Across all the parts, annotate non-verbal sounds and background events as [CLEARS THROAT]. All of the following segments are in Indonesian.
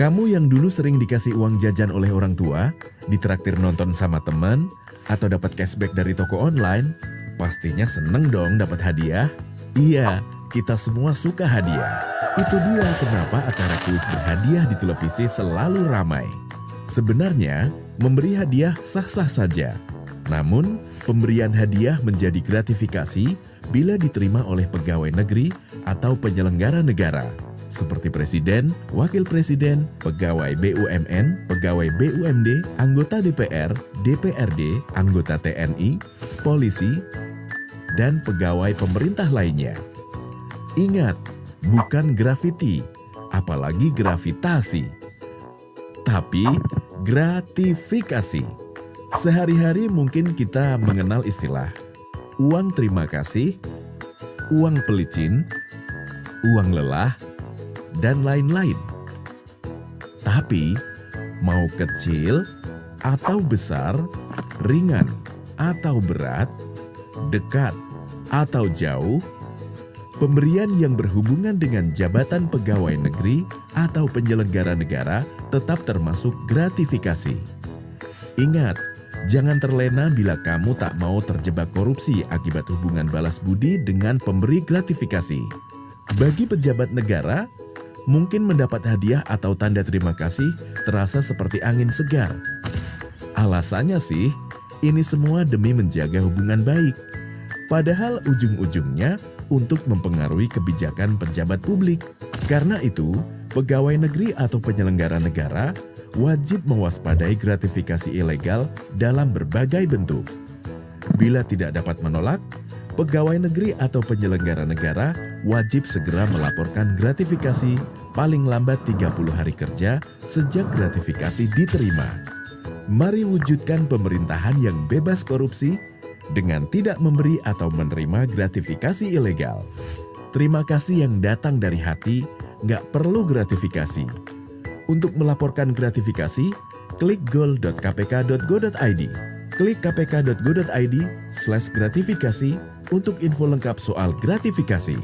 Kamu yang dulu sering dikasih uang jajan oleh orang tua, ditraktir nonton sama teman, atau dapat cashback dari toko online, pastinya seneng dong dapat hadiah. Iya, kita semua suka hadiah. Itu dia kenapa acara kuis berhadiah di televisi selalu ramai. Sebenarnya, memberi hadiah sah-sah saja. Namun, pemberian hadiah menjadi gratifikasi bila diterima oleh pegawai negeri atau penyelenggara negara seperti presiden, wakil presiden, pegawai BUMN, pegawai BUMD, anggota DPR, DPRD, anggota TNI, polisi, dan pegawai pemerintah lainnya. Ingat, bukan grafiti, apalagi gravitasi, tapi gratifikasi. Sehari-hari mungkin kita mengenal istilah uang terima kasih, uang pelicin, uang lelah, dan lain-lain. Tapi, mau kecil atau besar, ringan atau berat, dekat atau jauh, pemberian yang berhubungan dengan jabatan pegawai negeri atau penyelenggara negara tetap termasuk gratifikasi. Ingat, jangan terlena bila kamu tak mau terjebak korupsi akibat hubungan balas budi dengan pemberi gratifikasi. Bagi pejabat negara, Mungkin mendapat hadiah atau tanda terima kasih terasa seperti angin segar. Alasannya sih, ini semua demi menjaga hubungan baik. Padahal ujung-ujungnya untuk mempengaruhi kebijakan pejabat publik. Karena itu, pegawai negeri atau penyelenggara negara wajib mewaspadai gratifikasi ilegal dalam berbagai bentuk. Bila tidak dapat menolak, pegawai negeri atau penyelenggara negara wajib segera melaporkan gratifikasi paling lambat 30 hari kerja sejak gratifikasi diterima. Mari wujudkan pemerintahan yang bebas korupsi dengan tidak memberi atau menerima gratifikasi ilegal. Terima kasih yang datang dari hati, nggak perlu gratifikasi. Untuk melaporkan gratifikasi, klik gol.kpk.go.id Klik kpk.go.id slash gratifikasi untuk info lengkap soal gratifikasi.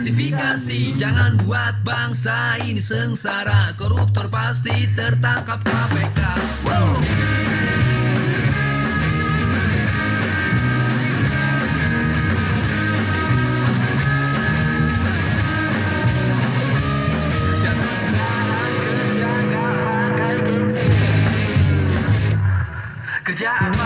gratifikasi Jangan buat bangsa ini sengsara Koruptor pasti tertangkap KPK wow. Kerja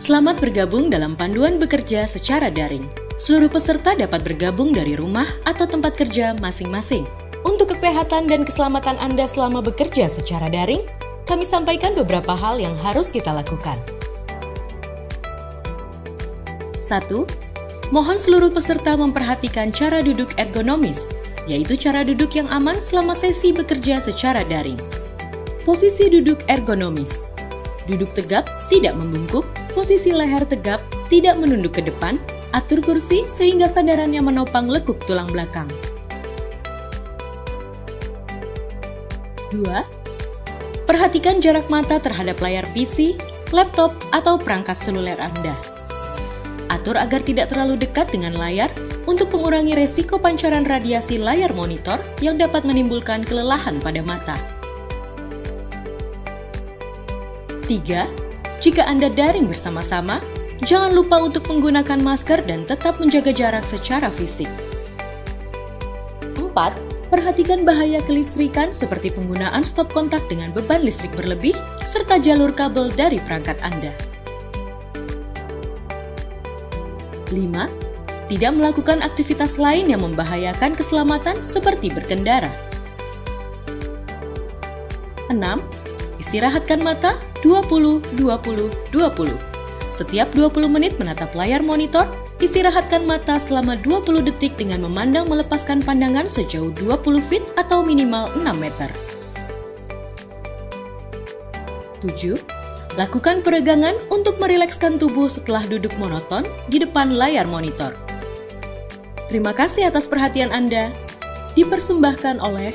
Selamat bergabung dalam panduan bekerja secara daring. Seluruh peserta dapat bergabung dari rumah atau tempat kerja masing-masing. Untuk kesehatan dan keselamatan Anda selama bekerja secara daring, kami sampaikan beberapa hal yang harus kita lakukan. 1. Mohon seluruh peserta memperhatikan cara duduk ergonomis, yaitu cara duduk yang aman selama sesi bekerja secara daring. Posisi duduk ergonomis. Duduk tegap, tidak membungkuk, posisi leher tegap, tidak menunduk ke depan, atur kursi sehingga sandarannya menopang lekuk tulang belakang. 2. Perhatikan jarak mata terhadap layar PC, laptop, atau perangkat seluler Anda. Atur agar tidak terlalu dekat dengan layar untuk mengurangi resiko pancaran radiasi layar monitor yang dapat menimbulkan kelelahan pada mata. 3 jika Anda daring bersama-sama, jangan lupa untuk menggunakan masker dan tetap menjaga jarak secara fisik. 4. Perhatikan bahaya kelistrikan seperti penggunaan stop kontak dengan beban listrik berlebih serta jalur kabel dari perangkat Anda. 5 tidak melakukan aktivitas lain yang membahayakan keselamatan seperti berkendara. 6. Istirahatkan mata 20 20 20. Setiap 20 menit menatap layar monitor, istirahatkan mata selama 20 detik dengan memandang melepaskan pandangan sejauh 20 feet atau minimal 6 meter. 7. Lakukan peregangan untuk merilekskan tubuh setelah duduk monoton di depan layar monitor. Terima kasih atas perhatian Anda. Dipersembahkan oleh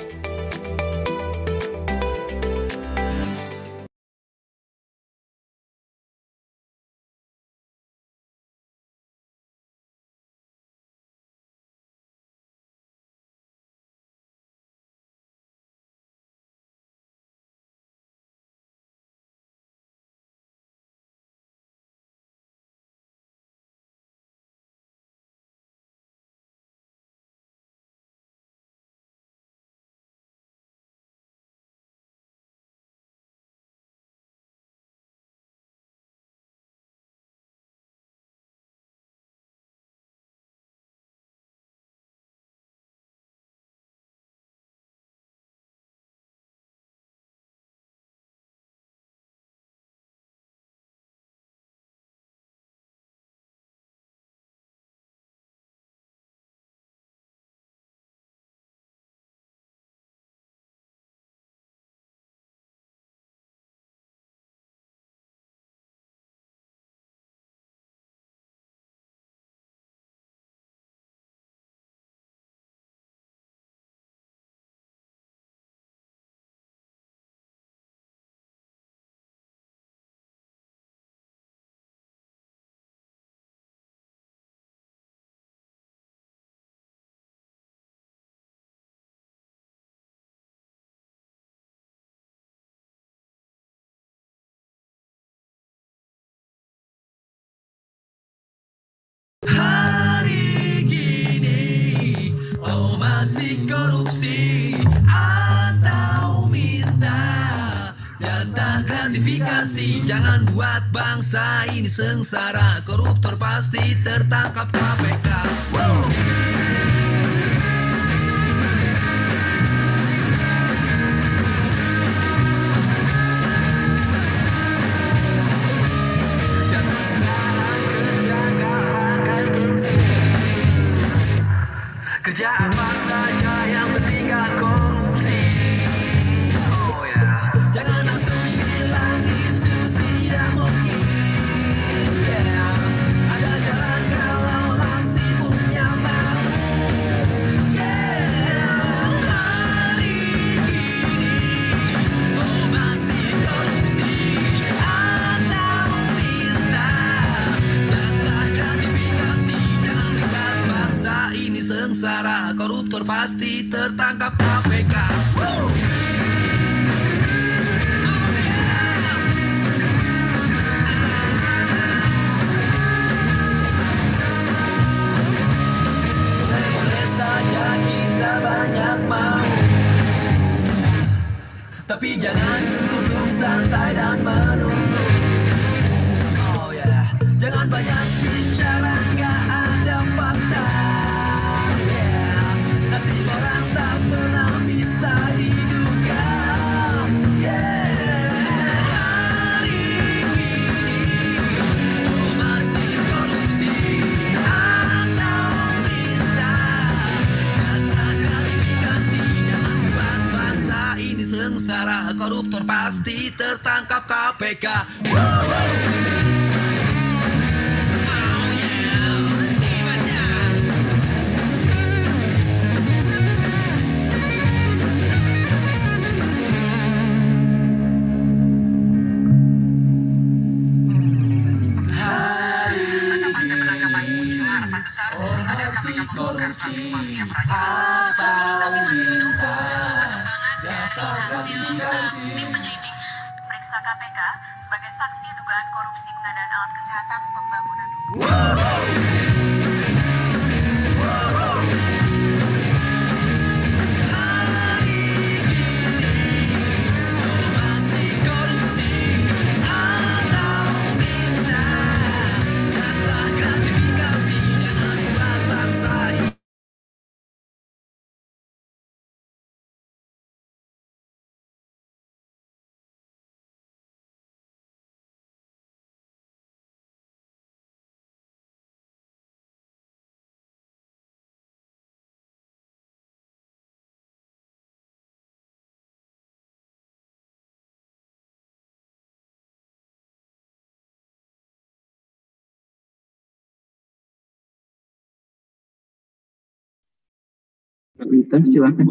Si korupsi atau minta jatah gratifikasi jangan buat bangsa ini sengsara koruptor pasti tertangkap KPK wow. Yeah. pastito tertangkap KPK. alat kesehatan Thanks, silakan.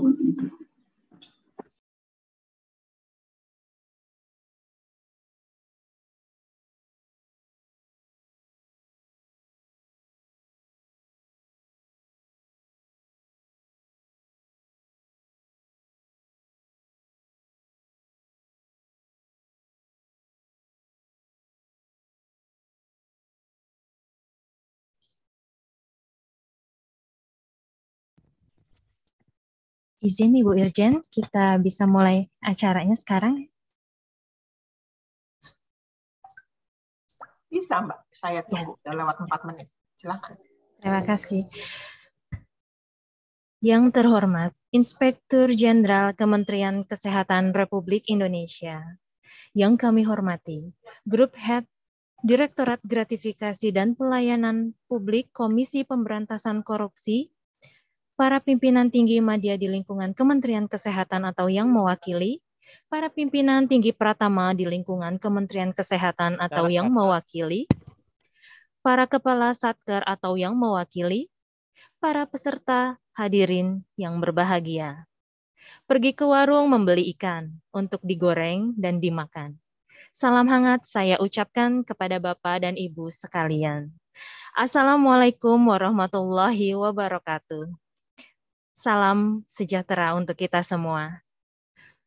izin Ibu Irjen, kita bisa mulai acaranya sekarang. Bisa Mbak, saya ya. tunggu ya. lewat 4 menit. Silakan. Terima kasih. Yang terhormat, Inspektur Jenderal Kementerian Kesehatan Republik Indonesia. Yang kami hormati, Grup Head Direktorat Gratifikasi dan Pelayanan Publik Komisi Pemberantasan Korupsi para pimpinan tinggi media di lingkungan Kementerian Kesehatan atau yang mewakili, para pimpinan tinggi pratama di lingkungan Kementerian Kesehatan atau yang mewakili, para kepala satker atau yang mewakili, para peserta hadirin yang berbahagia. Pergi ke warung membeli ikan untuk digoreng dan dimakan. Salam hangat saya ucapkan kepada Bapak dan Ibu sekalian. Assalamualaikum warahmatullahi wabarakatuh. Salam sejahtera untuk kita semua.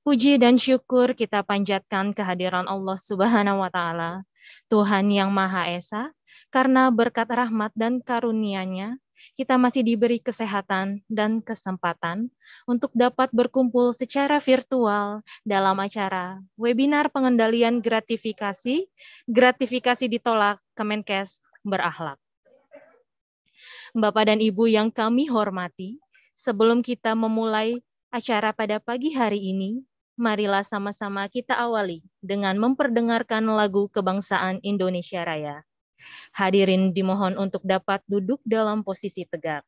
Puji dan syukur kita panjatkan kehadiran Allah Subhanahu wa taala, Tuhan yang Maha Esa, karena berkat rahmat dan karunia-Nya, kita masih diberi kesehatan dan kesempatan untuk dapat berkumpul secara virtual dalam acara webinar pengendalian gratifikasi, gratifikasi ditolak Kemenkes berakhlak. Bapak dan Ibu yang kami hormati, Sebelum kita memulai acara pada pagi hari ini, marilah sama-sama kita awali dengan memperdengarkan lagu kebangsaan Indonesia Raya. Hadirin dimohon untuk dapat duduk dalam posisi tegak.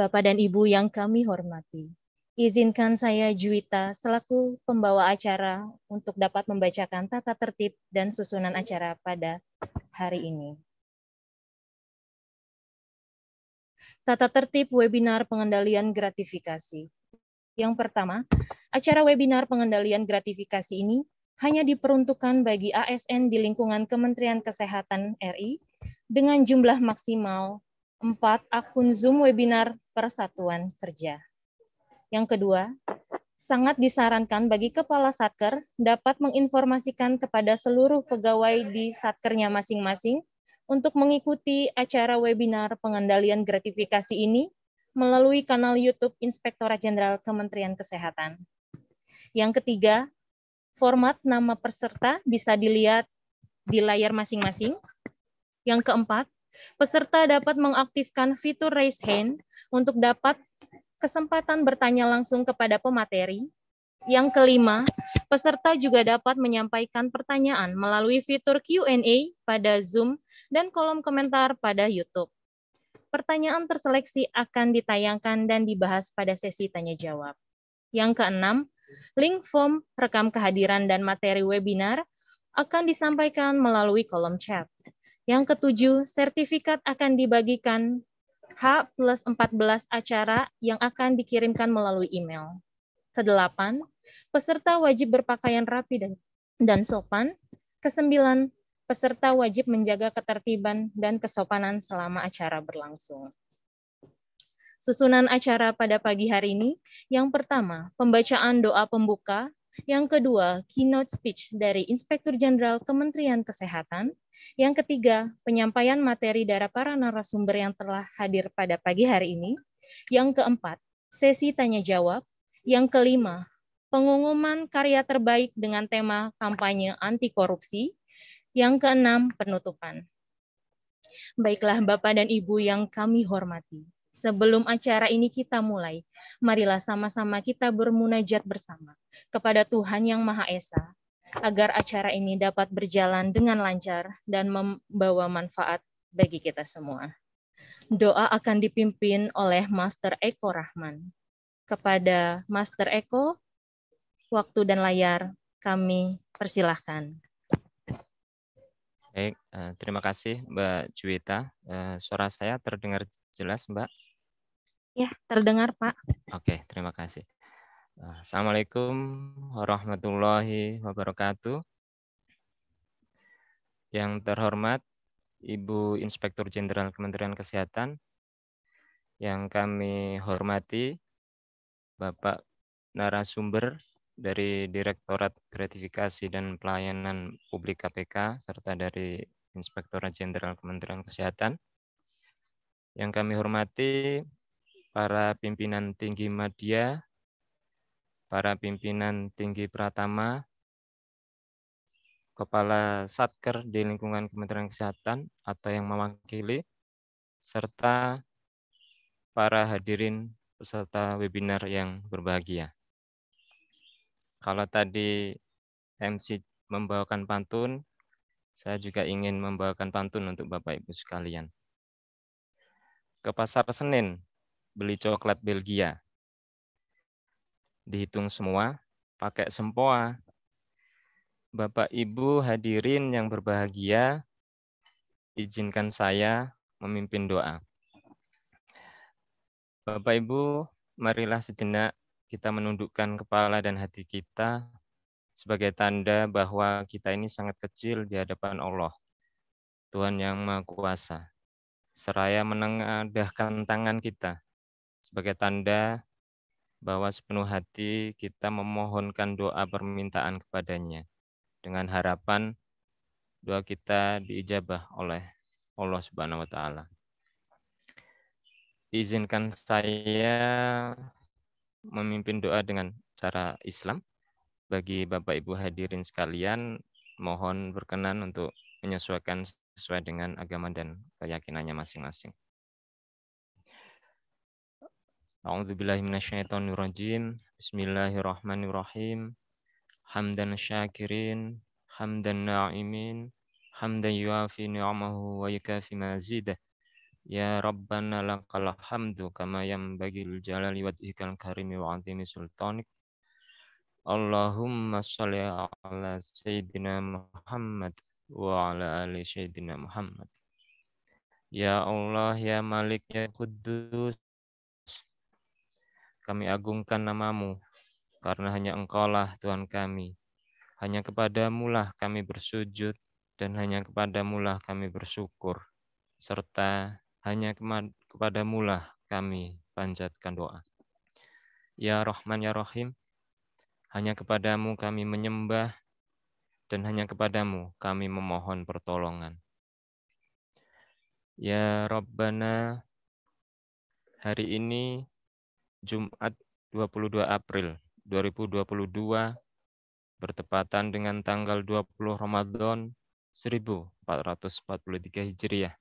Bapak dan Ibu yang kami hormati. Izinkan saya Juwita selaku pembawa acara untuk dapat membacakan tata tertib dan susunan acara pada hari ini. Tata tertib webinar pengendalian gratifikasi. Yang pertama, acara webinar pengendalian gratifikasi ini hanya diperuntukkan bagi ASN di lingkungan Kementerian Kesehatan RI dengan jumlah maksimal Empat, akun Zoom webinar Persatuan Kerja. Yang kedua, sangat disarankan bagi kepala satker dapat menginformasikan kepada seluruh pegawai di satkernya masing-masing untuk mengikuti acara webinar pengendalian gratifikasi ini melalui kanal YouTube Inspektorat Jenderal Kementerian Kesehatan. Yang ketiga, format nama peserta bisa dilihat di layar masing-masing. Yang keempat, Peserta dapat mengaktifkan fitur raise hand untuk dapat kesempatan bertanya langsung kepada pemateri. Yang kelima, peserta juga dapat menyampaikan pertanyaan melalui fitur Q&A pada Zoom dan kolom komentar pada YouTube. Pertanyaan terseleksi akan ditayangkan dan dibahas pada sesi tanya jawab. Yang keenam, link form rekam kehadiran dan materi webinar akan disampaikan melalui kolom chat. Yang ketujuh, sertifikat akan dibagikan H plus 14 acara yang akan dikirimkan melalui email. Kedelapan, peserta wajib berpakaian rapi dan, dan sopan. Kesembilan, peserta wajib menjaga ketertiban dan kesopanan selama acara berlangsung. Susunan acara pada pagi hari ini, yang pertama, pembacaan doa pembuka yang kedua, keynote speech dari Inspektur Jenderal Kementerian Kesehatan. Yang ketiga, penyampaian materi dari para narasumber yang telah hadir pada pagi hari ini. Yang keempat, sesi tanya jawab. Yang kelima, pengumuman karya terbaik dengan tema kampanye anti korupsi. Yang keenam, penutupan. Baiklah Bapak dan Ibu yang kami hormati. Sebelum acara ini kita mulai, marilah sama-sama kita bermunajat bersama kepada Tuhan Yang Maha Esa, agar acara ini dapat berjalan dengan lancar dan membawa manfaat bagi kita semua. Doa akan dipimpin oleh Master Eko Rahman. Kepada Master Eko, waktu dan layar kami persilahkan. Baik, uh, terima kasih Mbak Juwita. Uh, suara saya terdengar jelas, Mbak? Ya, terdengar, Pak. Oke, okay, terima kasih. Uh, Assalamualaikum warahmatullahi wabarakatuh. Yang terhormat Ibu Inspektur Jenderal Kementerian Kesehatan, yang kami hormati Bapak narasumber dari Direktorat Gratifikasi dan Pelayanan Publik KPK serta dari Inspektorat Jenderal Kementerian Kesehatan. Yang kami hormati para pimpinan tinggi media, para pimpinan tinggi Pratama, Kepala Satker di lingkungan Kementerian Kesehatan atau yang mewakili, serta para hadirin peserta webinar yang berbahagia. Kalau tadi MC membawakan pantun, saya juga ingin membawakan pantun untuk Bapak Ibu sekalian. Ke pasar Senin, beli coklat Belgia. Dihitung semua, pakai sempoa. Bapak Ibu hadirin yang berbahagia, izinkan saya memimpin doa. Bapak Ibu, marilah sejenak kita menundukkan kepala dan hati kita sebagai tanda bahwa kita ini sangat kecil di hadapan Allah, Tuhan yang Maha Kuasa. Seraya menengadahkan tangan kita sebagai tanda bahwa sepenuh hati kita memohonkan doa permintaan kepadanya dengan harapan doa kita diijabah oleh Allah Subhanahu wa taala. Izinkan saya memimpin doa dengan cara Islam. Bagi Bapak Ibu hadirin sekalian, mohon berkenan untuk menyesuaikan sesuai dengan agama dan keyakinannya masing-masing. A'udzubillahiminasyaitonirrojim. Bismillahirrahmanirrahim. Hamdan syakirin, hamdan na'imin, hamdan yuafi ni'amahu wa yukafi mazidah. Ya Rabbana lakal hamdu kama yang bagi jalali ikal karimi wa antimi sultanik. Allahumma salli ala sayyidina Muhammad wa ala ali sayyidina Muhammad. Ya Allah, ya Malik, ya Kudus, kami agungkan namamu, karena hanya Engkau lah Tuhan kami. Hanya kepadamu lah kami bersujud, dan hanya kepadamu lah kami bersyukur, serta hanya kepadaMu lah kami panjatkan doa. Ya Rahman Ya Rahim, hanya kepadamu kami menyembah dan hanya kepadamu kami memohon pertolongan. Ya Rabbana, hari ini Jumat 22 April 2022 bertepatan dengan tanggal 20 Ramadan 1443 Hijriah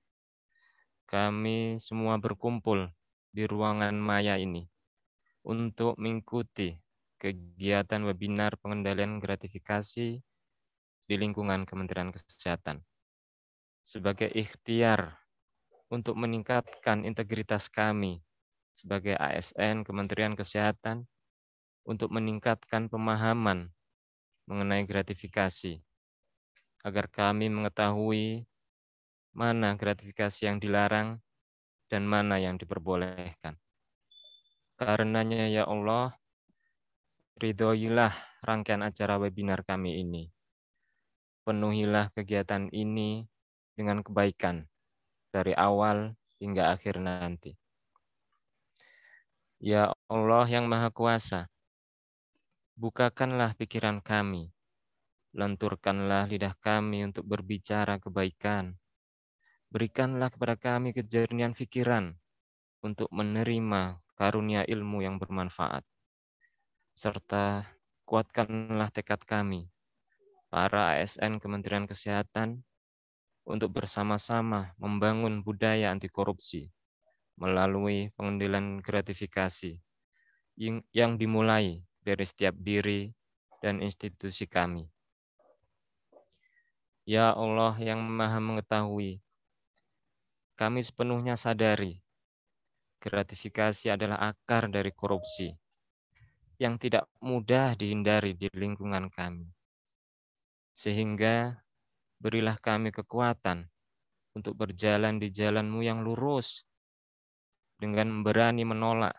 kami semua berkumpul di ruangan maya ini untuk mengikuti kegiatan webinar pengendalian gratifikasi di lingkungan Kementerian Kesehatan sebagai ikhtiar untuk meningkatkan integritas kami sebagai ASN Kementerian Kesehatan untuk meningkatkan pemahaman mengenai gratifikasi agar kami mengetahui mana gratifikasi yang dilarang dan mana yang diperbolehkan. Karenanya ya Allah, ridhoilah rangkaian acara webinar kami ini. Penuhilah kegiatan ini dengan kebaikan dari awal hingga akhir nanti. Ya Allah yang Maha Kuasa, bukakanlah pikiran kami, lenturkanlah lidah kami untuk berbicara kebaikan, Berikanlah kepada kami kejernihan pikiran untuk menerima karunia ilmu yang bermanfaat. Serta kuatkanlah tekad kami, para ASN Kementerian Kesehatan, untuk bersama-sama membangun budaya anti korupsi melalui pengendalian gratifikasi yang dimulai dari setiap diri dan institusi kami. Ya Allah yang maha mengetahui kami sepenuhnya sadari gratifikasi adalah akar dari korupsi yang tidak mudah dihindari di lingkungan kami. Sehingga berilah kami kekuatan untuk berjalan di jalanmu yang lurus dengan berani menolak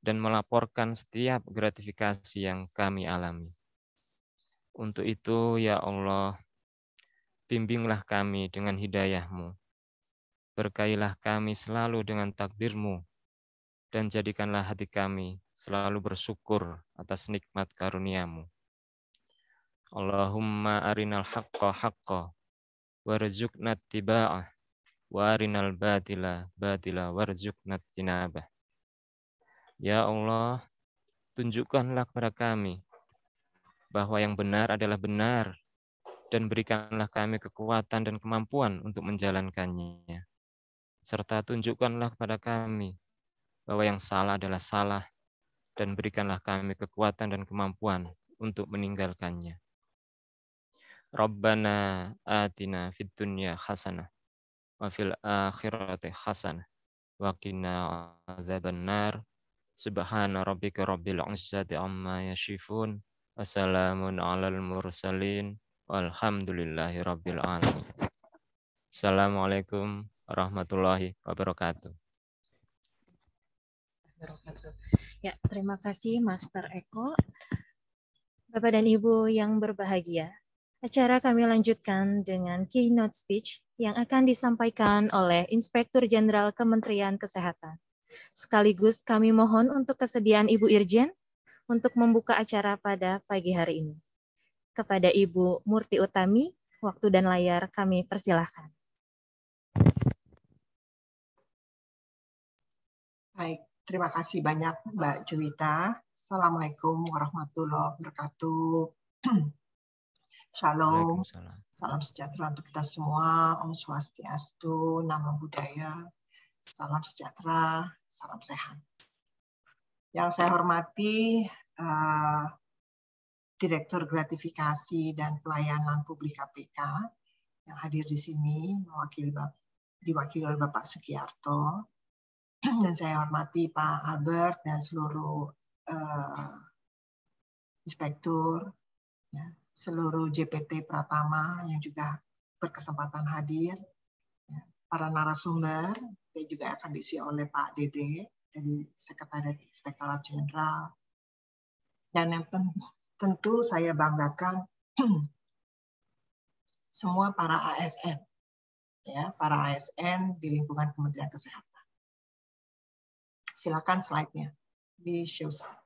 dan melaporkan setiap gratifikasi yang kami alami. Untuk itu, ya Allah, bimbinglah kami dengan hidayahmu Berkailah kami selalu dengan takdirmu, dan jadikanlah hati kami selalu bersyukur atas nikmat karuniamu. Allahumma arinal haqqa haqqa, warzuqna tiba'ah, wa arinal batila batila warzuqna tinabah. Ya Allah, tunjukkanlah kepada kami bahwa yang benar adalah benar dan berikanlah kami kekuatan dan kemampuan untuk menjalankannya serta tunjukkanlah kepada kami bahwa yang salah adalah salah dan berikanlah kami kekuatan dan kemampuan untuk meninggalkannya. Rabbana atina fid dunya hasanah wa fil akhirati hasanah wa qina azaban nar. Subhana rabbika rabbil izzati amma yasifun. salamun alal mursalin. Walhamdulillahi rabbil alamin. Assalamualaikum warahmatullahi wabarakatuh. Ya, terima kasih Master Eko. Bapak dan Ibu yang berbahagia, acara kami lanjutkan dengan keynote speech yang akan disampaikan oleh Inspektur Jenderal Kementerian Kesehatan. Sekaligus kami mohon untuk kesediaan Ibu Irjen untuk membuka acara pada pagi hari ini. Kepada Ibu Murti Utami, waktu dan layar kami persilahkan. Baik, terima kasih banyak Mbak Juwita. Assalamualaikum warahmatullahi wabarakatuh. [CLEARS THROAT] Shalom, salam sejahtera untuk kita semua, Om Swastiastu, Namo Buddhaya, salam sejahtera, salam sehat. Yang saya hormati uh, Direktur Gratifikasi dan Pelayanan Publik KPK yang hadir di sini mewakili diwakili oleh Bapak Sugiarto, [CLEARS THROAT] dan saya hormati Pak Albert dan seluruh uh, inspektur, ya, seluruh JPT Pratama yang juga berkesempatan hadir, ya, para narasumber, yang juga akan diisi oleh Pak Dede dari Sekretariat Inspektorat Jenderal, dan yang tentu saya banggakan [CLEARS THROAT] semua para ASN, ya para ASN di lingkungan Kementerian Kesehatan silakan slide-nya di show slide.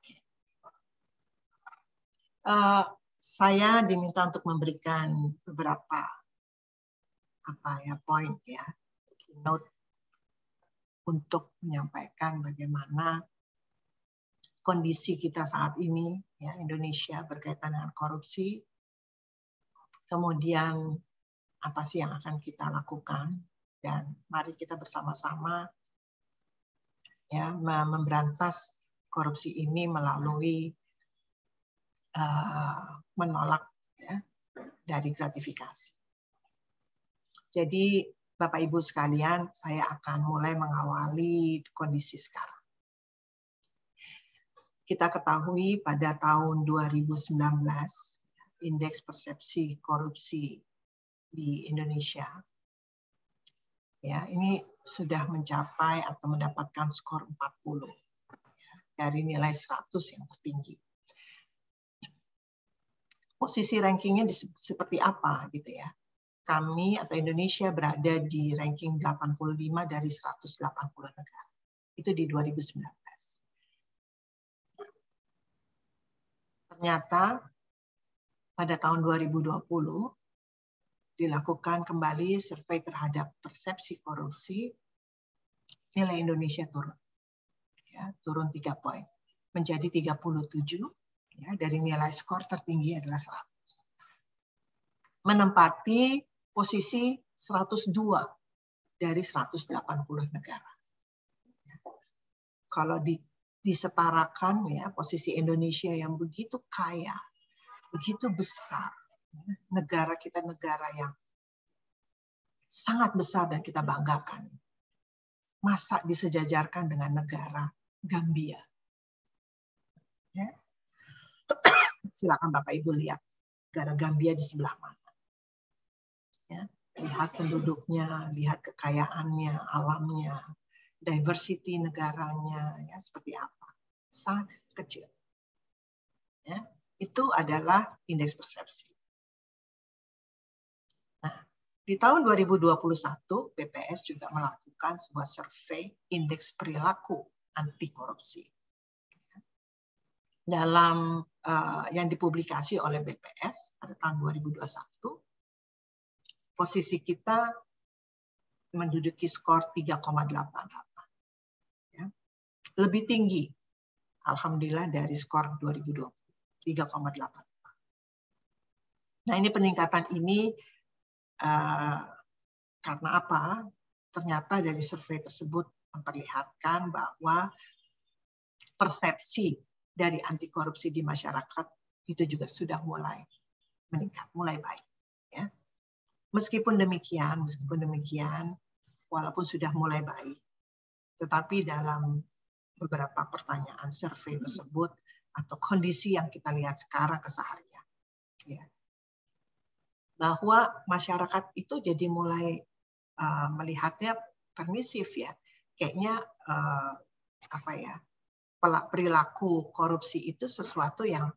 Uh, eh, saya diminta untuk memberikan beberapa apa ya poin ya note untuk menyampaikan bagaimana kondisi kita saat ini ya Indonesia berkaitan dengan korupsi kemudian apa sih yang akan kita lakukan dan mari kita bersama-sama ya memberantas korupsi ini melalui uh, menolak ya, dari gratifikasi. Jadi Bapak Ibu sekalian, saya akan mulai mengawali kondisi sekarang. Kita ketahui pada tahun 2019 indeks persepsi korupsi di Indonesia. Ya, ini sudah mencapai atau mendapatkan skor 40 ya, dari nilai 100 yang tertinggi. Posisi rankingnya seperti apa gitu ya? Kami atau Indonesia berada di ranking 85 dari 180 negara. Itu di 2019. Ternyata pada tahun 2020 dilakukan kembali survei terhadap persepsi korupsi, nilai Indonesia turun. Ya, turun tiga poin. Menjadi 37, ya, dari nilai skor tertinggi adalah 100. Menempati posisi 102 dari 180 negara. Ya. Kalau di, disetarakan ya posisi Indonesia yang begitu kaya, begitu besar, negara kita negara yang sangat besar dan kita banggakan. Masa disejajarkan dengan negara Gambia. Ya. Silakan Bapak Ibu lihat negara Gambia di sebelah mana. Ya. Lihat penduduknya, lihat kekayaannya, alamnya, diversity negaranya, ya seperti apa. Sangat kecil. Ya. Itu adalah indeks persepsi. Di tahun 2021, BPS juga melakukan sebuah survei indeks perilaku anti korupsi. Dalam uh, yang dipublikasi oleh BPS pada tahun 2021, posisi kita menduduki skor 3,88. Ya. Lebih tinggi, alhamdulillah dari skor 2020, 3,88. Nah, ini peningkatan ini Eh, karena apa? Ternyata dari survei tersebut memperlihatkan bahwa persepsi dari anti korupsi di masyarakat itu juga sudah mulai meningkat, mulai baik. Ya. Meskipun demikian, meskipun demikian, walaupun sudah mulai baik, tetapi dalam beberapa pertanyaan survei tersebut atau kondisi yang kita lihat sekarang keseharian, ya, bahwa masyarakat itu jadi mulai uh, melihatnya permisif ya. Kayaknya uh, apa ya? perilaku korupsi itu sesuatu yang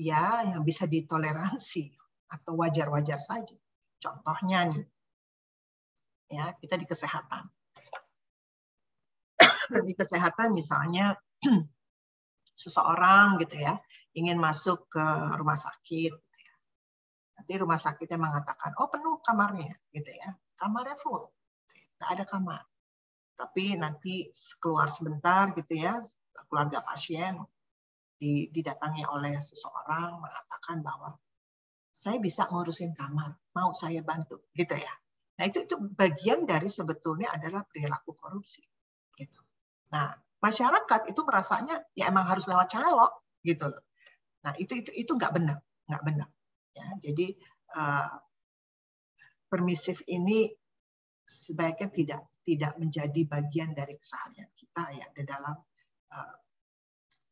ya yang bisa ditoleransi atau wajar-wajar saja. Contohnya nih ya, kita di kesehatan. di kesehatan misalnya [CLEARS THROAT] seseorang gitu ya ingin masuk ke rumah sakit Nanti rumah sakitnya mengatakan, oh penuh kamarnya, gitu ya. Kamarnya full, tidak ada kamar. Tapi nanti keluar sebentar, gitu ya, keluarga pasien didatangi oleh seseorang mengatakan bahwa saya bisa ngurusin kamar, mau saya bantu, gitu ya. Nah itu itu bagian dari sebetulnya adalah perilaku korupsi, gitu. Nah masyarakat itu merasanya ya emang harus lewat calo, gitu loh. Nah itu itu itu nggak benar, nggak benar. Ya, jadi uh, permisif ini sebaiknya tidak tidak menjadi bagian dari keseharian kita ya di dalam uh,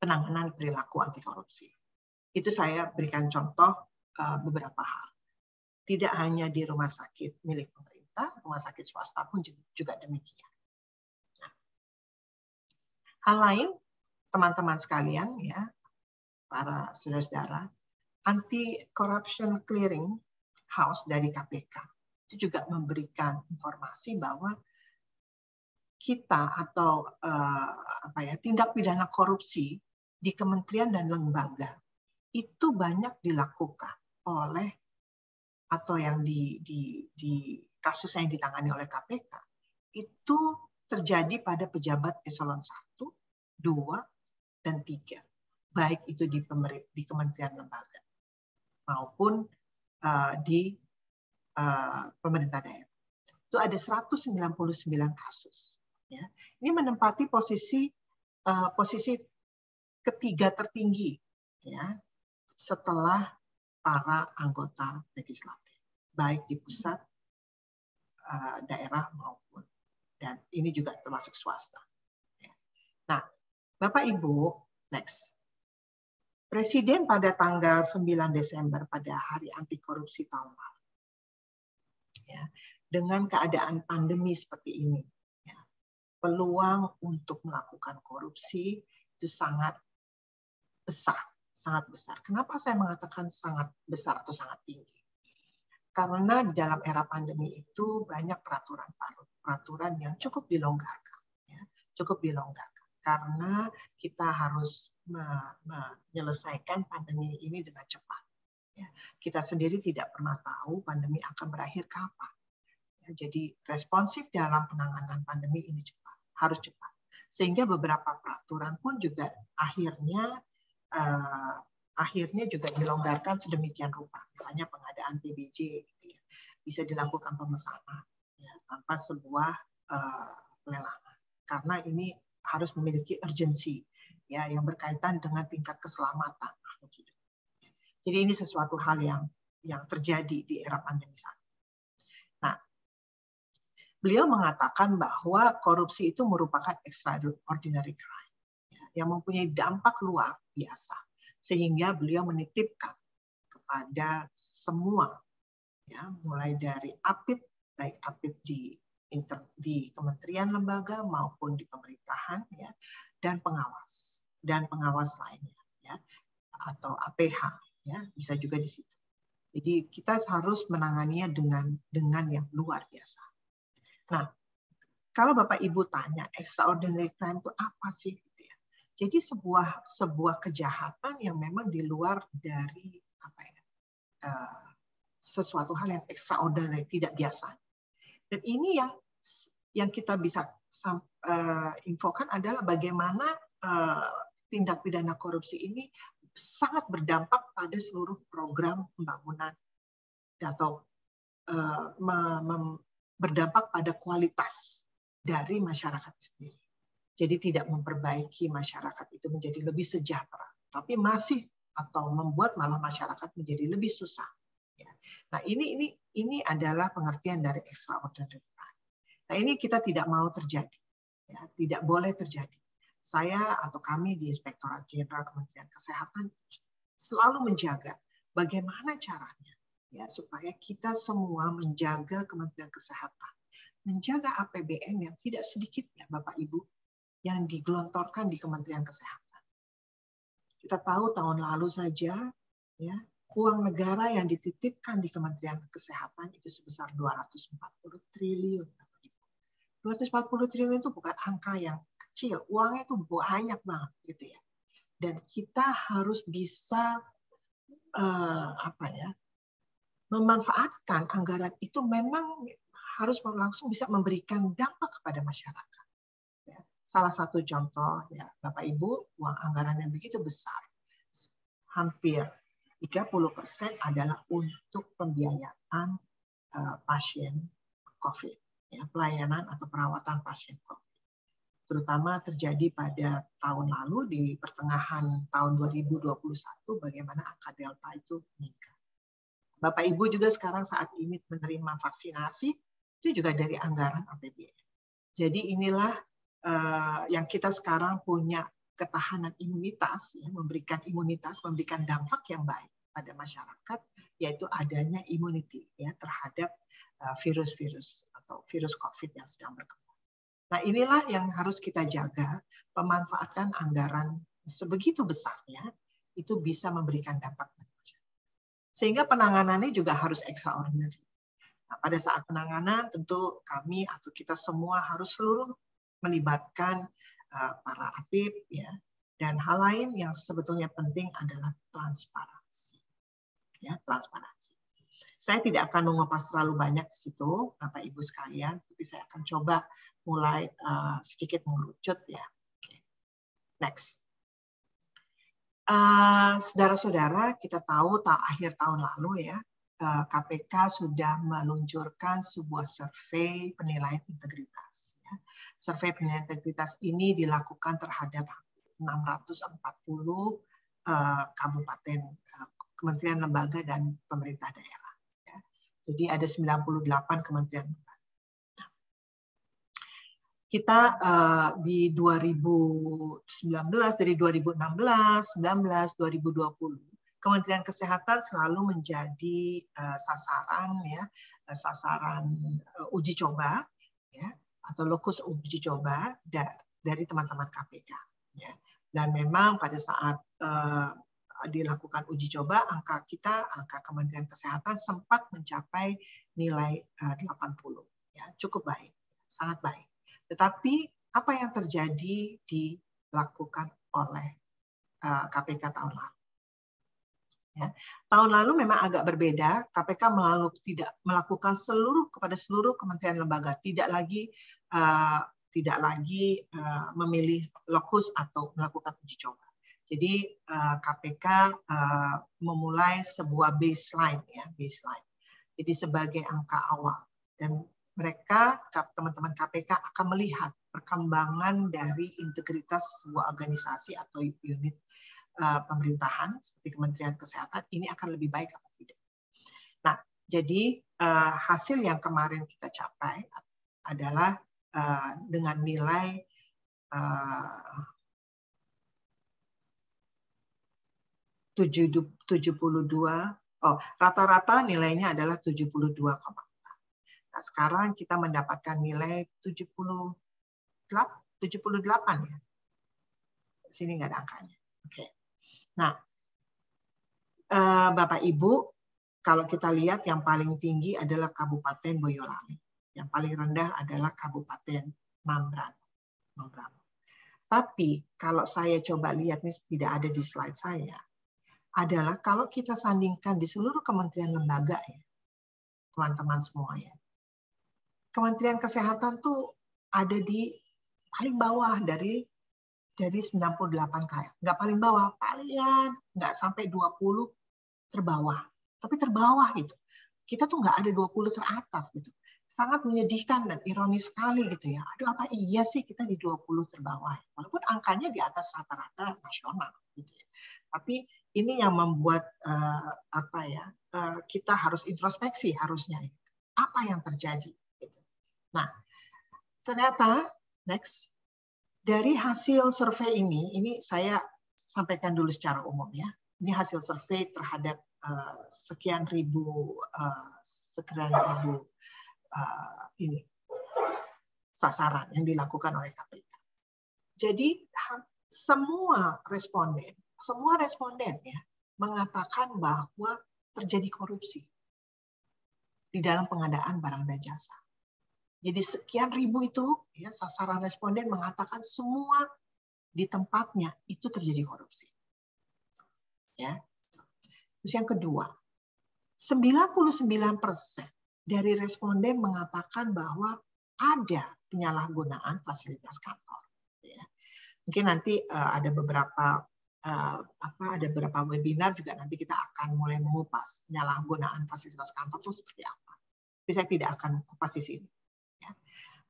penanganan perilaku anti korupsi. Itu saya berikan contoh uh, beberapa hal. Tidak hanya di rumah sakit milik pemerintah, rumah sakit swasta pun juga demikian. Nah, hal lain, teman-teman sekalian ya, para saudara-saudara, Anti Corruption Clearing House dari KPK itu juga memberikan informasi bahwa kita atau uh, apa ya tindak pidana korupsi di kementerian dan lembaga itu banyak dilakukan oleh atau yang di, di, di kasus yang ditangani oleh KPK itu terjadi pada pejabat eselon 1, 2, dan 3. Baik itu di, pemerik, di kementerian lembaga maupun uh, di uh, pemerintah daerah. Itu ada 199 kasus. Ya. Ini menempati posisi uh, posisi ketiga tertinggi ya setelah para anggota legislatif baik di pusat uh, daerah maupun dan ini juga termasuk swasta. Ya. Nah, Bapak Ibu, next. Presiden pada tanggal 9 Desember pada hari anti korupsi tahun lalu. Ya, dengan keadaan pandemi seperti ini, ya, peluang untuk melakukan korupsi itu sangat besar, sangat besar. Kenapa saya mengatakan sangat besar atau sangat tinggi? Karena dalam era pandemi itu banyak peraturan peraturan yang cukup dilonggarkan, ya, cukup dilonggarkan karena kita harus menyelesaikan pandemi ini dengan cepat. Ya, kita sendiri tidak pernah tahu pandemi akan berakhir kapan. Ya, jadi responsif dalam penanganan pandemi ini cepat, harus cepat. Sehingga beberapa peraturan pun juga akhirnya uh, akhirnya juga dilonggarkan sedemikian rupa. Misalnya pengadaan PBJ gitu ya. bisa dilakukan pemesanan ya, tanpa sebuah uh, eh, lelangan. karena ini harus memiliki urgensi ya yang berkaitan dengan tingkat keselamatan Jadi ini sesuatu hal yang yang terjadi di era pandemi saat ini. Nah, beliau mengatakan bahwa korupsi itu merupakan extraordinary crime ya, yang mempunyai dampak luar biasa sehingga beliau menitipkan kepada semua ya mulai dari apit baik apit di inter, di kementerian lembaga maupun di pemerintahan ya dan pengawas dan pengawas lainnya ya atau APH ya bisa juga di situ. Jadi kita harus menanganinya dengan dengan yang luar biasa. Nah, kalau Bapak Ibu tanya extraordinary crime itu apa sih gitu ya? Jadi sebuah sebuah kejahatan yang memang di luar dari apa ya? Eh, sesuatu hal yang extraordinary, tidak biasa. Dan ini yang yang kita bisa eh, infokan adalah bagaimana eh, tindak pidana korupsi ini sangat berdampak pada seluruh program pembangunan atau eh, berdampak pada kualitas dari masyarakat sendiri. Jadi tidak memperbaiki masyarakat itu menjadi lebih sejahtera, tapi masih atau membuat malah masyarakat menjadi lebih susah. Ya. Nah ini ini ini adalah pengertian dari extraordinary crime. Nah ini kita tidak mau terjadi, ya, tidak boleh terjadi saya atau kami di Inspektorat Jenderal Kementerian Kesehatan selalu menjaga bagaimana caranya ya supaya kita semua menjaga Kementerian Kesehatan, menjaga APBN yang tidak sedikit ya Bapak Ibu yang digelontorkan di Kementerian Kesehatan. Kita tahu tahun lalu saja ya uang negara yang dititipkan di Kementerian Kesehatan itu sebesar 240 triliun. 240 triliun itu bukan angka yang kecil, uangnya itu banyak banget gitu ya. Dan kita harus bisa uh, apa ya memanfaatkan anggaran itu memang harus langsung bisa memberikan dampak kepada masyarakat. Ya. Salah satu contoh ya Bapak Ibu uang anggaran yang begitu besar, hampir 30 adalah untuk pembiayaan uh, pasien COVID ya, pelayanan atau perawatan pasien COVID. Terutama terjadi pada tahun lalu di pertengahan tahun 2021 bagaimana angka delta itu meningkat. Bapak Ibu juga sekarang saat ini menerima vaksinasi itu juga dari anggaran APBN. Jadi inilah uh, yang kita sekarang punya ketahanan imunitas, ya, memberikan imunitas, memberikan dampak yang baik pada masyarakat, yaitu adanya imuniti ya, terhadap eh, virus-virus atau virus COVID yang sedang berkembang. Nah inilah yang harus kita jaga, pemanfaatan anggaran sebegitu besarnya itu bisa memberikan dampak sehingga penanganannya juga harus extraordinary. Nah, pada saat penanganan tentu kami atau kita semua harus seluruh melibatkan uh, para apip ya dan hal lain yang sebetulnya penting adalah transparansi ya transparansi saya tidak akan mengupas terlalu banyak di situ, Bapak Ibu sekalian, tapi saya akan coba mulai uh, sedikit mengerucut ya. Okay. Next. Eh, saudara-saudara, uh, saudara -saudara, kita tahu tak akhir tahun lalu ya, KPK eh, sudah meluncurkan sebuah survei penilaian integritas. Ya. Survei penilaian integritas ini dilakukan terhadap 640 puluh kabupaten, kementerian lembaga dan pemerintah daerah. Jadi ada 98 kementerian kita uh, di 2019 dari 2016, 19, 2020 Kementerian Kesehatan selalu menjadi uh, sasaran ya eh, sasaran uh, uji coba ya atau lokus uji coba dari dari teman-teman KPK ya. Dan memang pada saat uh, dilakukan uji coba, angka kita, angka Kementerian Kesehatan sempat mencapai nilai 80. Eh, ya, cukup baik, sangat baik. Tetapi apa yang terjadi dilakukan oleh KPK eh, tahun lalu? Ya. Tahun lalu memang agak berbeda, KPK melalui tidak melakukan seluruh kepada seluruh kementerian lembaga, tidak lagi uh, tidak lagi uh, memilih lokus atau melakukan uji coba. Jadi KPK eh, eh, memulai sebuah baseline ya, baseline. Jadi sebagai angka awal dan mereka teman-teman KPK akan melihat perkembangan dari integritas sebuah organisasi atau unit eh, pemerintahan seperti Kementerian Kesehatan ini akan lebih baik atau tidak. Nah, jadi hasil yang kemarin kita capai adalah dengan nilai 72 oh rata-rata nilainya adalah 72,4. Nah, sekarang kita mendapatkan nilai 78 78 ya. Sini nggak ada angkanya. Oke. Okay. Nah, eh, Bapak Ibu, kalau kita lihat yang paling tinggi adalah Kabupaten Boyolali. Yang paling rendah adalah Kabupaten Mambran. Mambran. Tapi kalau saya coba lihat, ini tidak ada di slide saya adalah kalau kita sandingkan di seluruh kementerian lembaga ya, teman-teman semua ya. Kementerian Kesehatan tuh ada di paling bawah dari dari 98 kaya. Nggak paling bawah, palingan nggak sampai 20 terbawah. Tapi terbawah gitu. Kita tuh nggak ada 20 teratas gitu. Sangat menyedihkan dan ironis sekali gitu ya. Aduh apa iya sih kita di 20 terbawah. Walaupun angkanya di atas rata-rata nasional gitu ya. Tapi ini yang membuat uh, apa ya uh, kita harus introspeksi harusnya apa yang terjadi. Gitu. Nah ternyata next dari hasil survei ini ini saya sampaikan dulu secara umum ya ini hasil survei terhadap uh, sekian ribu uh, sekian ribu uh, ini sasaran yang dilakukan oleh KPK. Jadi semua responden semua responden ya mengatakan bahwa terjadi korupsi di dalam pengadaan barang dan jasa. Jadi sekian ribu itu ya sasaran responden mengatakan semua di tempatnya itu terjadi korupsi. Ya. Terus yang kedua, 99% dari responden mengatakan bahwa ada penyalahgunaan fasilitas kantor. Ya. Mungkin nanti eh, ada beberapa uh, apa ada beberapa webinar juga nanti kita akan mulai mengupas penyalahgunaan fasilitas kantor itu seperti apa. Tapi saya tidak akan kupas di sini. Ya.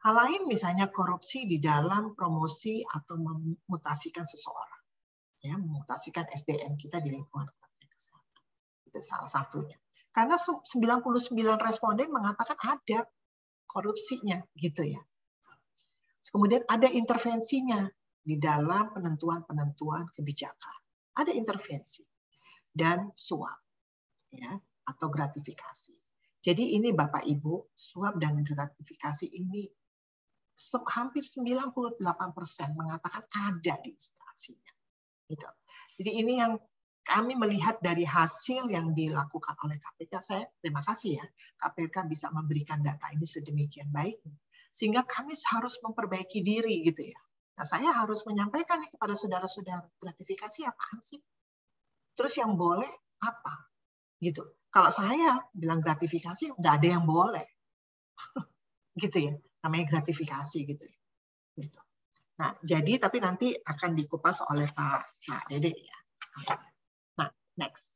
Hal lain misalnya korupsi di dalam promosi atau memutasikan seseorang, ya memutasikan SDM kita di lingkungan kesehatan. Itu salah satunya. Karena 99 responden mengatakan ada korupsinya gitu ya. Kemudian ada intervensinya, di dalam penentuan-penentuan kebijakan. Ada intervensi dan suap ya atau gratifikasi. Jadi ini Bapak Ibu, suap dan gratifikasi ini hampir 98% mengatakan ada di instansinya. Gitu. Jadi ini yang kami melihat dari hasil yang dilakukan oleh KPK, saya terima kasih ya, KPK bisa memberikan data ini sedemikian baik, sehingga kami harus memperbaiki diri gitu ya. Nah, saya harus menyampaikan kepada saudara-saudara, gratifikasi apa sih? Terus yang boleh apa? Gitu. Kalau saya bilang gratifikasi, nggak ada yang boleh. [LAUGHS] gitu ya. Namanya gratifikasi gitu ya. Gitu. Nah, jadi tapi nanti akan dikupas oleh Pak, Pak Dede ya. Nah, next.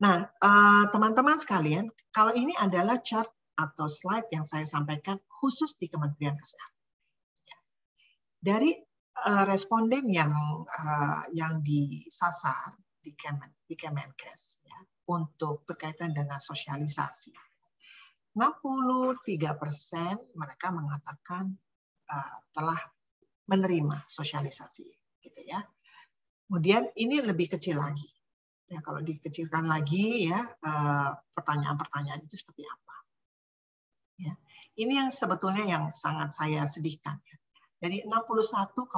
Nah, eh, teman-teman sekalian, kalau ini adalah chart atau slide yang saya sampaikan khusus di Kementerian Kesehatan dari uh, responden yang uh, yang disasar di, Kemen, di Kemenkes ya, untuk berkaitan dengan sosialisasi. 63 persen mereka mengatakan uh, telah menerima sosialisasi, gitu ya. Kemudian ini lebih kecil lagi. Ya, kalau dikecilkan lagi ya pertanyaan-pertanyaan itu seperti apa? Ya, ini yang sebetulnya yang sangat saya sedihkan. Ya dari 61,9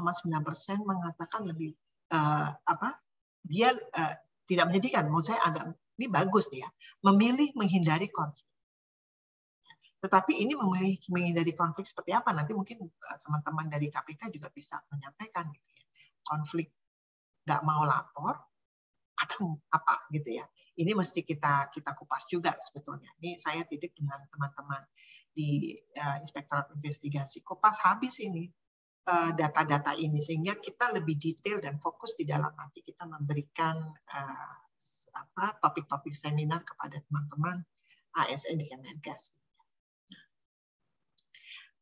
persen mengatakan lebih uh, apa dia uh, tidak menyedihkan. menurut saya agak ini bagus dia ya. memilih menghindari konflik tetapi ini memilih menghindari konflik seperti apa nanti mungkin eh, teman-teman dari KPK juga bisa menyampaikan gitu ya konflik nggak mau lapor atau apa gitu ya ini mesti kita kita kupas juga sebetulnya ini saya titip dengan teman-teman di uh, Inspektorat Investigasi kupas habis ini Eh, data-data ini sehingga kita lebih detail dan fokus di dalam nanti kita memberikan uh, topik-topik seminar kepada teman-teman ASN di Kemenkes.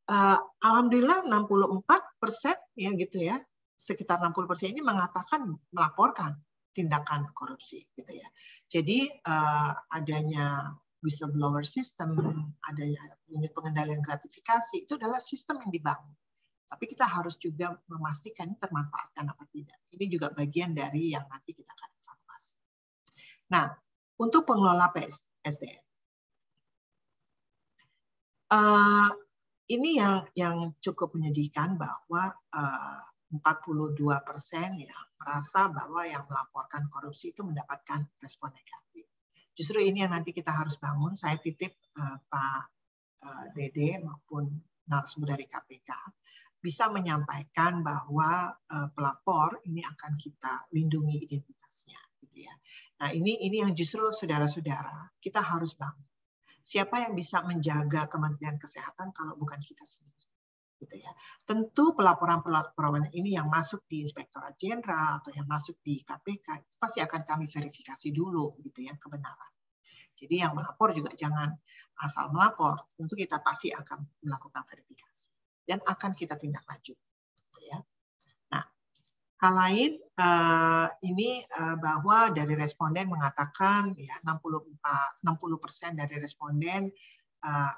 Uh, eh, Alhamdulillah 64 persen ya gitu ya sekitar 60 persen ini mengatakan melaporkan tindakan korupsi gitu ya. Jadi uh, adanya whistleblower system, adanya unit pengendalian gratifikasi itu adalah sistem yang dibangun tapi kita harus juga memastikan ini termanfaatkan apa tidak. Ini juga bagian dari yang nanti kita akan evaluasi. Nah, untuk pengelola PSDM, Uh, eh, ini yang yang cukup menyedihkan bahwa eh, uh, 42 persen ya merasa bahwa yang melaporkan korupsi itu mendapatkan respon negatif. Justru ini yang nanti kita harus bangun. Saya titip uh, Pak uh, Dede maupun narasumber dari KPK bisa menyampaikan bahwa eh, pelapor ini akan kita lindungi identitasnya gitu ya. Nah, ini ini yang justru saudara-saudara kita harus bangun. Siapa yang bisa menjaga Kementerian Kesehatan kalau bukan kita sendiri? gitu ya. Tentu pelaporan-pelaporan ini yang masuk di Inspektorat Jenderal atau yang masuk di KPK itu pasti akan kami verifikasi dulu gitu ya kebenaran. Jadi yang melapor juga jangan asal melapor, tentu kita pasti akan melakukan verifikasi dan akan kita tindak lanjut. Ya. Nah, hal lain eh, ini eh, bahwa dari responden mengatakan ya 64 60 persen dari responden eh,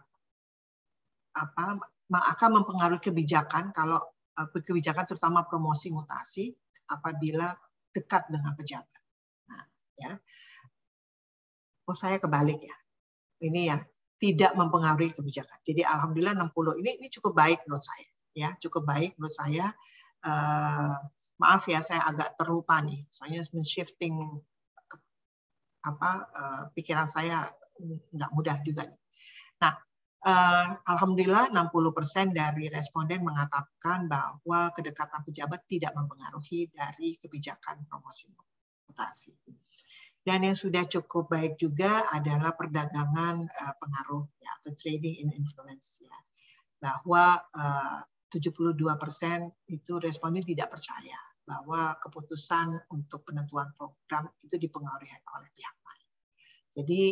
apa akan mempengaruhi kebijakan kalau kebijakan terutama promosi mutasi apabila dekat dengan pejabat. Nah, ya. Oh saya kebalik ya. Ini ya tidak mempengaruhi kebijakan. Jadi alhamdulillah 60 ini ini cukup baik menurut saya ya, cukup baik menurut saya. Uh, maaf ya saya agak terlupa nih. Soalnya shifting ke, apa uh, pikiran saya nggak mudah juga. Nih. Nah, uh, alhamdulillah 60% dari responden mengatakan bahwa kedekatan pejabat tidak mempengaruhi dari kebijakan promosi mutasi. Ini. Dan yang sudah cukup baik juga adalah perdagangan uh, pengaruh ya, atau trading in influence ya. Bahwa eh, uh, 72% itu responden tidak percaya bahwa keputusan untuk penentuan program itu dipengaruhi oleh pihak lain. Jadi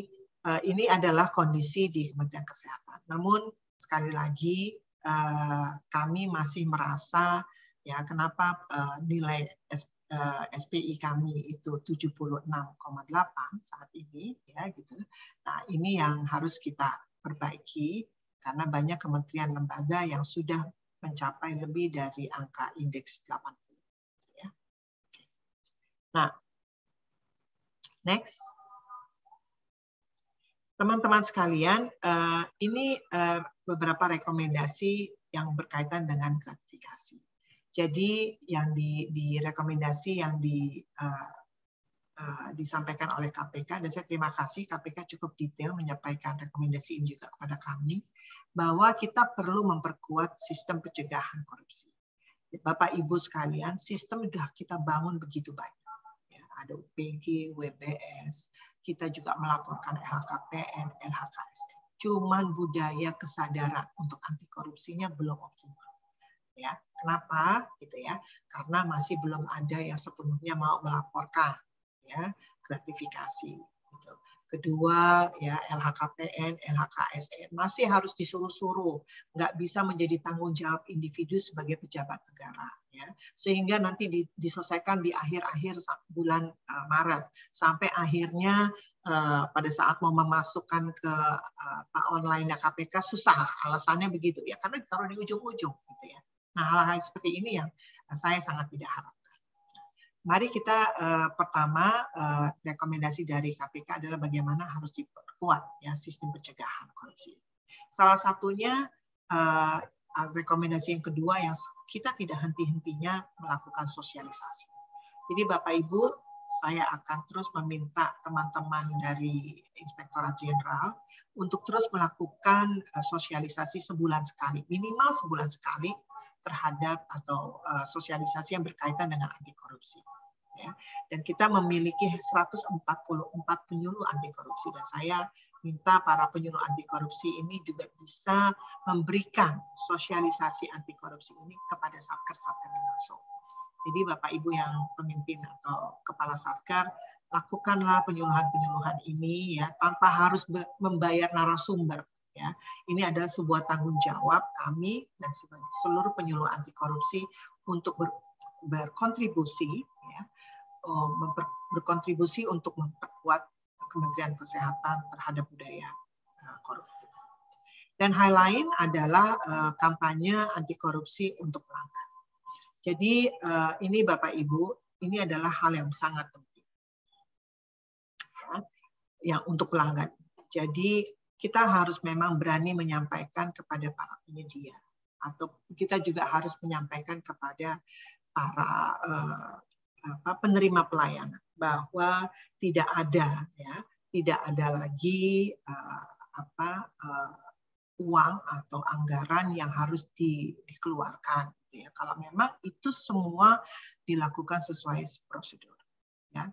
uh, ini adalah kondisi di Kementerian Kesehatan. Namun sekali lagi uh, kami masih merasa ya kenapa uh, nilai Eh, SPI kami itu 76,8 saat ini ya gitu. Nah, ini yang harus kita perbaiki karena banyak kementerian lembaga yang sudah mencapai lebih dari angka indeks 80 ya. Nah, next Teman-teman sekalian, eh, ini eh, beberapa rekomendasi yang berkaitan dengan gratifikasi. Jadi yang di, di rekomendasi yang di, uh, uh, disampaikan oleh KPK dan saya terima kasih KPK cukup detail menyampaikan rekomendasi ini juga kepada kami bahwa kita perlu memperkuat sistem pencegahan korupsi. Bapak Ibu sekalian, sistem sudah kita bangun begitu banyak. Ya, ada UPG, WBS, kita juga melaporkan LHKPN, LHKS. Cuman budaya kesadaran untuk anti korupsinya belum optimal ya. Kenapa gitu ya? Karena masih belum ada yang sepenuhnya mau melaporkan ya gratifikasi gitu. Kedua ya LHKPN, LHKSN masih harus disuruh-suruh, nggak bisa menjadi tanggung jawab individu sebagai pejabat negara ya. Sehingga nanti diselesaikan di akhir-akhir bulan uh, Maret sampai akhirnya uh, pada saat mau memasukkan ke uh, eh, online KPK susah alasannya begitu ya karena ditaruh di ujung-ujung gitu ya. Nah, hal-hal seperti ini yang eh, saya sangat tidak harapkan. Mari kita eh, pertama eh, rekomendasi dari KPK adalah bagaimana harus diperkuat ya sistem pencegahan korupsi. Salah satunya eh, rekomendasi yang kedua yang kita tidak henti-hentinya melakukan sosialisasi. Jadi Bapak Ibu, saya akan terus meminta teman-teman dari Inspektorat Jenderal untuk terus melakukan eh, sosialisasi sebulan sekali, minimal sebulan sekali terhadap atau eh, sosialisasi yang berkaitan dengan anti korupsi. Ya. Dan kita memiliki 144 penyuluh anti korupsi dan saya minta para penyuluh anti korupsi ini juga bisa memberikan sosialisasi anti korupsi ini kepada satker-satker langsung. Jadi Bapak Ibu yang pemimpin atau kepala satker lakukanlah penyuluhan-penyuluhan ini ya tanpa harus membayar narasumber Ya, ini adalah sebuah tanggung jawab kami dan seluruh penyuluh anti korupsi untuk ber, berkontribusi, ya, oh, memper, berkontribusi untuk memperkuat Kementerian Kesehatan terhadap budaya uh, eh, korupsi. Dan hal lain adalah uh, kampanye anti korupsi untuk pelanggan. Jadi uh, ini Bapak Ibu, ini adalah hal yang sangat penting. Ya, yang untuk pelanggan. Jadi kita harus memang berani menyampaikan kepada para penyedia atau kita juga harus menyampaikan kepada para eh, apa, penerima pelayanan bahwa tidak ada ya tidak ada lagi eh, apa eh, uang atau anggaran yang harus di, dikeluarkan gitu ya kalau memang itu semua dilakukan sesuai prosedur ya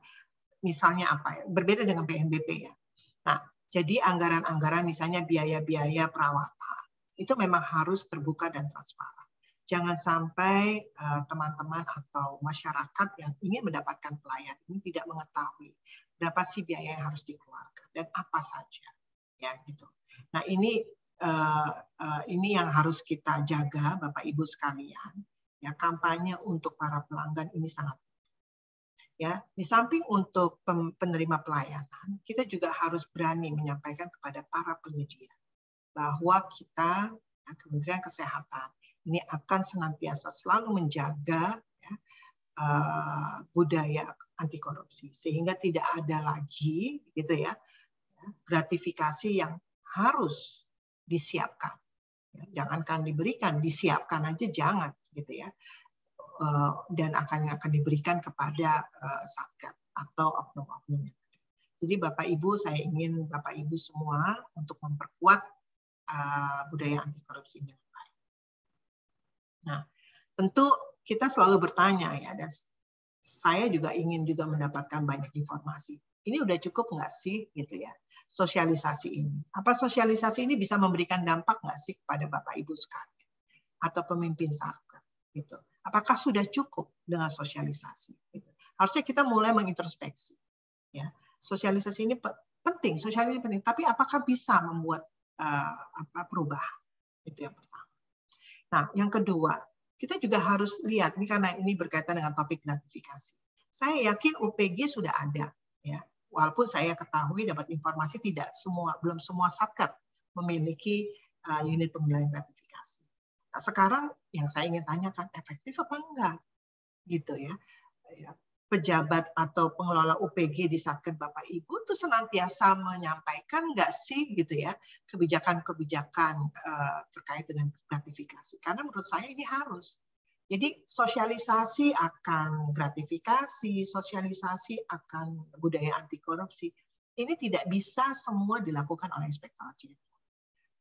misalnya apa ya berbeda dengan PNBP ya nah jadi anggaran-anggaran misalnya biaya-biaya perawatan itu memang harus terbuka dan transparan. Jangan sampai eh, teman-teman uh, atau masyarakat yang ingin mendapatkan pelayanan ini tidak mengetahui berapa sih biaya yang harus dikeluarkan dan apa saja, ya gitu. Nah ini uh, uh, ini yang harus kita jaga, Bapak Ibu sekalian. Ya kampanye untuk para pelanggan ini sangat ya di samping untuk penerima pelayanan kita juga harus berani menyampaikan kepada para penyedia bahwa kita ya, Kementerian Kesehatan ini akan senantiasa selalu menjaga ya, uh, budaya anti korupsi sehingga tidak ada lagi gitu ya, ya gratifikasi yang harus disiapkan. Ya, jangankan diberikan, disiapkan aja jangan gitu ya. Eh, dan akan akan diberikan kepada eh, satgas atau oknum-oknumnya. Jadi Bapak Ibu, saya ingin Bapak Ibu semua untuk memperkuat eh, budaya anti korupsi ini. Nah, tentu kita selalu bertanya ya, dan saya juga ingin juga mendapatkan banyak informasi. Ini udah cukup nggak sih gitu ya sosialisasi ini? Apa sosialisasi ini bisa memberikan dampak nggak sih kepada Bapak Ibu sekalian atau pemimpin satgas gitu? Apakah sudah cukup dengan sosialisasi? Gitu. Harusnya kita mulai mengintrospeksi. Ya, sosialisasi ini penting, sosialisasi ini penting. Tapi apakah bisa membuat uh, apa perubahan? Itu yang pertama. Nah, yang kedua, kita juga harus lihat ini karena ini berkaitan dengan topik gratifikasi. Saya yakin UPG sudah ada, ya. Walaupun saya ketahui dapat informasi tidak semua, belum semua satker memiliki uh, unit pengendalian gratifikasi. Nah, sekarang yang saya ingin tanyakan efektif apa enggak gitu ya. ya pejabat atau pengelola UPG di satker Bapak Ibu tuh senantiasa menyampaikan enggak sih gitu ya kebijakan-kebijakan uh, terkait dengan gratifikasi. Karena menurut saya ini harus. Jadi sosialisasi akan gratifikasi, sosialisasi akan budaya anti korupsi. Ini tidak bisa semua dilakukan oleh Inspektorat Jenderal.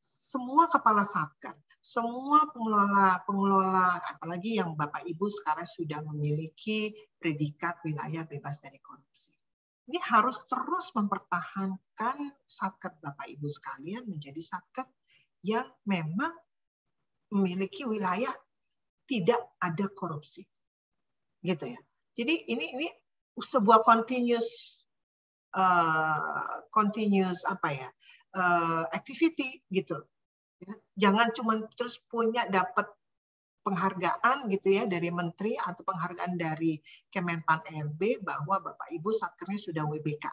Semua kepala satker semua pengelola pengelola apalagi yang Bapak Ibu sekarang sudah memiliki predikat wilayah bebas dari korupsi. Ini harus terus mempertahankan satker Bapak Ibu sekalian menjadi satker yang memang memiliki wilayah tidak ada korupsi. Gitu ya. Jadi ini ini sebuah continuous uh, continuous apa ya? Uh, activity gitu Ya. Jangan cuma terus punya dapat penghargaan gitu ya dari menteri atau penghargaan dari Kemenpan RB bahwa Bapak Ibu satkernya sudah WBK.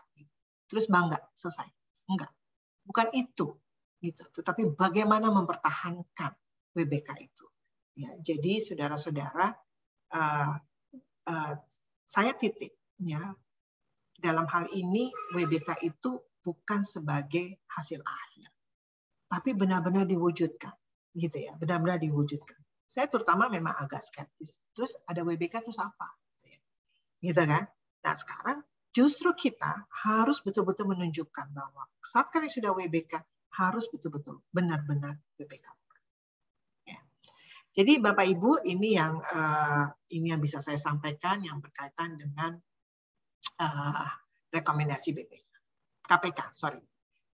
Terus bangga selesai. Enggak. Bukan itu gitu. Tetapi bagaimana mempertahankan WBK itu. Ya, jadi saudara-saudara uh, uh, saya titip ya dalam hal ini WBK itu bukan sebagai hasil akhir tapi benar-benar diwujudkan gitu ya benar-benar diwujudkan saya terutama memang agak skeptis terus ada WBK terus apa gitu, ya. gitu, kan nah sekarang justru kita harus betul-betul menunjukkan bahwa saat kan yang sudah WBK harus betul-betul benar-benar WBK ya. jadi Bapak Ibu ini yang uh, ini yang bisa saya sampaikan yang berkaitan dengan uh, rekomendasi BPK KPK sorry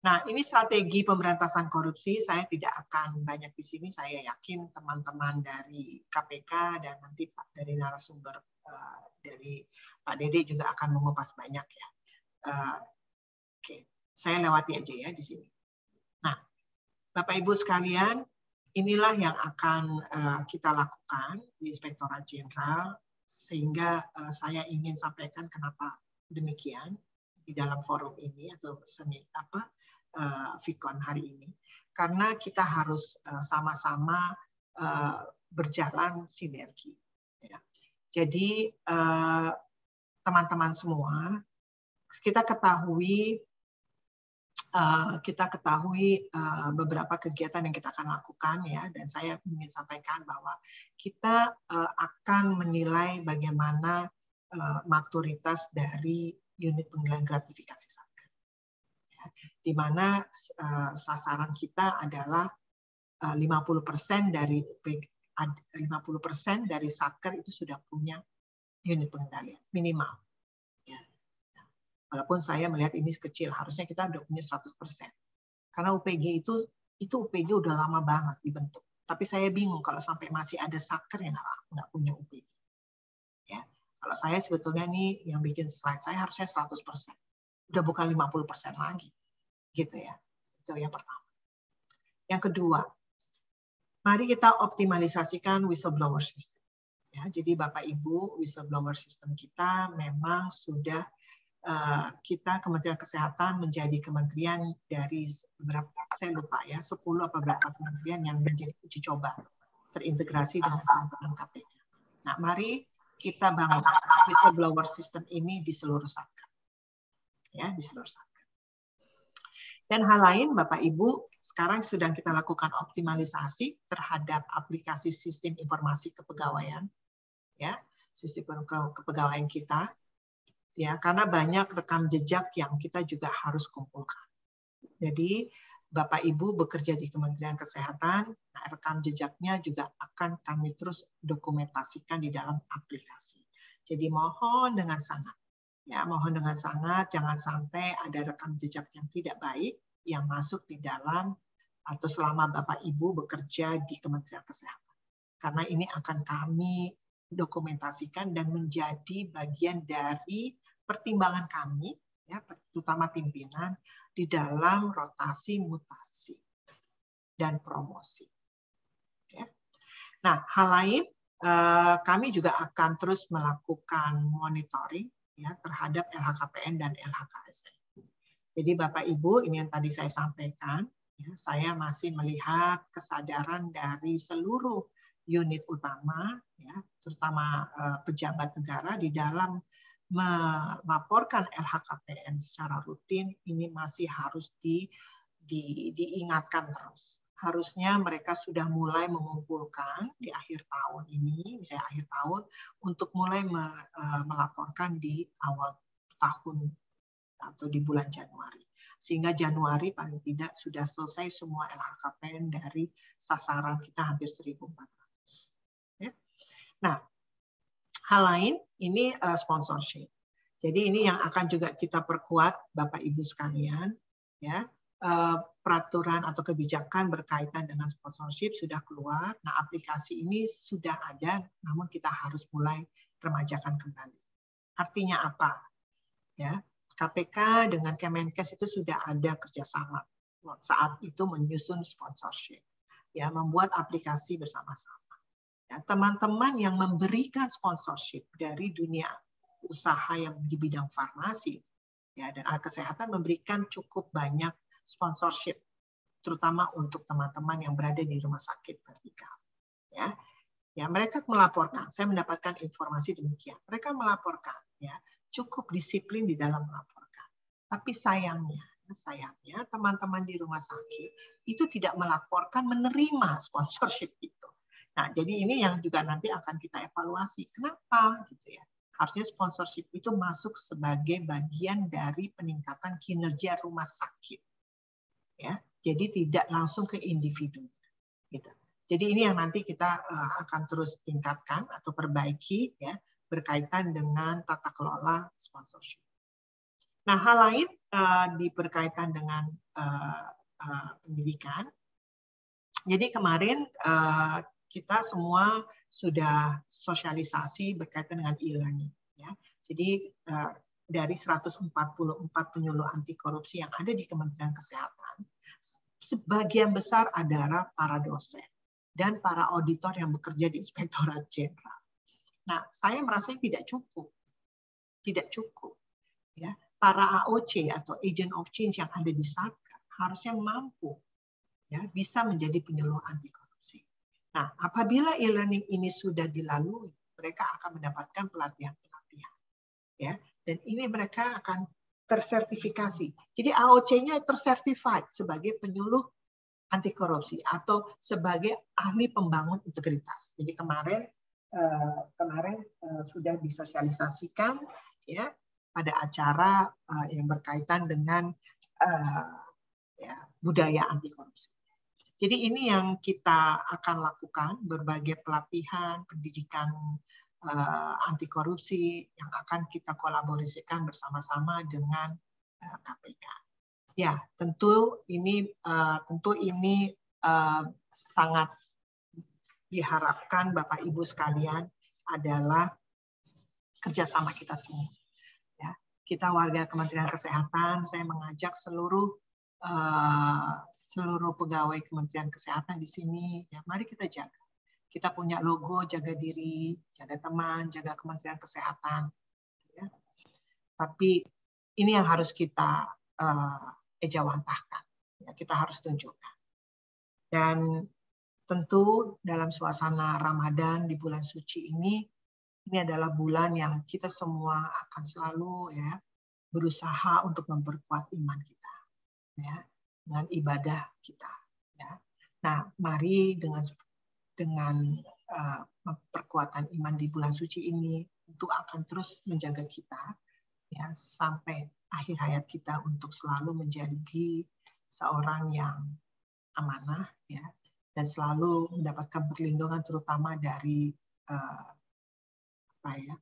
Nah, ini strategi pemberantasan korupsi. Saya tidak akan banyak di sini. Saya yakin teman-teman dari KPK dan nanti Pak dari narasumber uh, dari Pak Dede juga akan mengupas banyak ya. Uh, Oke, okay. saya lewati aja ya di sini. Nah, Bapak Ibu sekalian, inilah yang akan uh, kita lakukan di Inspektorat Jenderal sehingga uh, saya ingin sampaikan kenapa demikian di dalam forum ini atau seni apa Eh, Vicon hari ini karena kita harus eh, sama-sama eh, berjalan sinergi. Ya. Jadi teman-teman semua kita ketahui kita ketahui beberapa kegiatan yang kita akan lakukan ya dan saya ingin sampaikan bahwa kita akan menilai bagaimana maturitas dari unit penggilaan gratifikasi satu di mana eh, sasaran kita adalah uh, persen dari 50% dari satker itu sudah punya unit pengendalian minimal. Ya. walaupun saya melihat ini kecil, harusnya kita sudah punya 100%. Karena UPG itu itu UPG udah lama banget dibentuk. Tapi saya bingung kalau sampai masih ada satker yang nggak punya UPG. Ya. Kalau saya sebetulnya nih yang bikin slide saya harusnya 100%. Udah bukan 50% lagi gitu ya. Itu yang pertama. Yang kedua, mari kita optimalisasikan whistleblower system. Ya, jadi Bapak Ibu, whistleblower system kita memang sudah uh, kita Kementerian Kesehatan menjadi kementerian dari beberapa saya lupa ya, 10 apa berapa kementerian yang menjadi uji coba terintegrasi dengan teman-teman KPK. Nah, mari kita bangun whistleblower system ini di seluruh Satgas. Ya, di seluruh Satgas. Dan hal lain, Bapak Ibu, sekarang sedang kita lakukan optimalisasi terhadap aplikasi sistem informasi kepegawaian, ya, sistem kepegawaian kita, ya, karena banyak rekam jejak yang kita juga harus kumpulkan. Jadi Bapak Ibu bekerja di Kementerian Kesehatan, nah, rekam jejaknya juga akan kami terus dokumentasikan di dalam aplikasi. Jadi mohon dengan sangat Ya, mohon dengan sangat jangan sampai ada rekam jejak yang tidak baik yang masuk di dalam atau selama Bapak Ibu bekerja di Kementerian Kesehatan. Karena ini akan kami dokumentasikan dan menjadi bagian dari pertimbangan kami ya terutama pimpinan di dalam rotasi mutasi dan promosi. Ya. Nah, hal lain eh, kami juga akan terus melakukan monitoring ya terhadap LHKPN dan LHKSN. Jadi Bapak Ibu, ini yang tadi saya sampaikan, ya, saya masih melihat kesadaran dari seluruh unit utama, ya, terutama eh, pejabat negara di dalam melaporkan LHKPN secara rutin ini masih harus di, di, diingatkan terus harusnya mereka sudah mulai mengumpulkan di akhir tahun ini, misalnya akhir tahun, untuk mulai eh, melaporkan di awal tahun atau di bulan Januari. Sehingga Januari paling tidak sudah selesai semua LHKPN dari sasaran kita hampir 1.400. Ya. Nah, hal lain ini eh, sponsorship. Jadi ini yang akan juga kita perkuat Bapak Ibu sekalian ya Eh, peraturan atau kebijakan berkaitan dengan sponsorship sudah keluar. Nah, aplikasi ini sudah ada, namun kita harus mulai remajakan kembali. Artinya apa? Ya, KPK dengan Kemenkes itu sudah ada kerjasama saat itu menyusun sponsorship, ya, membuat aplikasi bersama-sama. Ya, teman-teman yang memberikan sponsorship dari dunia usaha yang di bidang farmasi ya dan kesehatan memberikan cukup banyak sponsorship, terutama untuk teman-teman yang berada di rumah sakit vertikal. Ya, ya mereka melaporkan. Saya mendapatkan informasi demikian. Mereka melaporkan. Ya, cukup disiplin di dalam melaporkan. Tapi sayangnya, sayangnya teman-teman di rumah sakit itu tidak melaporkan menerima sponsorship itu. Nah, jadi ini yang juga nanti akan kita evaluasi. Kenapa gitu ya? Harusnya sponsorship itu masuk sebagai bagian dari peningkatan kinerja rumah sakit ya. Jadi tidak langsung ke individu. Gitu. Jadi ini yang nanti kita eh, akan terus tingkatkan atau perbaiki ya berkaitan dengan tata kelola sponsorship. Nah, hal lain uh, di berkaitan dengan uh, uh, pendidikan. Jadi kemarin uh, kita semua sudah sosialisasi berkaitan dengan e-learning. Ya. Jadi uh, dari 144 penyuluh anti korupsi yang ada di Kementerian Kesehatan, sebagian besar adalah para dosen dan para auditor yang bekerja di Inspektorat Jenderal. Nah, saya merasa tidak cukup. Tidak cukup. Ya, para AOC atau Agent of Change yang ada di SAKA harusnya mampu ya, bisa menjadi penyuluh anti korupsi. Nah, apabila e-learning ini sudah dilalui, mereka akan mendapatkan pelatihan-pelatihan. Ya, dan ini mereka akan tersertifikasi. Jadi AOC-nya tersertifikat sebagai penyuluh anti korupsi atau sebagai ahli pembangun integritas. Jadi kemarin eh, kemarin eh, sudah disosialisasikan ya pada acara eh, yang berkaitan dengan ya, budaya anti korupsi. Jadi ini yang kita akan lakukan berbagai pelatihan, pendidikan uh, eh, anti korupsi yang akan kita kolaborasikan bersama-sama dengan uh, eh, KPK. Ya, tentu ini uh, tentu ini uh, sangat diharapkan Bapak Ibu sekalian adalah kerjasama kita semua. Ya, kita warga Kementerian Kesehatan, saya mengajak seluruh uh, seluruh pegawai Kementerian Kesehatan di sini, ya mari kita jaga kita punya logo jaga diri, jaga teman, jaga Kementerian Kesehatan. Gitu ya. Tapi ini yang harus kita uh, ejawantahkan, ya, kita harus tunjukkan. Dan tentu dalam suasana Ramadan di bulan suci ini, ini adalah bulan yang kita semua akan selalu ya berusaha untuk memperkuat iman kita, ya dengan ibadah kita. Ya. Nah, mari dengan dengan uh, eh, perkuatan iman di bulan suci ini itu akan terus menjaga kita ya sampai akhir hayat kita untuk selalu menjadi seorang yang amanah ya dan selalu mendapatkan perlindungan terutama dari uh, apa ya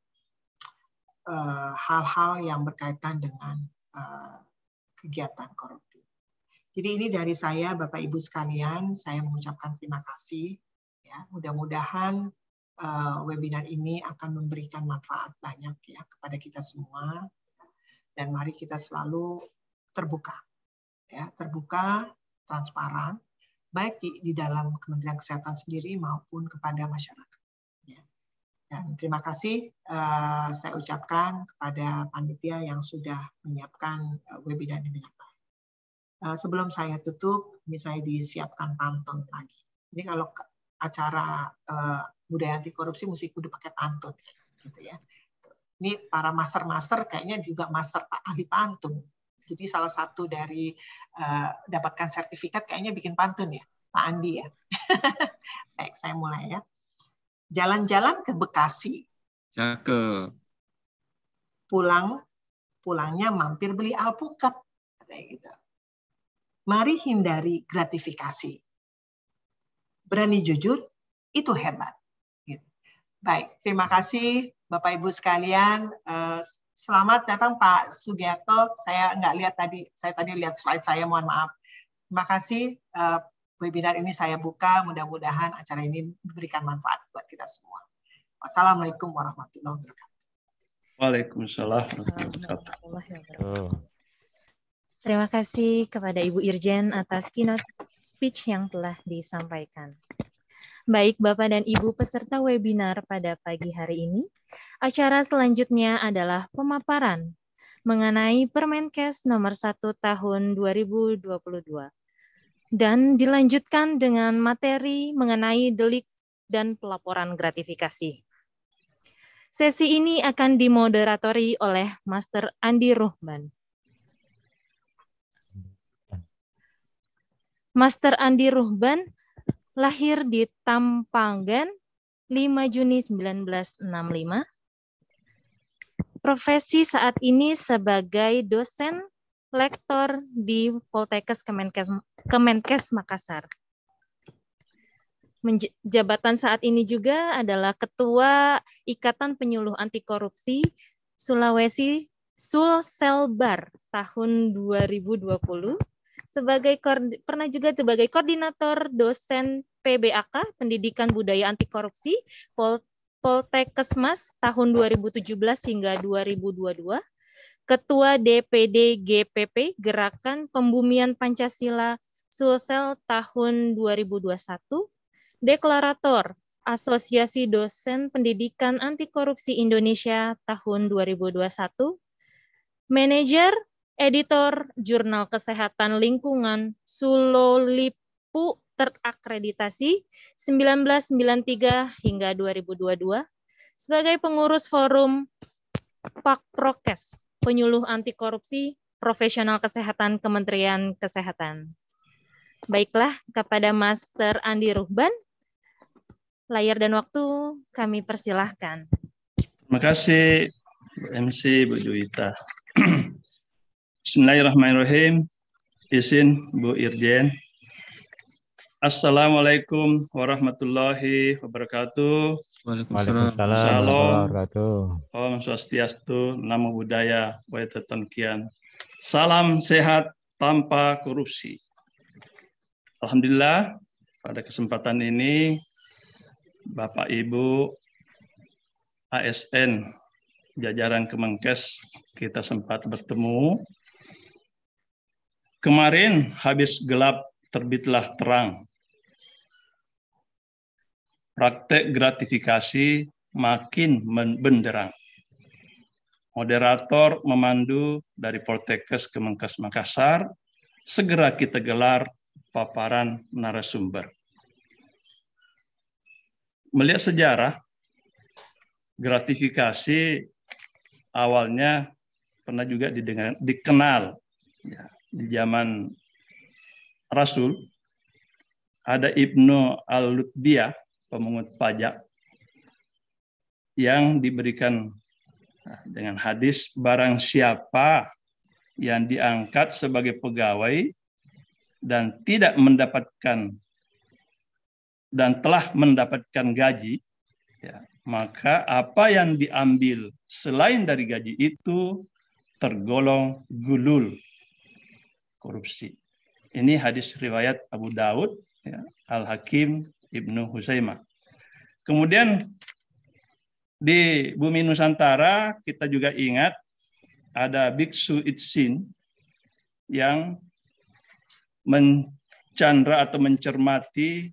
eh, hal-hal uh, yang berkaitan dengan uh, kegiatan korupsi. Jadi ini dari saya Bapak Ibu sekalian, saya mengucapkan terima kasih Ya, mudah-mudahan uh, webinar ini akan memberikan manfaat banyak ya kepada kita semua. Dan mari kita selalu terbuka, ya terbuka, transparan, baik di, di dalam Kementerian Kesehatan sendiri maupun kepada masyarakat. Ya. Dan terima kasih uh, saya ucapkan kepada panitia yang sudah menyiapkan uh, webinar ini dengan baik. Uh, sebelum saya tutup, ini saya disiapkan pantun lagi. Ini kalau acara uh, budaya anti korupsi mesti kudu pakai pantun gitu ya. Ini para master-master kayaknya juga master Pak ahli pantun. Jadi salah satu dari uh, dapatkan sertifikat kayaknya bikin pantun ya, Pak Andi ya. [LAUGHS] Baik, saya mulai ya. Jalan-jalan ke Bekasi. Ke. Pulang pulangnya mampir beli alpukat kayak gitu. Mari hindari gratifikasi berani jujur itu hebat. Gitu. Baik, terima kasih Bapak Ibu sekalian. Eh, selamat datang Pak Sugiarto. Saya nggak lihat tadi, saya tadi lihat slide saya, mohon maaf. Terima kasih eh, webinar ini saya buka. Mudah-mudahan acara ini memberikan manfaat buat kita semua. Wassalamualaikum warahmatullahi wabarakatuh. Waalaikumsalam warahmatullahi wabarakatuh. Terima kasih kepada Ibu Irjen atas keynote speech yang telah disampaikan. Baik Bapak dan Ibu peserta webinar pada pagi hari ini, acara selanjutnya adalah pemaparan mengenai Permenkes nomor 1 tahun 2022 dan dilanjutkan dengan materi mengenai delik dan pelaporan gratifikasi. Sesi ini akan dimoderatori oleh Master Andi Rohman. Master Andi Ruhban lahir di Tampangan 5 Juni 1965. Profesi saat ini sebagai dosen lektor di Poltekkes Kemenkes, Kemenkes Makassar. Menj jabatan saat ini juga adalah Ketua Ikatan Penyuluh Anti Korupsi Sulawesi Sulselbar tahun 2020 sebagai pernah juga sebagai koordinator dosen PBAK Pendidikan Budaya Anti Korupsi Pol Poltekesmas tahun 2017 hingga 2022, Ketua DPD GPP Gerakan Pembumian Pancasila Sulsel tahun 2021, Deklarator Asosiasi Dosen Pendidikan Anti Korupsi Indonesia tahun 2021, Manajer editor Jurnal Kesehatan Lingkungan Sulolipu terakreditasi 1993 hingga 2022 sebagai pengurus forum Pak Prokes penyuluh anti korupsi profesional kesehatan Kementerian Kesehatan. Baiklah, kepada Master Andi Ruhban, layar dan waktu kami persilahkan. Terima kasih MC Bu Juwita. [CLEARS THROAT] Bismillahirrahmanirrahim. Izin Bu Irjen. Assalamualaikum warahmatullahi wabarakatuh. Waalaikumsalam. Salam. Om Swastiastu, Namo Buddhaya, Waitetan Kian. Salam sehat tanpa korupsi. Alhamdulillah, pada kesempatan ini Bapak Ibu ASN jajaran Kemenkes kita sempat bertemu Kemarin habis gelap terbitlah terang. Praktek gratifikasi makin benderang. Moderator memandu dari ke Kemenkes Makassar, segera kita gelar paparan narasumber. Melihat sejarah, gratifikasi awalnya pernah juga didengar, dikenal ya di zaman Rasul ada Ibnu Al-Lutbiyah pemungut pajak yang diberikan nah, dengan hadis barang siapa yang diangkat sebagai pegawai dan tidak mendapatkan dan telah mendapatkan gaji, ya, maka apa yang diambil selain dari gaji itu tergolong gulul korupsi. Ini hadis riwayat Abu Daud, ya, Al-Hakim, Ibnu Husaimah. Kemudian di bumi Nusantara kita juga ingat ada biksu Itsin yang mencandra atau mencermati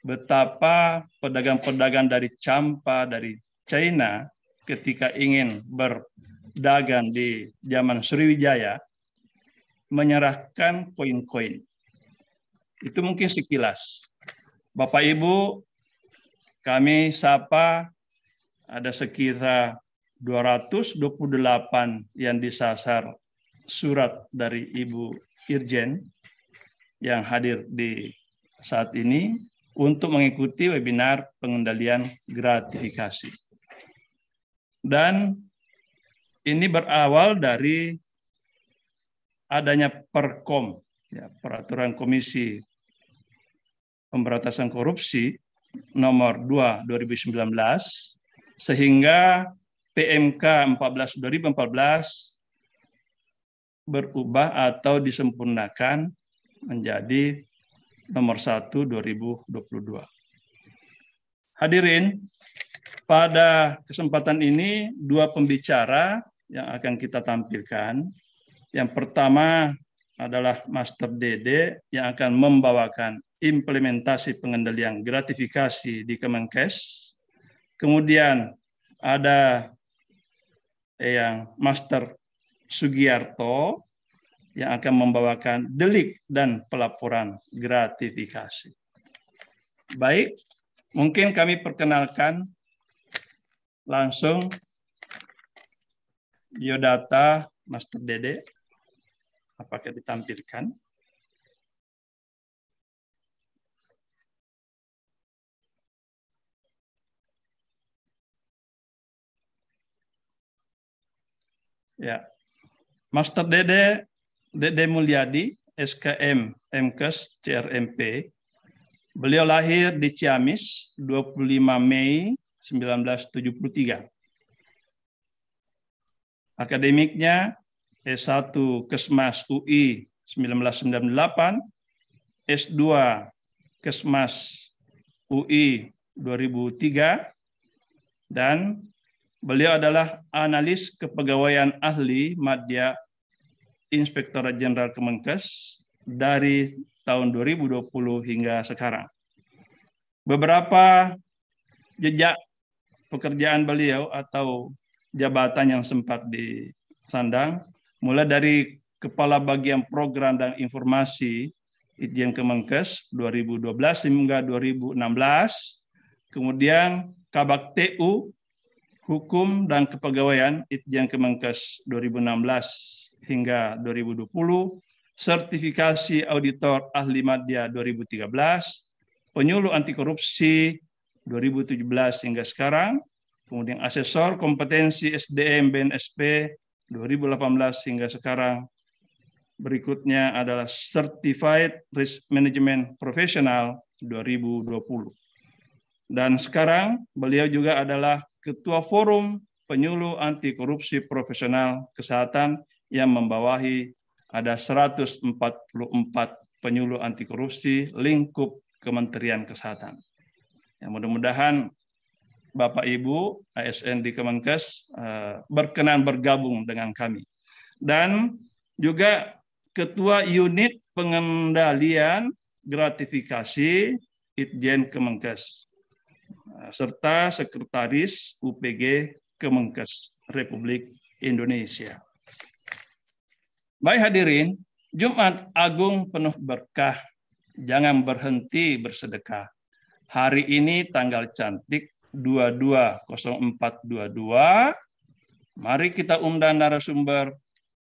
betapa pedagang-pedagang dari Champa dari China ketika ingin berdagang di zaman Sriwijaya menyerahkan koin-koin. Itu mungkin sekilas. Bapak Ibu, kami sapa ada sekitar 228 yang disasar surat dari Ibu Irjen yang hadir di saat ini untuk mengikuti webinar pengendalian gratifikasi. Dan ini berawal dari adanya Perkom, ya, Peraturan Komisi Pemberantasan Korupsi nomor 2 2019 sehingga PMK 14 2014 berubah atau disempurnakan menjadi nomor 1 2022. Hadirin, pada kesempatan ini dua pembicara yang akan kita tampilkan yang pertama adalah Master DD yang akan membawakan implementasi pengendalian gratifikasi di Kemenkes. Kemudian ada yang Master Sugiarto yang akan membawakan delik dan pelaporan gratifikasi. Baik, mungkin kami perkenalkan langsung biodata Master Dede. Apakah ditampilkan? Ya. Master Dede Dede Mulyadi, SKM MKes CRMP. Beliau lahir di Ciamis 25 Mei 1973. Akademiknya S1 Kesmas UI 1998, S2 Kesmas UI 2003, dan beliau adalah analis kepegawaian ahli Madya Inspektorat Jenderal Kemenkes dari tahun 2020 hingga sekarang. Beberapa jejak pekerjaan beliau atau jabatan yang sempat disandang mulai dari Kepala Bagian Program dan Informasi Itjen Kemenkes 2012 hingga 2016, kemudian Kabak TU Hukum dan Kepegawaian Itjen Kemenkes 2016 hingga 2020, sertifikasi auditor ahli madya 2013, penyuluh anti korupsi 2017 hingga sekarang, kemudian asesor kompetensi SDM BNSP 2018 hingga sekarang. Berikutnya adalah Certified Risk Management Professional 2020. Dan sekarang beliau juga adalah Ketua Forum Penyuluh Anti Korupsi Profesional Kesehatan yang membawahi ada 144 penyuluh anti korupsi lingkup Kementerian Kesehatan. Ya, mudah-mudahan Bapak Ibu ASN di Kemenkes eh, berkenan bergabung dengan kami. Dan juga Ketua Unit Pengendalian Gratifikasi Itjen Kemenkes eh, serta Sekretaris UPG Kemenkes Republik Indonesia. Baik hadirin, Jumat Agung penuh berkah. Jangan berhenti bersedekah. Hari ini tanggal cantik 0422. Mari kita undang narasumber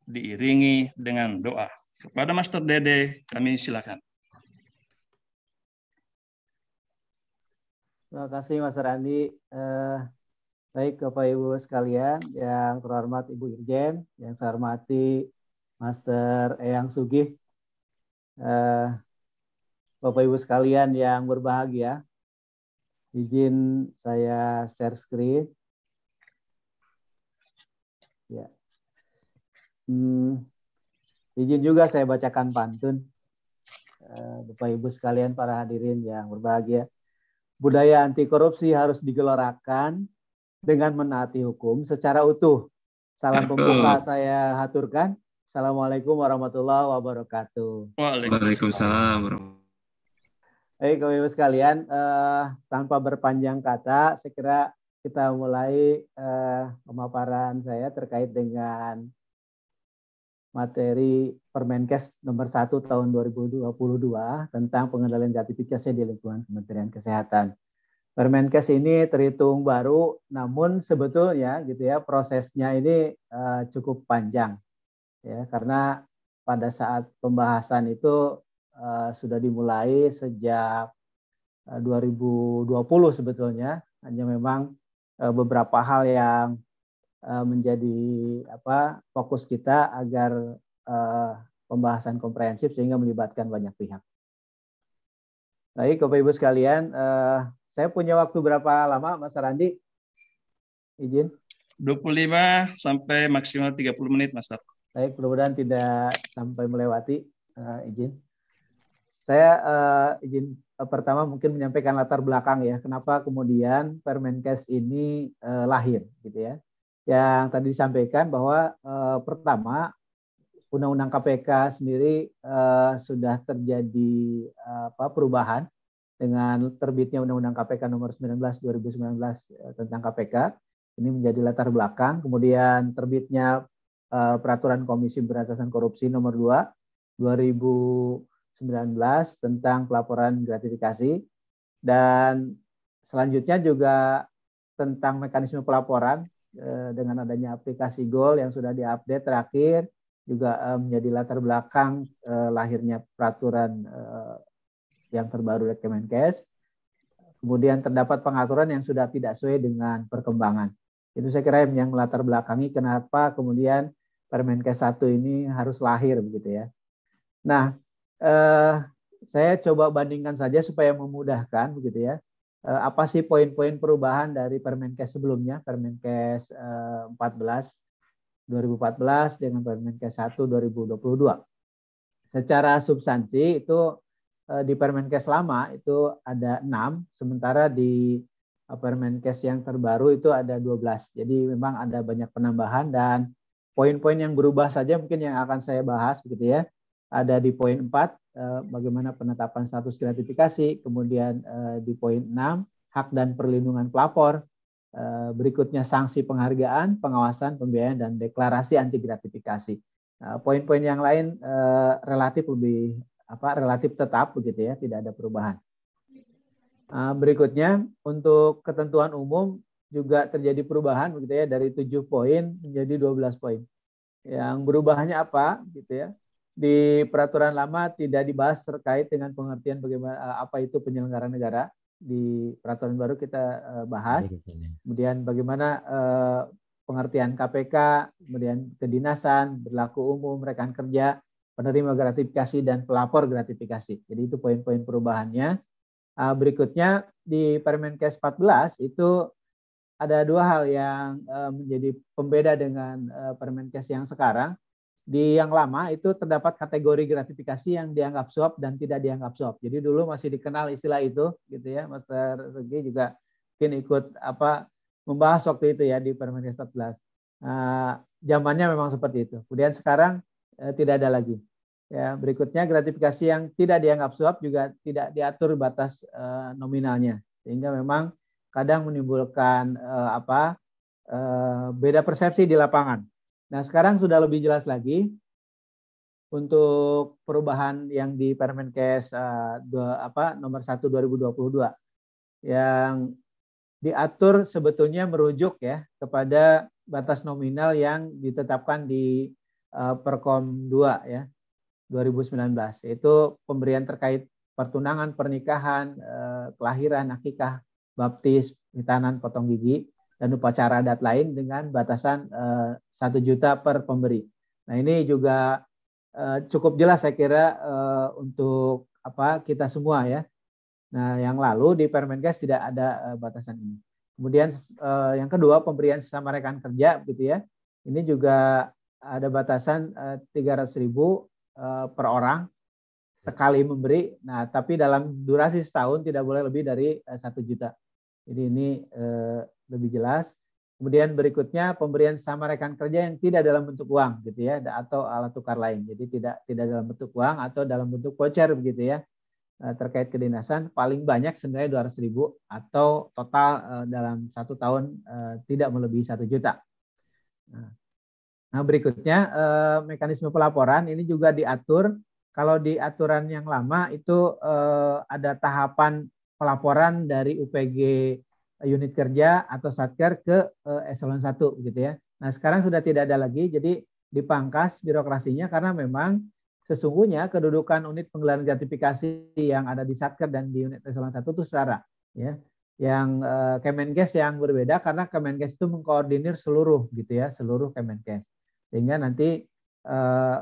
diiringi dengan doa. Kepada Master Dede, kami silakan. Terima kasih Mas Randi. Eh, baik Bapak Ibu sekalian yang terhormat Ibu Irjen, yang saya hormati Master Eyang Sugih, eh, Bapak Ibu sekalian yang berbahagia, Izin saya share screen. Ya. Hmm, izin juga saya bacakan pantun. Eh, Bapak Ibu sekalian para hadirin yang berbahagia. Budaya anti korupsi harus digelorakan dengan menaati hukum secara utuh. Salam pembuka saya haturkan. Assalamualaikum warahmatullahi wabarakatuh. Waalaikumsalam warahmatullahi wabarakatuh. Baik, Bapak Ibu sekalian, uh, tanpa berpanjang kata, saya kita mulai uh, pemaparan saya terkait dengan materi Permenkes nomor 1 tahun 2022 tentang pengendalian gratifikasi di lingkungan Kementerian Kesehatan. Permenkes ini terhitung baru, namun sebetulnya gitu ya prosesnya ini uh, cukup panjang, ya karena pada saat pembahasan itu Eh, sudah dimulai sejak 2020 eh, sebetulnya hanya memang eh, beberapa hal yang menjadi apa fokus kita agar pembahasan komprehensif sehingga melibatkan banyak pihak. Baik, Bapak Ibu sekalian, saya punya waktu berapa lama Mas Randi? Izin. 25 sampai maksimal 30 menit, Mas Baik, mudah-mudahan tidak sampai melewati. izin. Saya uh, izin uh, pertama mungkin menyampaikan latar belakang ya, kenapa kemudian Permenkes ini uh, lahir gitu ya. Yang tadi disampaikan bahwa uh, pertama Undang-Undang KPK sendiri uh, sudah terjadi uh, apa perubahan dengan terbitnya Undang-Undang KPK nomor 19 2019 uh, tentang KPK. Ini menjadi latar belakang, kemudian terbitnya uh, peraturan Komisi Pemberantasan Korupsi nomor 2 2000 19 tentang pelaporan gratifikasi dan selanjutnya juga tentang mekanisme pelaporan eh, dengan adanya aplikasi Goal yang sudah diupdate terakhir juga eh, menjadi latar belakang eh, lahirnya peraturan yang terbaru dari Kemenkes. Kemudian terdapat pengaturan yang sudah tidak sesuai dengan perkembangan. Itu saya kira yang latar belakangi kenapa kemudian Permenkes 1 ini harus lahir begitu ya. Nah, eh, saya coba bandingkan saja supaya memudahkan begitu ya. Eh, apa sih poin-poin perubahan dari Permenkes sebelumnya, Permenkes eh, 14 2014 dengan Permenkes 1 2022. Secara substansi itu eh, di Permenkes lama itu ada enam, sementara di eh, Permenkes yang terbaru itu ada 12. Jadi memang ada banyak penambahan dan poin-poin yang berubah saja mungkin yang akan saya bahas begitu ya ada di poin 4 eh, bagaimana penetapan status gratifikasi, kemudian eh, di poin 6 hak dan perlindungan pelapor, eh, berikutnya sanksi penghargaan, pengawasan, pembiayaan dan deklarasi anti gratifikasi. Poin-poin yang lain relatif lebih apa relatif tetap begitu ya, tidak ada perubahan. Berikutnya untuk ketentuan umum juga terjadi perubahan begitu ya dari tujuh poin menjadi 12 poin. Yang berubahnya apa gitu ya? di peraturan lama tidak dibahas terkait dengan pengertian bagaimana eh, apa itu penyelenggara negara di peraturan baru kita eh, bahas kemudian bagaimana eh, pengertian KPK kemudian kedinasan berlaku umum rekan kerja penerima gratifikasi dan pelapor gratifikasi jadi itu poin-poin perubahannya berikutnya di Permenkes 14 itu ada dua hal yang menjadi pembeda dengan Permenkes yang sekarang di yang lama itu terdapat kategori gratifikasi yang dianggap suap dan tidak dianggap suap. Jadi dulu masih dikenal istilah itu, gitu ya. Master Segi juga mungkin ikut apa membahas waktu itu ya di Permen 14. Nah, zamannya memang seperti itu. Kemudian sekarang eh, tidak ada lagi. Ya, berikutnya gratifikasi yang tidak dianggap suap juga tidak diatur batas eh, nominalnya, sehingga memang kadang menimbulkan eh, apa eh, beda persepsi di lapangan. Nah, sekarang sudah lebih jelas lagi untuk perubahan yang di Permenkes uh, eh, dua, apa nomor 1 2022 yang diatur sebetulnya merujuk ya kepada batas nominal yang ditetapkan di uh, Perkom 2 ya 2019 yaitu pemberian terkait pertunangan, pernikahan, eh, kelahiran, akikah, baptis, hitanan, potong gigi dan upacara adat lain dengan batasan eh, satu juta per pemberi. Nah ini juga eh, cukup jelas saya kira eh, untuk apa kita semua ya. Nah yang lalu di Permenkes tidak ada batasan ini. Kemudian yang kedua pemberian sesama rekan kerja gitu ya. Ini juga ada batasan tiga uh, ribu per orang sekali memberi. Nah tapi dalam durasi setahun tidak boleh lebih dari satu juta. Jadi ini uh, lebih jelas. Kemudian berikutnya pemberian sama rekan kerja yang tidak dalam bentuk uang gitu ya atau alat tukar lain. Jadi tidak tidak dalam bentuk uang atau dalam bentuk voucher begitu ya eh, terkait kedinasan paling banyak sebenarnya dua ratus ribu atau total eh, dalam satu tahun eh, tidak melebihi satu juta. Nah, nah berikutnya mekanisme pelaporan ini juga diatur kalau di aturan yang lama itu ada tahapan pelaporan dari UPG unit kerja atau satker ke eh, eselon 1 gitu ya. Nah, sekarang sudah tidak ada lagi jadi dipangkas birokrasinya karena memang sesungguhnya kedudukan unit penggelaran gratifikasi yang ada di satker dan di unit eselon 1 itu setara ya. Yang eh, Kemenkes yang berbeda karena Kemenkes itu mengkoordinir seluruh gitu ya, seluruh Kemenkes. Sehingga nanti eh,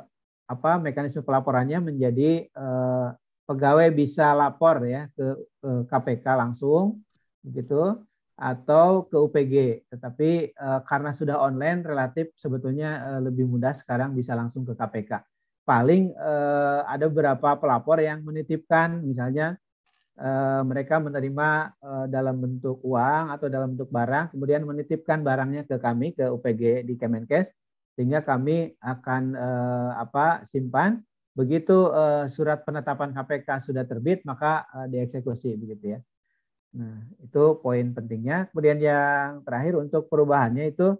apa mekanisme pelaporannya menjadi eh, pegawai bisa lapor ya ke, ke KPK langsung begitu atau ke UPG. Tetapi eh, karena sudah online, relatif sebetulnya eh, lebih mudah sekarang bisa langsung ke KPK. Paling eh, ada beberapa pelapor yang menitipkan, misalnya mereka menerima dalam bentuk uang atau dalam bentuk barang, kemudian menitipkan barangnya ke kami ke UPG di Kemenkes, sehingga kami akan apa simpan. Begitu surat penetapan KPK sudah terbit, maka dieksekusi begitu ya. Nah, itu poin pentingnya. Kemudian yang terakhir untuk perubahannya itu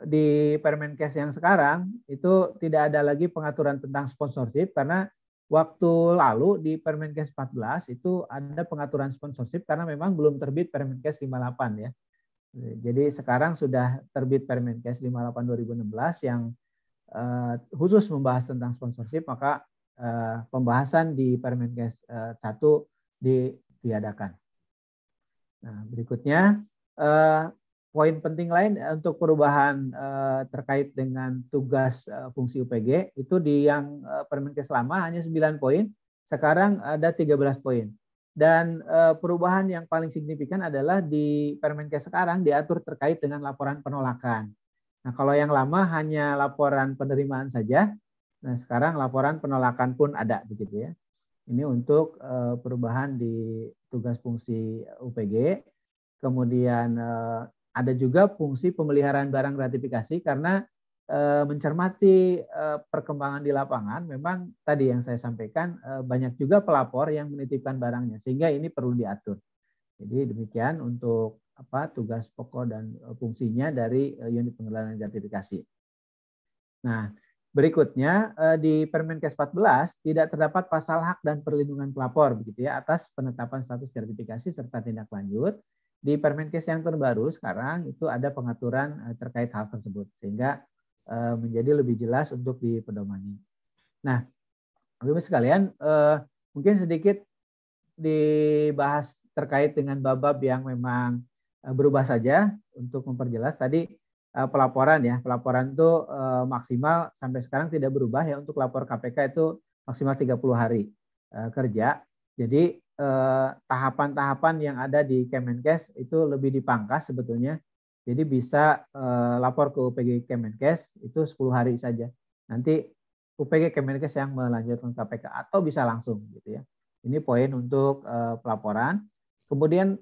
di Permenkes yang sekarang itu tidak ada lagi pengaturan tentang sponsorship karena waktu lalu di Permenkes 14 itu ada pengaturan sponsorship karena memang belum terbit Permenkes 58 ya. Jadi sekarang sudah terbit Permenkes 58 2016 yang eh, khusus membahas tentang sponsorship maka eh, pembahasan di Permenkes eh, 1 diadakan Nah, berikutnya eh, poin penting lain eh, untuk perubahan eh, terkait dengan tugas eh, fungsi UPG itu di yang eh, Permenkes lama hanya 9 poin, sekarang ada 13 poin. Dan eh, perubahan yang paling signifikan adalah di Permenkes sekarang diatur terkait dengan laporan penolakan. Nah, kalau yang lama hanya laporan penerimaan saja, nah sekarang laporan penolakan pun ada begitu ya. Ini untuk uh, perubahan di tugas fungsi UPG. Kemudian uh, ada juga fungsi pemeliharaan barang gratifikasi karena uh, mencermati uh, perkembangan di lapangan memang tadi yang saya sampaikan uh, banyak juga pelapor yang menitipkan barangnya sehingga ini perlu diatur. Jadi demikian untuk apa tugas pokok dan fungsinya dari unit pengelolaan gratifikasi. Nah, Berikutnya eh, di Permenkes 14 tidak terdapat pasal hak dan perlindungan pelapor begitu ya atas penetapan status sertifikasi serta tindak lanjut. Di Permenkes yang terbaru sekarang itu ada pengaturan eh, terkait hal tersebut sehingga eh, menjadi lebih jelas untuk dipedomani. Nah, Bapak sekalian, mungkin sedikit dibahas terkait dengan babak yang memang berubah saja untuk memperjelas tadi Eh, pelaporan ya. Pelaporan itu uh, maksimal sampai sekarang tidak berubah ya untuk lapor KPK itu maksimal 30 hari uh, kerja. Jadi tahapan tahapan-tahapan yang ada di Kemenkes itu lebih dipangkas sebetulnya. Jadi bisa lapor ke UPG Kemenkes itu 10 hari saja. Nanti UPG Kemenkes yang melanjutkan KPK atau bisa langsung gitu ya. Ini poin untuk pelaporan. Kemudian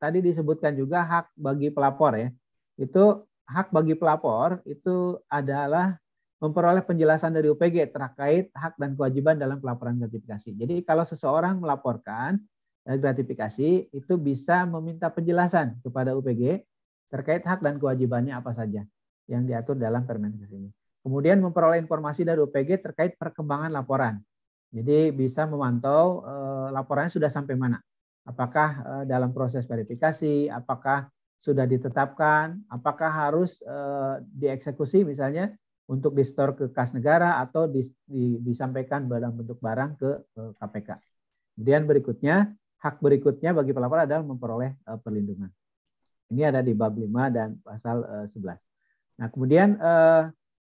tadi disebutkan juga hak bagi pelapor ya. Itu hak bagi pelapor itu adalah memperoleh penjelasan dari UPG terkait hak dan kewajiban dalam pelaporan gratifikasi. Jadi kalau seseorang melaporkan eh, gratifikasi itu bisa meminta penjelasan kepada UPG terkait hak dan kewajibannya apa saja yang diatur dalam Permenkes ini. Kemudian memperoleh informasi dari UPG terkait perkembangan laporan. Jadi bisa memantau eh, laporannya sudah sampai mana. Apakah eh, dalam proses verifikasi, apakah sudah ditetapkan, apakah harus eh, dieksekusi misalnya untuk di store ke kas negara atau di, di, disampaikan dalam bentuk barang ke KPK. Eh, kemudian berikutnya, hak berikutnya bagi pelapor adalah memperoleh eh, perlindungan. Ini ada di bab 5 dan pasal 11. Nah, kemudian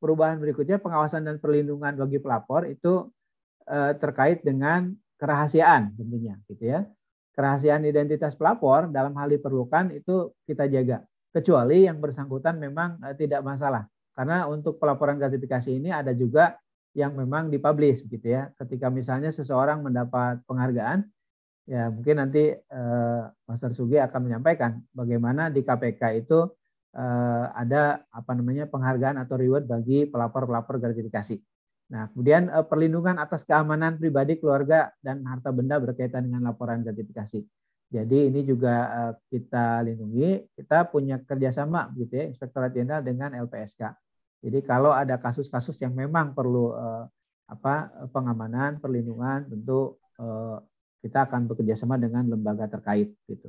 perubahan berikutnya pengawasan dan perlindungan bagi pelapor itu terkait dengan kerahasiaan tentunya gitu ya kerahasiaan identitas pelapor dalam hal diperlukan itu kita jaga kecuali yang bersangkutan memang eh, tidak masalah karena untuk pelaporan gratifikasi ini ada juga yang memang dipublish gitu ya ketika misalnya seseorang mendapat penghargaan ya mungkin nanti eh, Mas Sugi akan menyampaikan bagaimana di KPK itu eh, ada apa namanya penghargaan atau reward bagi pelapor-pelapor gratifikasi Nah, kemudian eh, perlindungan atas keamanan pribadi, keluarga, dan harta benda berkaitan dengan laporan gratifikasi. Jadi ini juga eh, kita lindungi. Kita punya kerjasama, gitu ya, Inspektorat Jenderal dengan LPSK. Jadi kalau ada kasus-kasus yang memang perlu eh, apa pengamanan, perlindungan, tentu kita akan bekerjasama dengan lembaga terkait, gitu.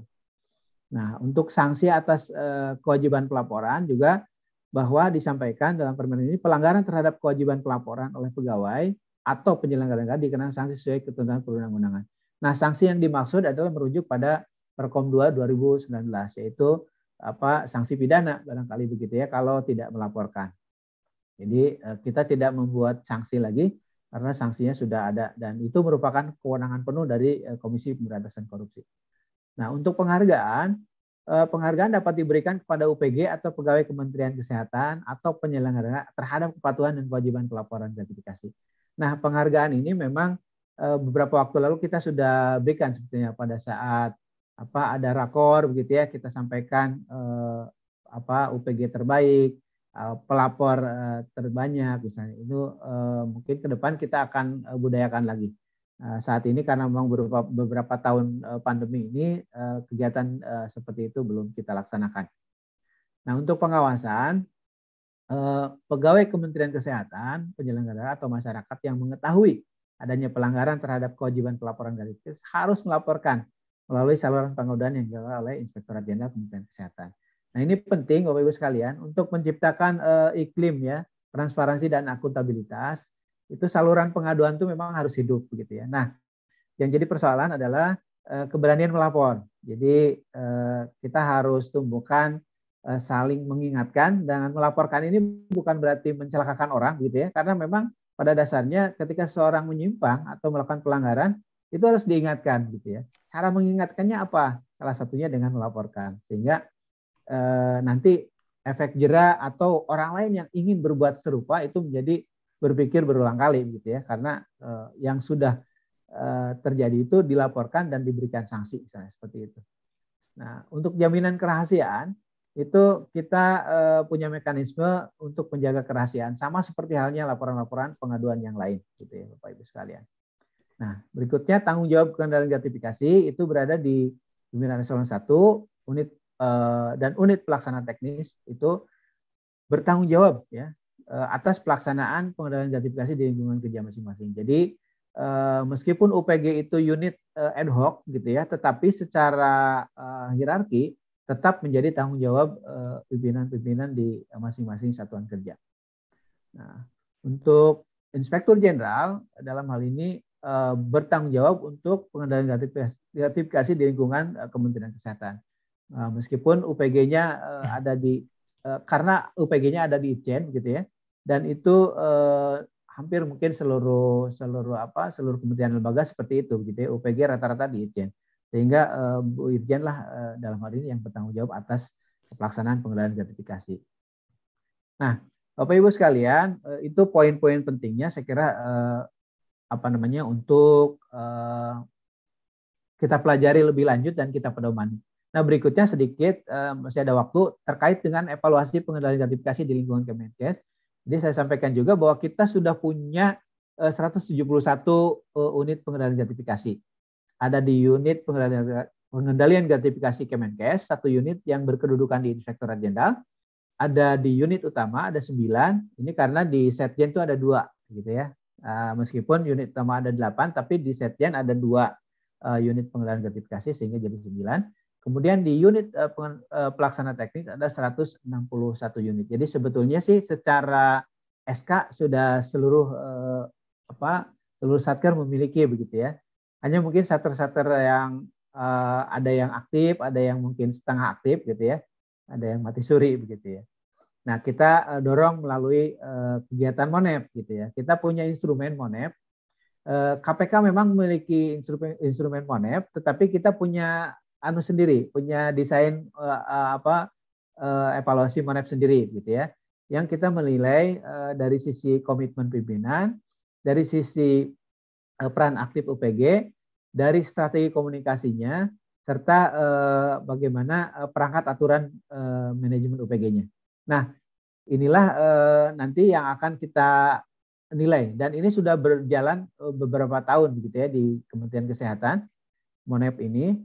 Nah, untuk sanksi atas kewajiban pelaporan juga bahwa disampaikan dalam permen ini pelanggaran terhadap kewajiban pelaporan oleh pegawai atau penyelenggara negara dikenakan sanksi sesuai ketentuan perundang-undangan. Nah, sanksi yang dimaksud adalah merujuk pada Perkom 2 2019 yaitu apa sanksi pidana barangkali begitu ya kalau tidak melaporkan. Jadi eh, kita tidak membuat sanksi lagi karena sanksinya sudah ada dan itu merupakan kewenangan penuh dari eh, Komisi Pemberantasan Korupsi. Nah, untuk penghargaan Eh, penghargaan dapat diberikan kepada UPG atau pegawai Kementerian Kesehatan atau penyelenggara terhadap kepatuhan dan kewajiban pelaporan gratifikasi. Nah, penghargaan ini memang eh, beberapa waktu lalu kita sudah berikan sebetulnya pada saat apa ada rakor begitu ya kita sampaikan eh, apa UPG terbaik, eh, pelapor eh, terbanyak misalnya. Itu eh, mungkin ke depan kita akan eh, budayakan lagi. Eh, saat ini karena memang beberapa, beberapa tahun eh, pandemi ini eh, kegiatan seperti itu belum kita laksanakan. Nah untuk pengawasan pegawai Kementerian Kesehatan, penyelenggara atau masyarakat yang mengetahui adanya pelanggaran terhadap kewajiban pelaporan garis harus melaporkan melalui saluran pengaduan yang dilakukan oleh Inspektorat Jenderal Kementerian Kesehatan. Nah ini penting Bapak Ibu sekalian untuk menciptakan iklim ya transparansi dan akuntabilitas itu saluran pengaduan itu memang harus hidup begitu ya. Nah, yang jadi persoalan adalah eh, keberanian melapor. Jadi eh, kita harus tumbuhkan eh, saling mengingatkan dengan melaporkan ini bukan berarti mencelakakan orang gitu ya. Karena memang pada dasarnya ketika seorang menyimpang atau melakukan pelanggaran itu harus diingatkan gitu ya. Cara mengingatkannya apa? Salah satunya dengan melaporkan sehingga nanti efek jera atau orang lain yang ingin berbuat serupa itu menjadi berpikir berulang kali gitu ya karena eh, yang sudah eh, terjadi itu dilaporkan dan diberikan sanksi misalnya seperti itu. Nah, untuk jaminan kerahasiaan itu kita eh, punya mekanisme untuk menjaga kerahasiaan sama seperti halnya laporan-laporan pengaduan yang lain gitu ya Bapak Ibu sekalian. Nah, berikutnya tanggung jawab kendali gratifikasi itu berada di pimpinan eselon 1 unit eh, dan unit pelaksana teknis itu bertanggung jawab ya Eh, atas pelaksanaan pengendalian gratifikasi di lingkungan kerja masing-masing. Jadi eh, meskipun UPG itu unit eh, ad hoc gitu ya, tetapi secara hierarki tetap menjadi tanggung jawab pimpinan-pimpinan di masing-masing satuan kerja. Nah, untuk Inspektur Jenderal dalam hal ini bertanggung jawab untuk pengendalian gratifikasi di lingkungan Kementerian Kesehatan. Meskipun UPG-nya hmm. ada di karena UPG-nya ada di Ijen gitu ya dan itu eh, hampir mungkin seluruh seluruh apa seluruh kementerian lembaga seperti itu gitu ya UPG rata-rata di Itjen sehingga eh, Bu Irjen lah eh, dalam hal ini yang bertanggung jawab atas pelaksanaan pengelolaan gratifikasi. Nah, Bapak Ibu sekalian, eh, itu poin-poin pentingnya saya kira eh, apa namanya untuk eh, kita pelajari lebih lanjut dan kita pedoman. Nah, berikutnya sedikit eh, masih ada waktu terkait dengan evaluasi pengendalian gratifikasi di lingkungan Kemenkes jadi saya sampaikan juga bahwa kita sudah punya 171 eh, eh, unit pengendalian gratifikasi. Ada di unit pengendalian, pengendalian gratifikasi Kemenkes, satu unit yang berkedudukan di Inspektorat Jenderal. Ada di unit utama, ada 9. Ini karena di Setjen itu ada dua, gitu ya. Eh, meskipun unit utama ada 8, tapi di Setjen ada dua unit pengendalian gratifikasi sehingga jadi 9. Kemudian di unit eh, eh, pelaksana teknis ada 161 unit. Jadi sebetulnya sih secara SK sudah seluruh uh, apa seluruh satker memiliki begitu ya. Hanya mungkin satker-satker yang uh, ada yang aktif, ada yang mungkin setengah aktif gitu ya, ada yang mati suri begitu ya. Nah kita uh, dorong melalui uh, kegiatan monep gitu ya. Kita punya instrumen monep. Uh, KPK memang memiliki instrumen instrumen monep, tetapi kita punya anu sendiri, punya desain uh, uh, apa uh, evaluasi monep sendiri gitu ya. Yang kita menilai uh, dari sisi komitmen pimpinan, dari sisi uh, peran aktif UPG, dari strategi komunikasinya serta uh, bagaimana uh, perangkat aturan uh, manajemen UPG-nya. Nah, inilah uh, nanti yang akan kita nilai dan ini sudah berjalan beberapa tahun gitu ya di Kementerian Kesehatan Monep ini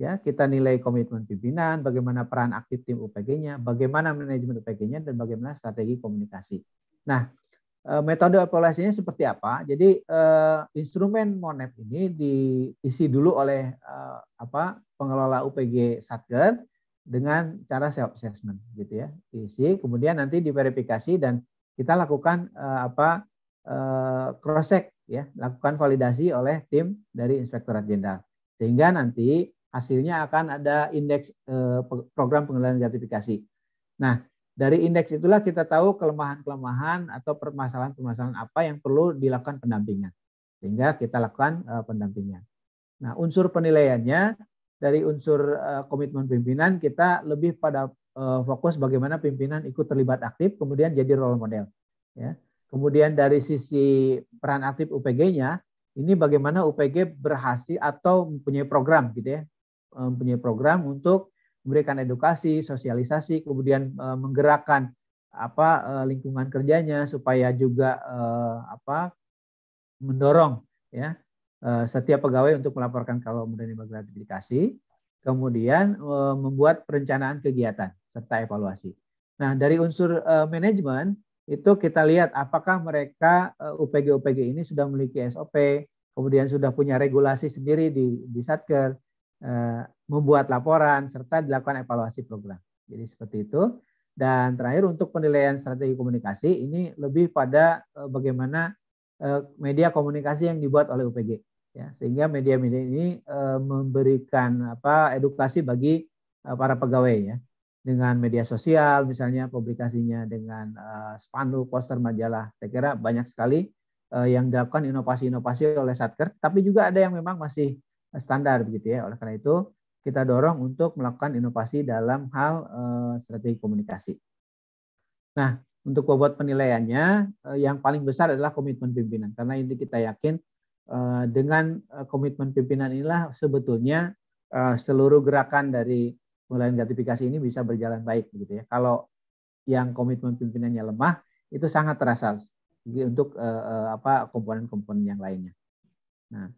ya kita nilai komitmen pimpinan, bagaimana peran aktif tim UPG-nya, bagaimana manajemen UPG-nya, dan bagaimana strategi komunikasi. Nah, eh, metode evaluasinya seperti apa? Jadi eh, instrumen Monep ini diisi dulu oleh eh, apa pengelola UPG Satker dengan cara self assessment gitu ya isi kemudian nanti diverifikasi dan kita lakukan apa cross check ya lakukan validasi oleh tim dari inspektorat jenderal sehingga nanti hasilnya akan ada indeks eh, program pengendalian gratifikasi. Nah, dari indeks itulah kita tahu kelemahan-kelemahan atau permasalahan-permasalahan apa yang perlu dilakukan pendampingan. Sehingga kita lakukan eh, pendampingan. Nah, unsur penilaiannya dari unsur eh, komitmen pimpinan kita lebih pada fokus bagaimana pimpinan ikut terlibat aktif kemudian jadi role model. Ya. Kemudian dari sisi peran aktif UPG-nya, ini bagaimana UPG berhasil atau mempunyai program gitu ya mempunyai program untuk memberikan edukasi, sosialisasi, kemudian menggerakkan apa e, lingkungan kerjanya supaya juga e, apa mendorong ya e, setiap pegawai untuk melaporkan kalau menerima gratifikasi, kemudian membuat perencanaan kegiatan serta evaluasi. Nah, dari unsur manajemen itu kita lihat apakah mereka UPG UPG ini sudah memiliki SOP, kemudian sudah punya regulasi sendiri di di Satker Eh, membuat laporan, serta dilakukan evaluasi program. Jadi seperti itu. Dan terakhir untuk penilaian strategi komunikasi, ini lebih pada eh, bagaimana eh, media komunikasi yang dibuat oleh UPG. Ya, sehingga media-media ini memberikan apa edukasi bagi para pegawai ya dengan media sosial misalnya publikasinya dengan spanduk poster majalah saya kira banyak sekali yang dilakukan inovasi-inovasi oleh Satker tapi juga ada yang memang masih standar begitu ya. Oleh karena itu kita dorong untuk melakukan inovasi dalam hal eh, strategi komunikasi. Nah, untuk bobot penilaiannya eh, yang paling besar adalah komitmen pimpinan karena ini kita yakin eh, dengan komitmen pimpinan inilah sebetulnya seluruh gerakan dari mulai gratifikasi ini bisa berjalan baik begitu ya. Kalau yang komitmen pimpinannya lemah itu sangat terasa untuk apa komponen-komponen yang lainnya. Nah,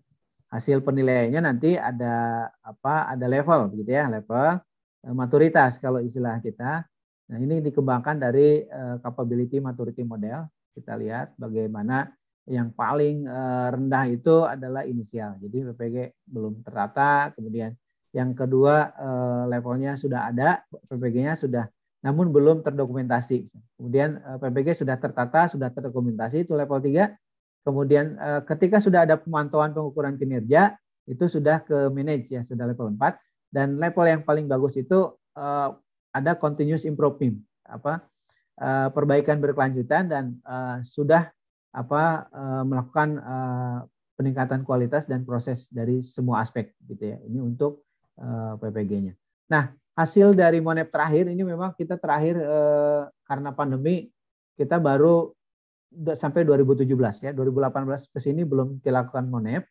hasil penilaiannya nanti ada apa ada level gitu ya level eh, maturitas kalau istilah kita nah ini dikembangkan dari uh, capability maturity model kita lihat bagaimana yang paling uh, rendah itu adalah inisial jadi PPG belum tertata kemudian yang kedua uh, levelnya sudah ada PPG-nya sudah namun belum terdokumentasi kemudian uh, PPG sudah tertata sudah terdokumentasi itu level 3 Kemudian eh, ketika sudah ada pemantauan pengukuran kinerja itu sudah ke manage ya, sudah level 4 dan level yang paling bagus itu eh, ada continuous improvement apa eh, perbaikan berkelanjutan dan sudah apa melakukan peningkatan kualitas dan proses dari semua aspek gitu ya. Ini untuk PPG-nya. Nah, hasil dari monet terakhir ini memang kita terakhir karena pandemi kita baru sampai 2017 ya 2018 ke sini belum dilakukan monep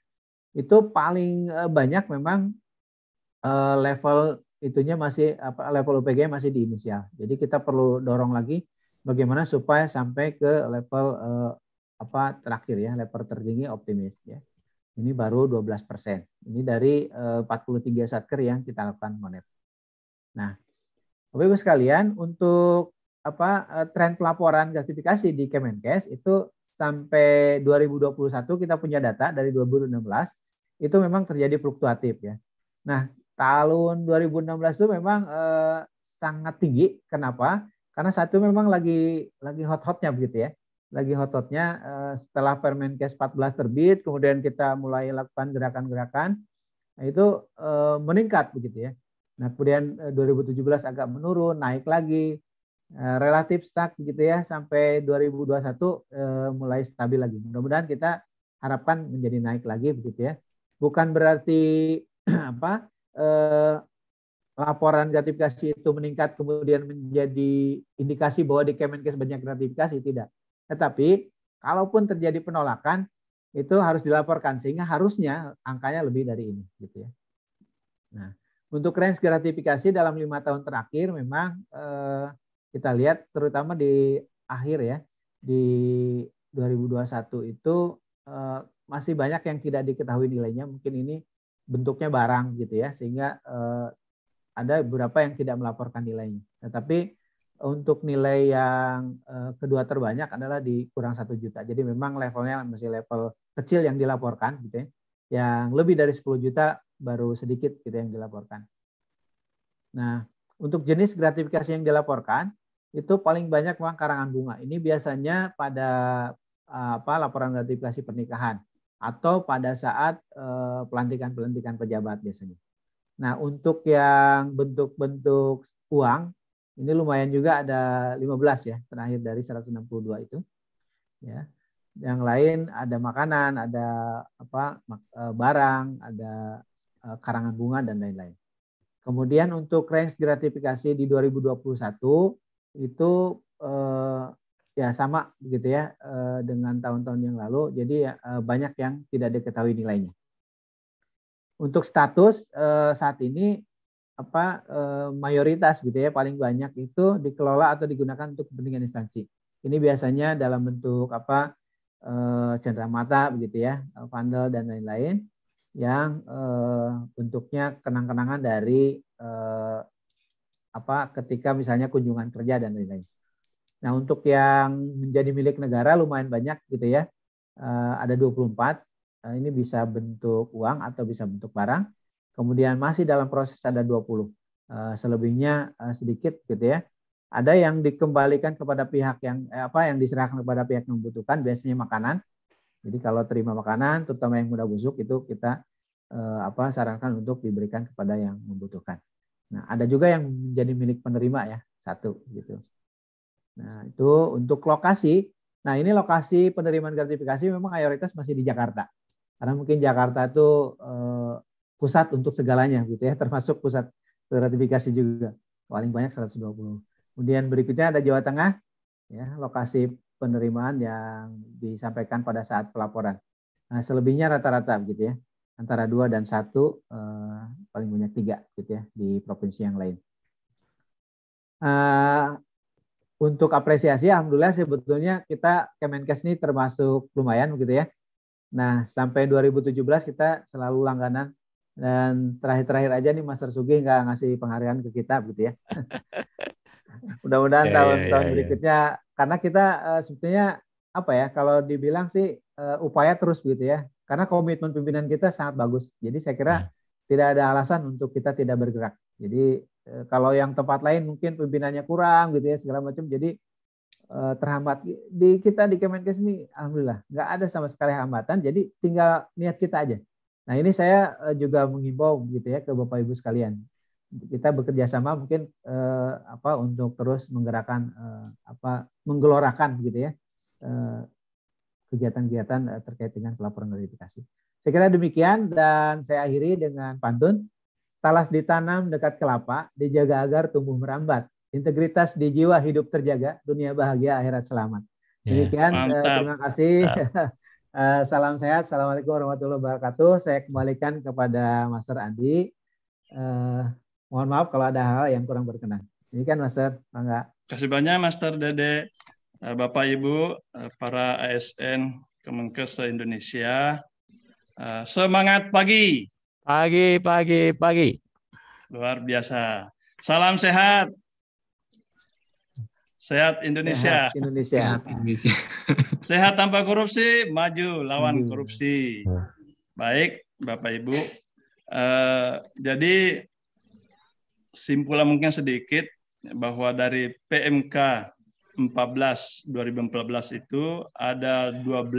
itu paling eh, banyak memang eh, level itunya masih apa level UPG masih di inisial. Jadi kita perlu dorong lagi bagaimana supaya sampai ke level eh, apa terakhir ya, level tertinggi optimis ya. Ini baru 12 persen. Ini dari 43 satker yang kita lakukan monep. Nah, Bapak Ibu sekalian, untuk apa eh, tren pelaporan gratifikasi di Kemenkes itu sampai 2021 kita punya data dari 2016 itu memang terjadi fluktuatif ya. Nah, tahun 2016 itu memang eh, sangat tinggi. Kenapa? Karena satu memang lagi lagi hot-hotnya begitu ya. Lagi hot-hotnya eh, setelah Permenkes 14 terbit, kemudian kita mulai lakukan gerakan-gerakan nah itu eh, meningkat begitu ya. Nah, kemudian eh, 2017 agak menurun, naik lagi. Eh, relatif stuck gitu ya sampai 2021 eh, mulai stabil lagi. Mudah-mudahan kita harapkan menjadi naik lagi begitu ya. Bukan berarti [CLEARS THROAT] apa eh, laporan gratifikasi itu meningkat kemudian menjadi indikasi bahwa di Kemenkes banyak gratifikasi tidak. Tetapi kalaupun terjadi penolakan itu harus dilaporkan sehingga harusnya angkanya lebih dari ini gitu ya. Nah, untuk range gratifikasi dalam lima tahun terakhir memang eh, kita lihat terutama di akhir ya di 2021 itu eh, masih banyak yang tidak diketahui nilainya mungkin ini bentuknya barang gitu ya sehingga eh, ada beberapa yang tidak melaporkan nilainya tetapi untuk nilai yang eh, kedua terbanyak adalah di kurang satu juta jadi memang levelnya masih level kecil yang dilaporkan gitu ya yang lebih dari 10 juta baru sedikit gitu yang dilaporkan nah untuk jenis gratifikasi yang dilaporkan itu paling banyak memang karangan bunga. Ini biasanya pada eh, apa laporan gratifikasi pernikahan atau pada saat eh, pelantikan-pelantikan pejabat biasanya. Nah, untuk yang bentuk-bentuk uang ini lumayan juga ada 15 ya terakhir dari 162 itu. Ya. Yang lain ada makanan, ada apa eh, barang, ada karangan bunga dan lain-lain. Kemudian untuk range gratifikasi di 2021 itu eh, ya sama begitu ya eh, dengan tahun-tahun yang lalu. Jadi ya, eh, banyak yang tidak diketahui nilainya. Untuk status eh, saat ini apa eh, mayoritas gitu ya paling banyak itu dikelola atau digunakan untuk kepentingan instansi. Ini biasanya dalam bentuk apa eh, cendera mata begitu ya, eh, vandal dan lain-lain yang eh, bentuknya kenang-kenangan dari eh, apa ketika misalnya kunjungan kerja dan lain-lain. Nah, untuk yang menjadi milik negara lumayan banyak gitu ya. Eh, ada 24. Eh, ini bisa bentuk uang atau bisa bentuk barang. Kemudian masih dalam proses ada 20. Eh, selebihnya sedikit gitu ya. Ada yang dikembalikan kepada pihak yang eh, apa yang diserahkan kepada pihak yang membutuhkan biasanya makanan. Jadi kalau terima makanan terutama yang mudah busuk itu kita eh, apa sarankan untuk diberikan kepada yang membutuhkan. Nah, ada juga yang menjadi milik penerima ya, satu gitu. Nah, itu untuk lokasi. Nah, ini lokasi penerimaan gratifikasi memang mayoritas masih di Jakarta. Karena mungkin Jakarta itu eh, pusat untuk segalanya gitu ya, [LAUGHS] termasuk pusat gratifikasi juga. Paling banyak 120. Kemudian berikutnya ada Jawa Tengah, ya, lokasi penerimaan yang disampaikan pada saat pelaporan. Nah, selebihnya rata-rata gitu ya antara dua dan satu eh, paling banyak tiga gitu ya di provinsi yang lain. Eh, untuk apresiasi, alhamdulillah sebetulnya kita Kemenkes ini termasuk lumayan gitu ya. Nah sampai 2017 kita selalu langganan dan terakhir-terakhir aja nih Mas Sugi nggak ngasih penghargaan ke kita gitu ya. [LAUGHS] Mudah-mudahan tahun-tahun iya, ya, ya, ya, berikutnya karena kita eh, sebetulnya apa ya kalau dibilang sih uh, upaya terus gitu ya karena komitmen pimpinan kita sangat bagus jadi saya kira hmm. tidak ada alasan untuk kita tidak bergerak jadi uh, kalau yang tempat lain mungkin pimpinannya kurang gitu ya segala macam jadi uh, terhambat di kita di Kemenkes ini alhamdulillah nggak ada sama sekali hambatan jadi tinggal niat kita aja nah ini saya uh, juga mengimbau gitu ya ke bapak ibu sekalian kita bekerja sama mungkin uh, apa untuk terus menggerakkan uh, apa menggelorakan gitu ya Eh, kegiatan-kegiatan eh, terkait dengan pelaporan notifikasi. Saya kira demikian dan saya akhiri dengan pantun. Talas ditanam dekat kelapa, dijaga agar tumbuh merambat. Integritas di jiwa hidup terjaga, dunia bahagia, akhirat selamat. Ya, demikian, ya, terima kasih. [LAUGHS] Salam sehat, Assalamualaikum warahmatullahi wabarakatuh. Saya kembalikan kepada Master Andi. mohon maaf kalau ada hal yang kurang berkenan. Demikian Master, Mangga. Terima kasih banyak Master Dede. Eh, Bapak Ibu, eh, para ASN Kemenkes Indonesia, eh, semangat pagi. Pagi, pagi, pagi. Luar biasa. Salam sehat. Sehat Indonesia. Sehat Indonesia. Sehat, Indonesia. [LAUGHS] sehat tanpa korupsi, maju lawan hmm. korupsi. Ya. Baik, Bapak Ibu. jadi simpulan mungkin sedikit bahwa dari PMK 14 2014 itu ada 12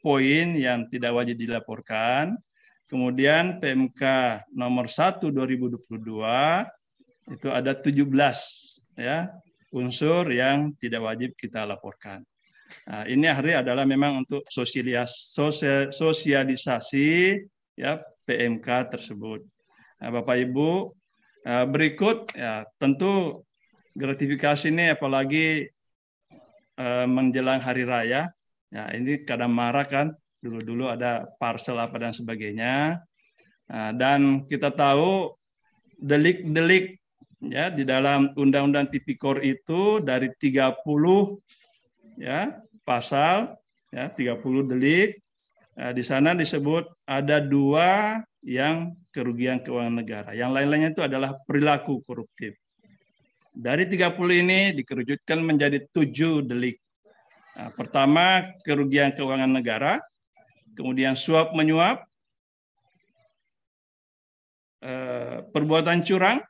poin yang tidak wajib dilaporkan. Kemudian PMK nomor 1 2022 itu ada 17 ya unsur yang tidak wajib kita laporkan. Nah, ini hari adalah memang untuk sosialisasi ya PMK tersebut. Nah, Bapak Ibu eh, berikut ya tentu gratifikasi ini apalagi eh, menjelang hari raya. Ya, ini kadang marah kan. Dulu-dulu ada parcel apa dan sebagainya. Nah, dan kita tahu delik-delik ya di dalam undang-undang tipikor itu dari 30 ya pasal ya 30 delik Nah, di sana disebut ada dua yang kerugian keuangan negara. Yang lain-lainnya itu adalah perilaku koruptif. Dari 30 ini dikerucutkan menjadi tujuh delik. Nah, pertama, kerugian keuangan negara, kemudian suap menyuap, eh, perbuatan curang,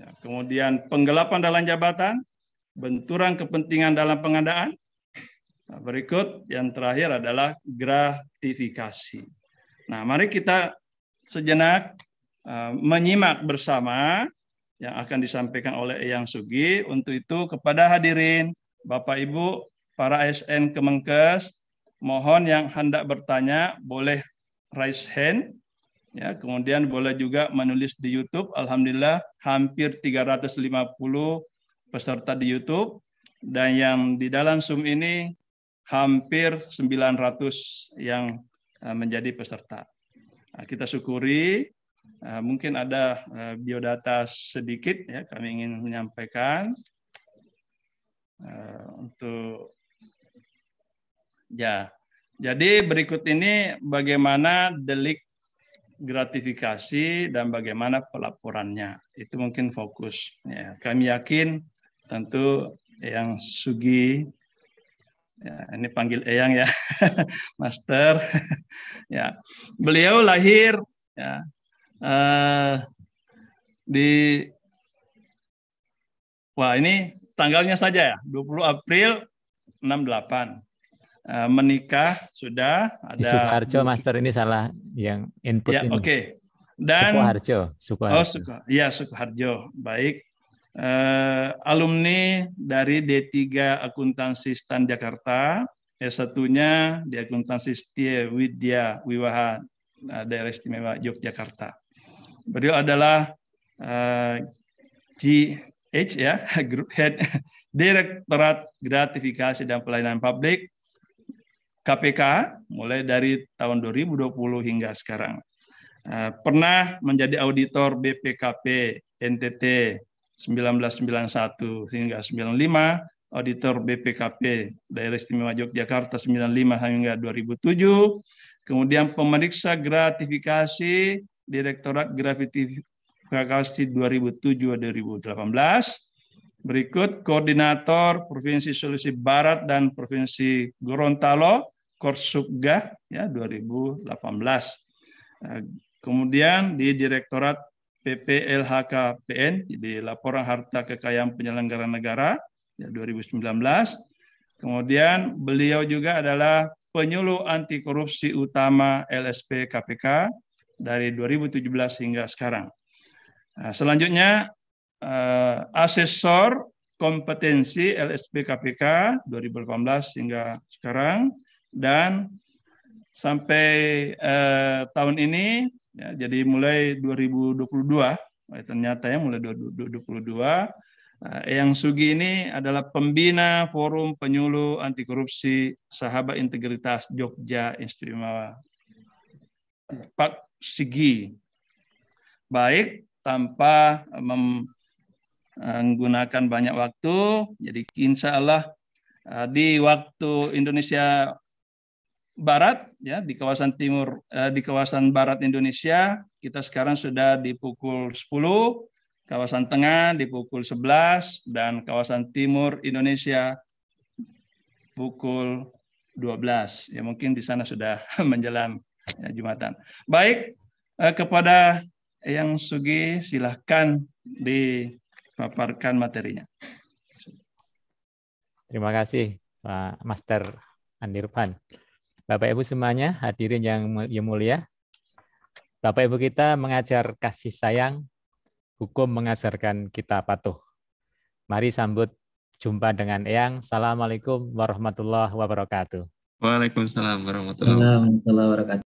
ya, kemudian penggelapan dalam jabatan, benturan kepentingan dalam pengadaan. Nah, berikut yang terakhir adalah gratifikasi. Nah, mari kita sejenak eh, menyimak bersama yang akan disampaikan oleh Eyang Sugi. Untuk itu kepada hadirin, Bapak Ibu, para ASN Kemenkes, mohon yang hendak bertanya boleh raise hand. Ya, kemudian boleh juga menulis di YouTube. Alhamdulillah hampir 350 peserta di YouTube dan yang di dalam Zoom ini hampir 900 yang eh, menjadi peserta. Nah, kita syukuri Eh, mungkin ada eh, biodata sedikit ya kami ingin menyampaikan eh, untuk ya jadi berikut ini bagaimana delik gratifikasi dan bagaimana pelaporannya itu mungkin fokus ya kami yakin tentu yang Sugi ya, ini panggil Eyang ya [LAUGHS] master [LAUGHS] ya beliau lahir ya uh, di wah ini tanggalnya saja ya 20 April 68 uh, eh, menikah sudah ada di Sukoharjo master ini salah yang input ya, ini. Oke. Okay. Dan Sukoharjo, Sukoharjo. Oh, Suko, ya Sukoharjo. Baik. Uh, alumni dari D3 Akuntansi STAN Jakarta, S1-nya di Akuntansi Setia Widya Wiwaha Daerah Istimewa Yogyakarta. Beliau adalah uh, eh, GH ya, [LAUGHS] Group Head [LAUGHS] Direktorat Gratifikasi dan Pelayanan Publik KPK mulai dari tahun 2020 hingga sekarang. Eh, pernah menjadi auditor BPKP NTT 1991 hingga 95, auditor BPKP Daerah Istimewa Yogyakarta 95 hingga 2007, kemudian pemeriksa gratifikasi Direktorat Gratifikasi 2007-2018. Berikut Koordinator Provinsi Sulawesi Barat dan Provinsi Gorontalo, Korsubga ya 2018. Eh, kemudian di Direktorat PPLHKPN di Laporan Harta Kekayaan Penyelenggara Negara ya 2019. Kemudian beliau juga adalah penyuluh anti korupsi utama LSP KPK dari 2017 hingga sekarang. Nah, selanjutnya eh, asesor kompetensi LSP KPK 2018 hingga sekarang dan sampai eh, tahun ini ya, jadi mulai 2022 eh, ternyata ya mulai 2022 yang Sugi ini adalah pembina Forum Penyuluh Anti Korupsi Sahabat Integritas Jogja Istimewa. Pak segi, baik tanpa menggunakan banyak waktu. Jadi insya Allah eh, di waktu Indonesia Barat ya di kawasan timur eh, di kawasan barat Indonesia kita sekarang sudah di pukul 10, kawasan tengah di pukul 11 dan kawasan timur Indonesia pukul 12. Ya mungkin di sana sudah [LAUGHS] menjelang ya, Jumatan. Baik, eh, kepada yang Sugi silahkan dipaparkan materinya. Terima kasih Pak Master Andirpan. Bapak Ibu semuanya, hadirin yang mulia. Bapak Ibu kita mengajar kasih sayang, hukum mengajarkan kita patuh. Mari sambut jumpa dengan Eyang. Assalamualaikum warahmatullahi wabarakatuh. Waalaikumsalam warahmatullahi wabarakatuh.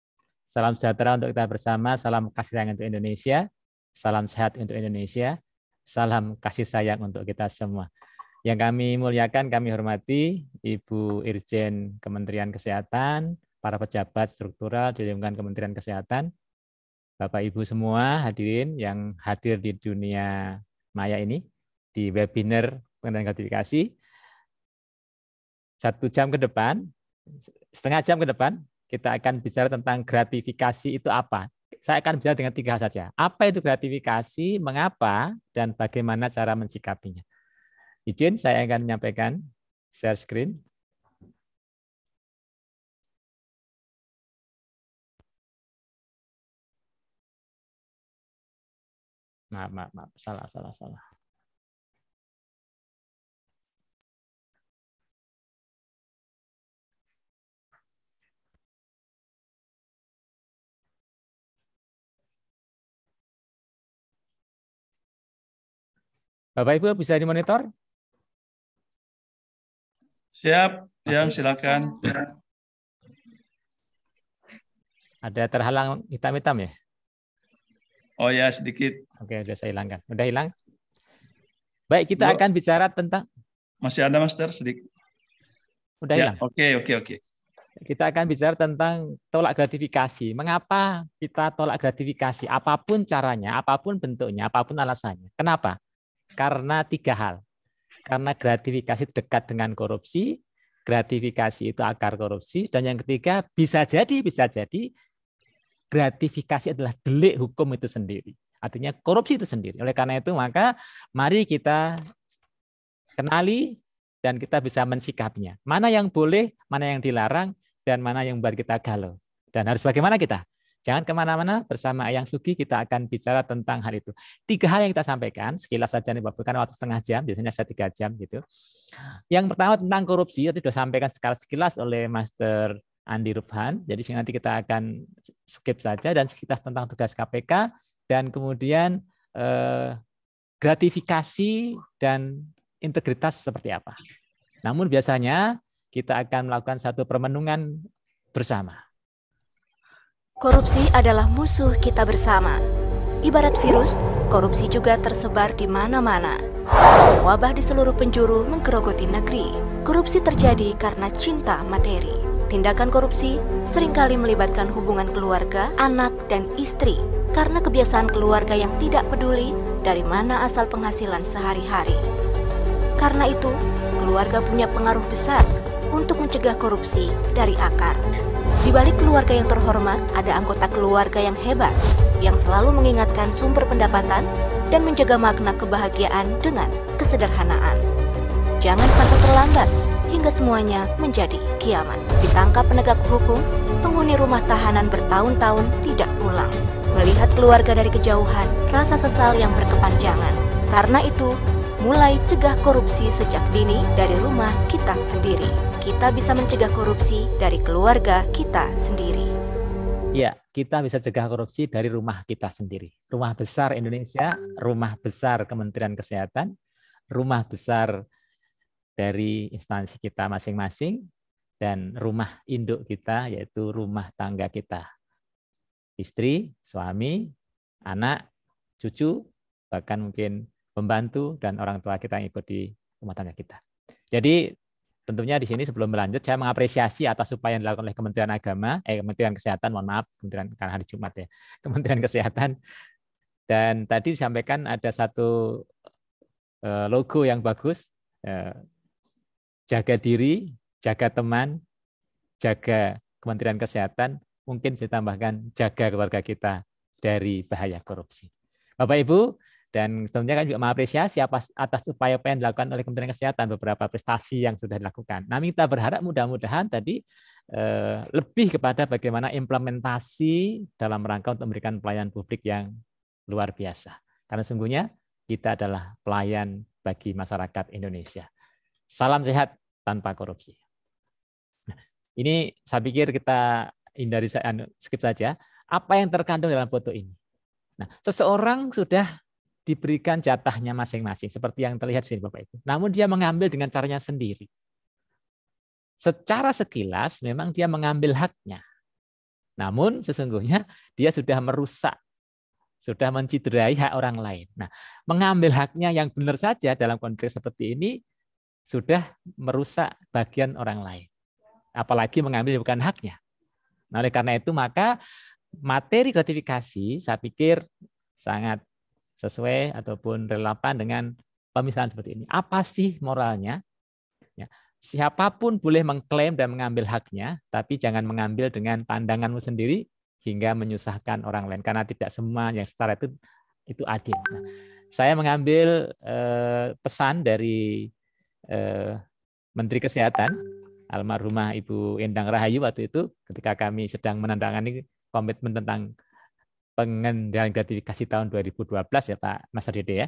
Salam sejahtera untuk kita bersama, salam kasih sayang untuk Indonesia, salam sehat untuk Indonesia, salam kasih sayang untuk kita semua. Yang kami muliakan, kami hormati Ibu Irjen Kementerian Kesehatan, para pejabat struktural di lingkungan Kementerian Kesehatan, Bapak Ibu semua hadirin yang hadir di dunia maya ini di webinar pengendalian gratifikasi. Satu jam ke depan, setengah jam ke depan, kita akan bicara tentang gratifikasi itu apa. Saya akan bicara dengan tiga hal saja. Apa itu gratifikasi, mengapa, dan bagaimana cara mensikapinya. Izin saya akan menyampaikan share screen. Maaf, maaf, maaf. Salah, salah, salah. Bapak Ibu bisa dimonitor? Siap, yang silakan. Ada terhalang hitam-hitam ya? Oh ya, sedikit. Oke, sudah saya hilangkan. Sudah hilang? Baik, kita akan bicara tentang Masih ada Master sedikit. Sudah ya, hilang. Oke, oke, oke. Kita akan bicara tentang tolak gratifikasi. Mengapa kita tolak gratifikasi? Apapun caranya, apapun bentuknya, apapun alasannya. Kenapa? Karena tiga hal. Karena gratifikasi dekat dengan korupsi, gratifikasi itu akar korupsi, dan yang ketiga bisa jadi, bisa jadi gratifikasi adalah delik hukum itu sendiri. Artinya korupsi itu sendiri. Oleh karena itu maka mari kita kenali dan kita bisa mensikapnya, Mana yang boleh, mana yang dilarang, dan mana yang membuat kita galau. Dan harus bagaimana kita? Jangan kemana-mana, bersama Ayang Sugi kita akan bicara tentang hal itu. Tiga hal yang kita sampaikan, sekilas saja nih Bapak, bukan waktu setengah jam, biasanya saya tiga jam gitu. Yang pertama tentang korupsi, itu sudah sampaikan sekilas, sekilas oleh Master Andi Rubhan, jadi nanti kita akan skip saja, dan sekitar tentang tugas KPK, dan kemudian eh, gratifikasi dan integritas seperti apa. Namun biasanya kita akan melakukan satu permenungan bersama. Korupsi adalah musuh kita bersama. Ibarat virus, korupsi juga tersebar di mana-mana. Wabah di seluruh penjuru menggerogoti negeri. Korupsi terjadi karena cinta materi. Tindakan korupsi seringkali melibatkan hubungan keluarga, anak, dan istri karena kebiasaan keluarga yang tidak peduli dari mana asal penghasilan sehari-hari. Karena itu, keluarga punya pengaruh besar untuk mencegah korupsi dari akar. Di balik keluarga yang terhormat, ada anggota keluarga yang hebat, yang selalu mengingatkan sumber pendapatan dan menjaga makna kebahagiaan dengan kesederhanaan. Jangan sampai terlambat hingga semuanya menjadi kiamat. Ditangkap penegak hukum, penghuni rumah tahanan bertahun-tahun tidak pulang. Melihat keluarga dari kejauhan, rasa sesal yang berkepanjangan. Karena itu, mulai cegah korupsi sejak dini dari rumah kita sendiri kita bisa mencegah korupsi dari keluarga kita sendiri. Ya, kita bisa cegah korupsi dari rumah kita sendiri. Rumah besar Indonesia, rumah besar Kementerian Kesehatan, rumah besar dari instansi kita masing-masing, dan rumah induk kita, yaitu rumah tangga kita. Istri, suami, anak, cucu, bahkan mungkin pembantu dan orang tua kita yang ikut di rumah tangga kita. Jadi tentunya di sini sebelum berlanjut saya mengapresiasi atas upaya yang dilakukan oleh Kementerian Agama, eh Kementerian Kesehatan, mohon maaf, Kementerian karena hari Jumat ya, [LAUGHS] Kementerian Kesehatan. Dan tadi disampaikan ada satu eh, logo yang bagus, eh, jaga diri, jaga teman, jaga Kementerian Kesehatan, mungkin ditambahkan jaga keluarga kita dari bahaya korupsi. Bapak Ibu, dan tentunya kan juga mengapresiasi atas upaya upaya yang dilakukan oleh Kementerian Kesehatan beberapa prestasi yang sudah dilakukan. Nah, kita berharap mudah-mudahan tadi eh, lebih kepada bagaimana implementasi dalam rangka untuk memberikan pelayanan publik yang luar biasa. Karena sungguhnya kita adalah pelayan bagi masyarakat Indonesia. Salam sehat tanpa korupsi. Nah, ini saya pikir kita hindari anu, skip saja. Apa yang terkandung dalam foto ini? Nah, seseorang sudah diberikan jatahnya masing-masing seperti yang terlihat sini Bapak Ibu. Namun dia mengambil dengan caranya sendiri. Secara sekilas memang dia mengambil haknya. Namun sesungguhnya dia sudah merusak, sudah menciderai hak orang lain. Nah, mengambil haknya yang benar saja dalam konteks seperti ini sudah merusak bagian orang lain. Apalagi mengambil bukan haknya. Nah, oleh karena itu maka materi gratifikasi saya pikir sangat sesuai ataupun relevan dengan pemisahan seperti ini. Apa sih moralnya? Ya, siapapun boleh mengklaim dan mengambil haknya, tapi jangan mengambil dengan pandanganmu sendiri hingga menyusahkan orang lain karena tidak semua yang secara itu itu adil. Nah, saya mengambil eh, pesan dari eh, Menteri Kesehatan almarhumah Ibu Endang Rahayu waktu itu ketika kami sedang menandatangani komitmen tentang pengendalian gratifikasi tahun 2012 ya Pak Mas Dede ya.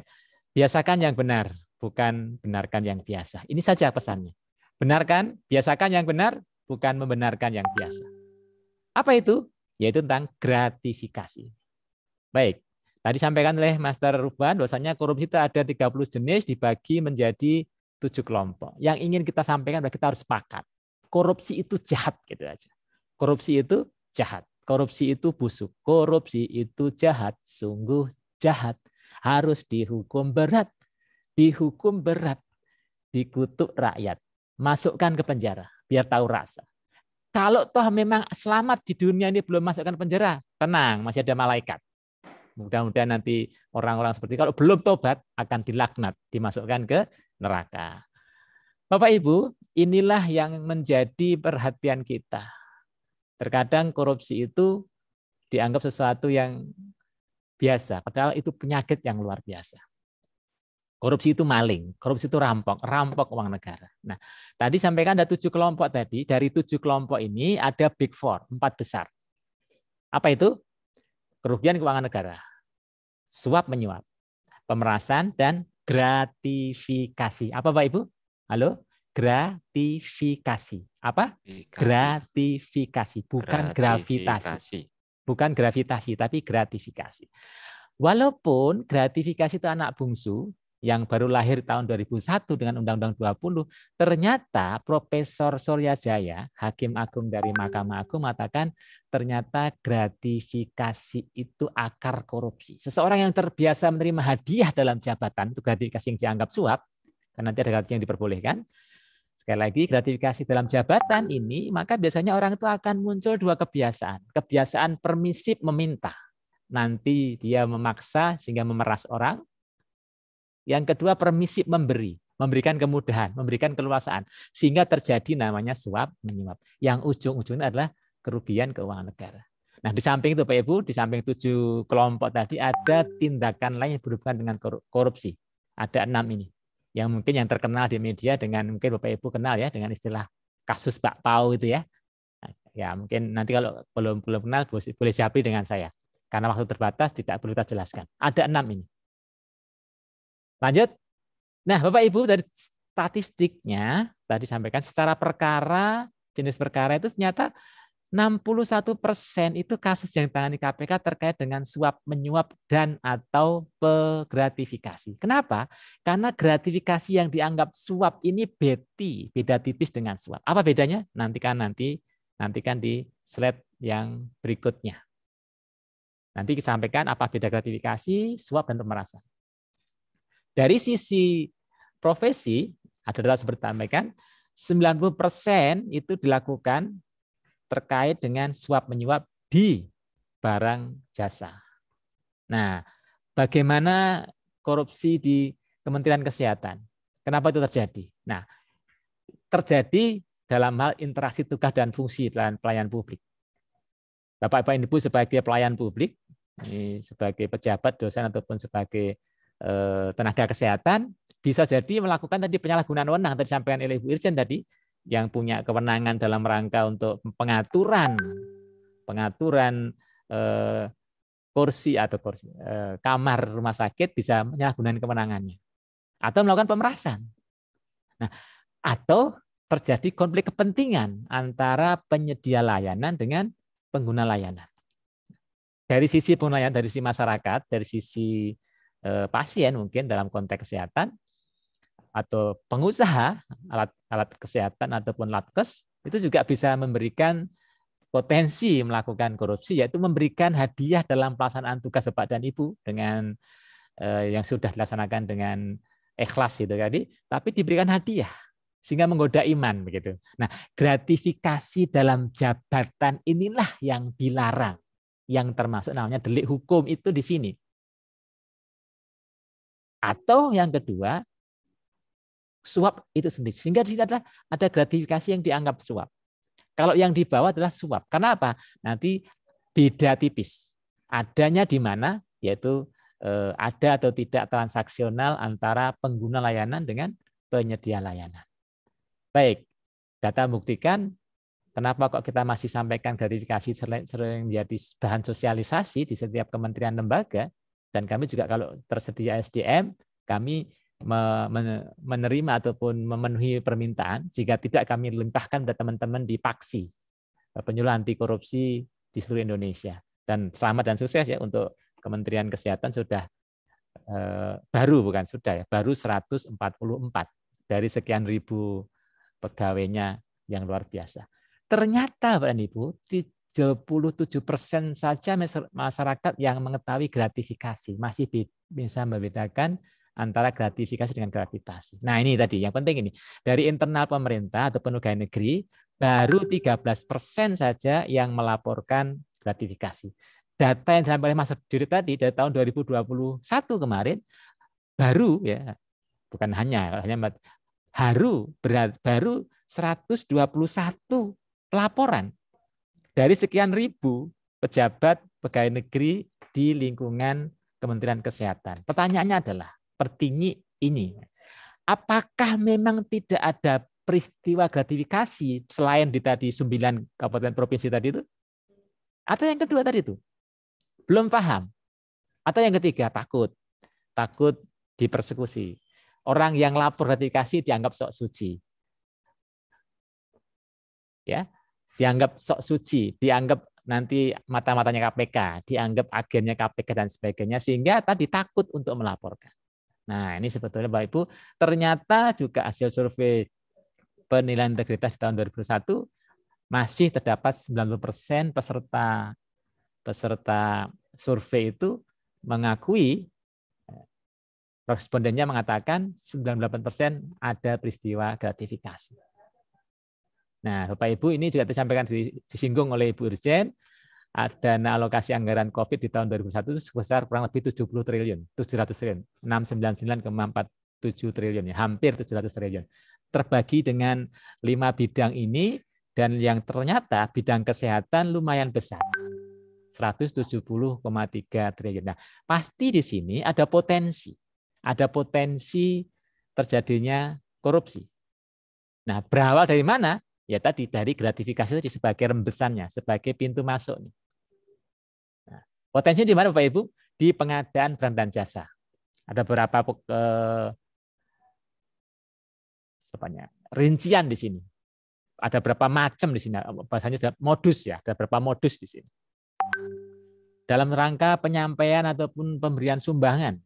Biasakan yang benar, bukan benarkan yang biasa. Ini saja pesannya. Benarkan, biasakan yang benar, bukan membenarkan yang biasa. Apa itu? Yaitu tentang gratifikasi. Baik, tadi sampaikan oleh Master Ruban bahwasanya korupsi itu ada 30 jenis dibagi menjadi tujuh kelompok. Yang ingin kita sampaikan adalah kita harus sepakat. Korupsi itu jahat gitu aja. Korupsi itu jahat. Korupsi itu busuk, korupsi itu jahat, sungguh jahat. Harus dihukum berat, dihukum berat, dikutuk rakyat, masukkan ke penjara, biar tahu rasa. Kalau toh memang selamat di dunia ini belum masukkan penjara, tenang, masih ada malaikat. Mudah-mudahan nanti orang-orang seperti kalau belum tobat akan dilaknat, dimasukkan ke neraka. Bapak Ibu, inilah yang menjadi perhatian kita Terkadang korupsi itu dianggap sesuatu yang biasa, padahal itu penyakit yang luar biasa. Korupsi itu maling, korupsi itu rampok, rampok uang negara. Nah, tadi sampaikan ada tujuh kelompok tadi. Dari tujuh kelompok ini ada big four, empat besar. Apa itu? Kerugian keuangan negara, suap menyuap, pemerasan, dan gratifikasi. Apa Pak Ibu? Halo? gratifikasi. Apa? Gratifikasi, gratifikasi. bukan gratifikasi. gravitasi. Bukan gravitasi, tapi gratifikasi. Walaupun gratifikasi itu anak bungsu yang baru lahir tahun 2001 dengan Undang-Undang 20, ternyata Profesor Surya Jaya, Hakim Agung dari Mahkamah Agung mengatakan ternyata gratifikasi itu akar korupsi. Seseorang yang terbiasa menerima hadiah dalam jabatan, itu gratifikasi yang dianggap suap, karena nanti ada gratifikasi yang diperbolehkan, Sekali lagi, gratifikasi dalam jabatan ini, maka biasanya orang itu akan muncul dua kebiasaan. Kebiasaan permisif meminta. Nanti dia memaksa sehingga memeras orang. Yang kedua, permisif memberi. Memberikan kemudahan, memberikan keluasaan. Sehingga terjadi namanya suap menyuap. Yang ujung-ujungnya adalah kerugian keuangan negara. Nah, di samping itu Pak Ibu, di samping tujuh kelompok tadi, ada tindakan lain yang berhubungan dengan korupsi. Ada enam ini yang mungkin yang terkenal di media dengan mungkin Bapak Ibu kenal ya dengan istilah kasus Pak Pau itu ya. Nah, ya mungkin nanti kalau belum belum kenal boleh japri dengan saya karena waktu terbatas tidak perlu kita jelaskan. Ada enam ini. Lanjut. Nah, Bapak Ibu dari statistiknya tadi sampaikan secara perkara jenis perkara itu ternyata 61 persen itu kasus yang ditangani KPK terkait dengan suap menyuap dan atau pegratifikasi. Kenapa? Karena gratifikasi yang dianggap suap ini beti, beda tipis dengan suap. Apa bedanya? Nantikan nanti, nantikan di slide yang berikutnya. Nanti disampaikan apa beda gratifikasi, suap, dan pemerasan. Dari sisi profesi, ada data seperti sampaikan, 90% itu dilakukan terkait dengan suap menyuap di barang jasa. Nah, bagaimana korupsi di Kementerian Kesehatan? Kenapa itu terjadi? Nah, terjadi dalam hal interaksi tugas dan fungsi dalam pelayanan publik. Bapak-bapak Ibu sebagai pelayan publik, ini sebagai pejabat, dosen ataupun sebagai eh, tenaga kesehatan bisa jadi melakukan tadi penyalahgunaan wewenang tadi sampaikan oleh Ibu Irjen tadi yang punya kewenangan dalam rangka untuk pengaturan pengaturan eh, kursi atau kursi eh, kamar rumah sakit bisa menyalahgunakan kewenangannya atau melakukan pemerasan. Nah, atau terjadi konflik kepentingan antara penyedia layanan dengan pengguna layanan. Dari sisi pengguna layanan, dari sisi masyarakat, dari sisi eh, pasien mungkin dalam konteks kesehatan atau pengusaha alat alat kesehatan ataupun labkes itu juga bisa memberikan potensi melakukan korupsi yaitu memberikan hadiah dalam pelaksanaan tugas Bapak dan Ibu dengan eh, yang sudah dilaksanakan dengan ikhlas itu tadi tapi diberikan hadiah sehingga menggoda iman begitu. Nah, gratifikasi dalam jabatan inilah yang dilarang, yang termasuk namanya delik hukum itu di sini. Atau yang kedua, suap itu sendiri. Sehingga di sini ada, ada gratifikasi yang dianggap suap. Kalau yang di bawah adalah suap. Karena apa? Nanti beda tipis. Adanya di mana? Yaitu eh, ada atau tidak transaksional antara pengguna layanan dengan penyedia layanan. Baik, data buktikan kenapa kok kita masih sampaikan gratifikasi sering menjadi bahan sosialisasi di setiap kementerian lembaga dan kami juga kalau tersedia SDM kami menerima ataupun memenuhi permintaan. Jika tidak, kami limpahkan ke teman-teman di Paksi, eh, penyuluh anti korupsi di seluruh Indonesia. Dan selamat dan sukses ya untuk Kementerian Kesehatan sudah eh, baru bukan sudah ya, baru 144 dari sekian ribu pegawainya yang luar biasa. Ternyata Pak dan Ibu, 37 persen saja masyarakat yang mengetahui gratifikasi masih bisa membedakan antara gratifikasi dengan gravitasi. Nah ini tadi yang penting ini dari internal pemerintah atau pegawai negeri baru 13% saja yang melaporkan gratifikasi. Data yang disampaikan Mas juri tadi dari tahun 2021 kemarin baru ya bukan hanya hanya baru berat baru 121 laporan dari sekian ribu pejabat pegawai negeri di lingkungan Kementerian Kesehatan. Pertanyaannya adalah pertinyi ini. Apakah memang tidak ada peristiwa gratifikasi selain di tadi sembilan kabupaten provinsi tadi itu? Atau yang kedua tadi itu? Belum paham. Atau yang ketiga, takut. Takut dipersekusi. Orang yang lapor gratifikasi dianggap sok suci. Ya, dianggap sok suci, dianggap nanti mata-matanya KPK, dianggap agennya KPK dan sebagainya sehingga tadi takut untuk melaporkan. Nah, ini sebetulnya Bapak Ibu, ternyata juga hasil survei penilaian integritas di tahun 2021 masih terdapat 90% peserta peserta survei itu mengakui eh, respondennya mengatakan 98% ada peristiwa gratifikasi. Nah, Bapak Ibu ini juga disampaikan disinggung oleh Ibu irjen dana alokasi anggaran COVID di tahun 2001 itu sebesar kurang lebih 70 triliun, 700 triliun, 699,47 triliun, ya, hampir 700 triliun. Terbagi dengan lima bidang ini, dan yang ternyata bidang kesehatan lumayan besar. 170,3 triliun. Nah, pasti di sini ada potensi. Ada potensi terjadinya korupsi. Nah, berawal dari mana? Ya tadi dari gratifikasi itu sebagai rembesannya, sebagai pintu masuk. Nih. Potensi di mana Bapak Ibu? Di pengadaan barang dan jasa. Ada beberapa ke eh, sepanya, rincian di sini. Ada berapa macam di sini, bahasanya ada modus ya, ada berapa modus di sini. Dalam rangka penyampaian ataupun pemberian sumbangan,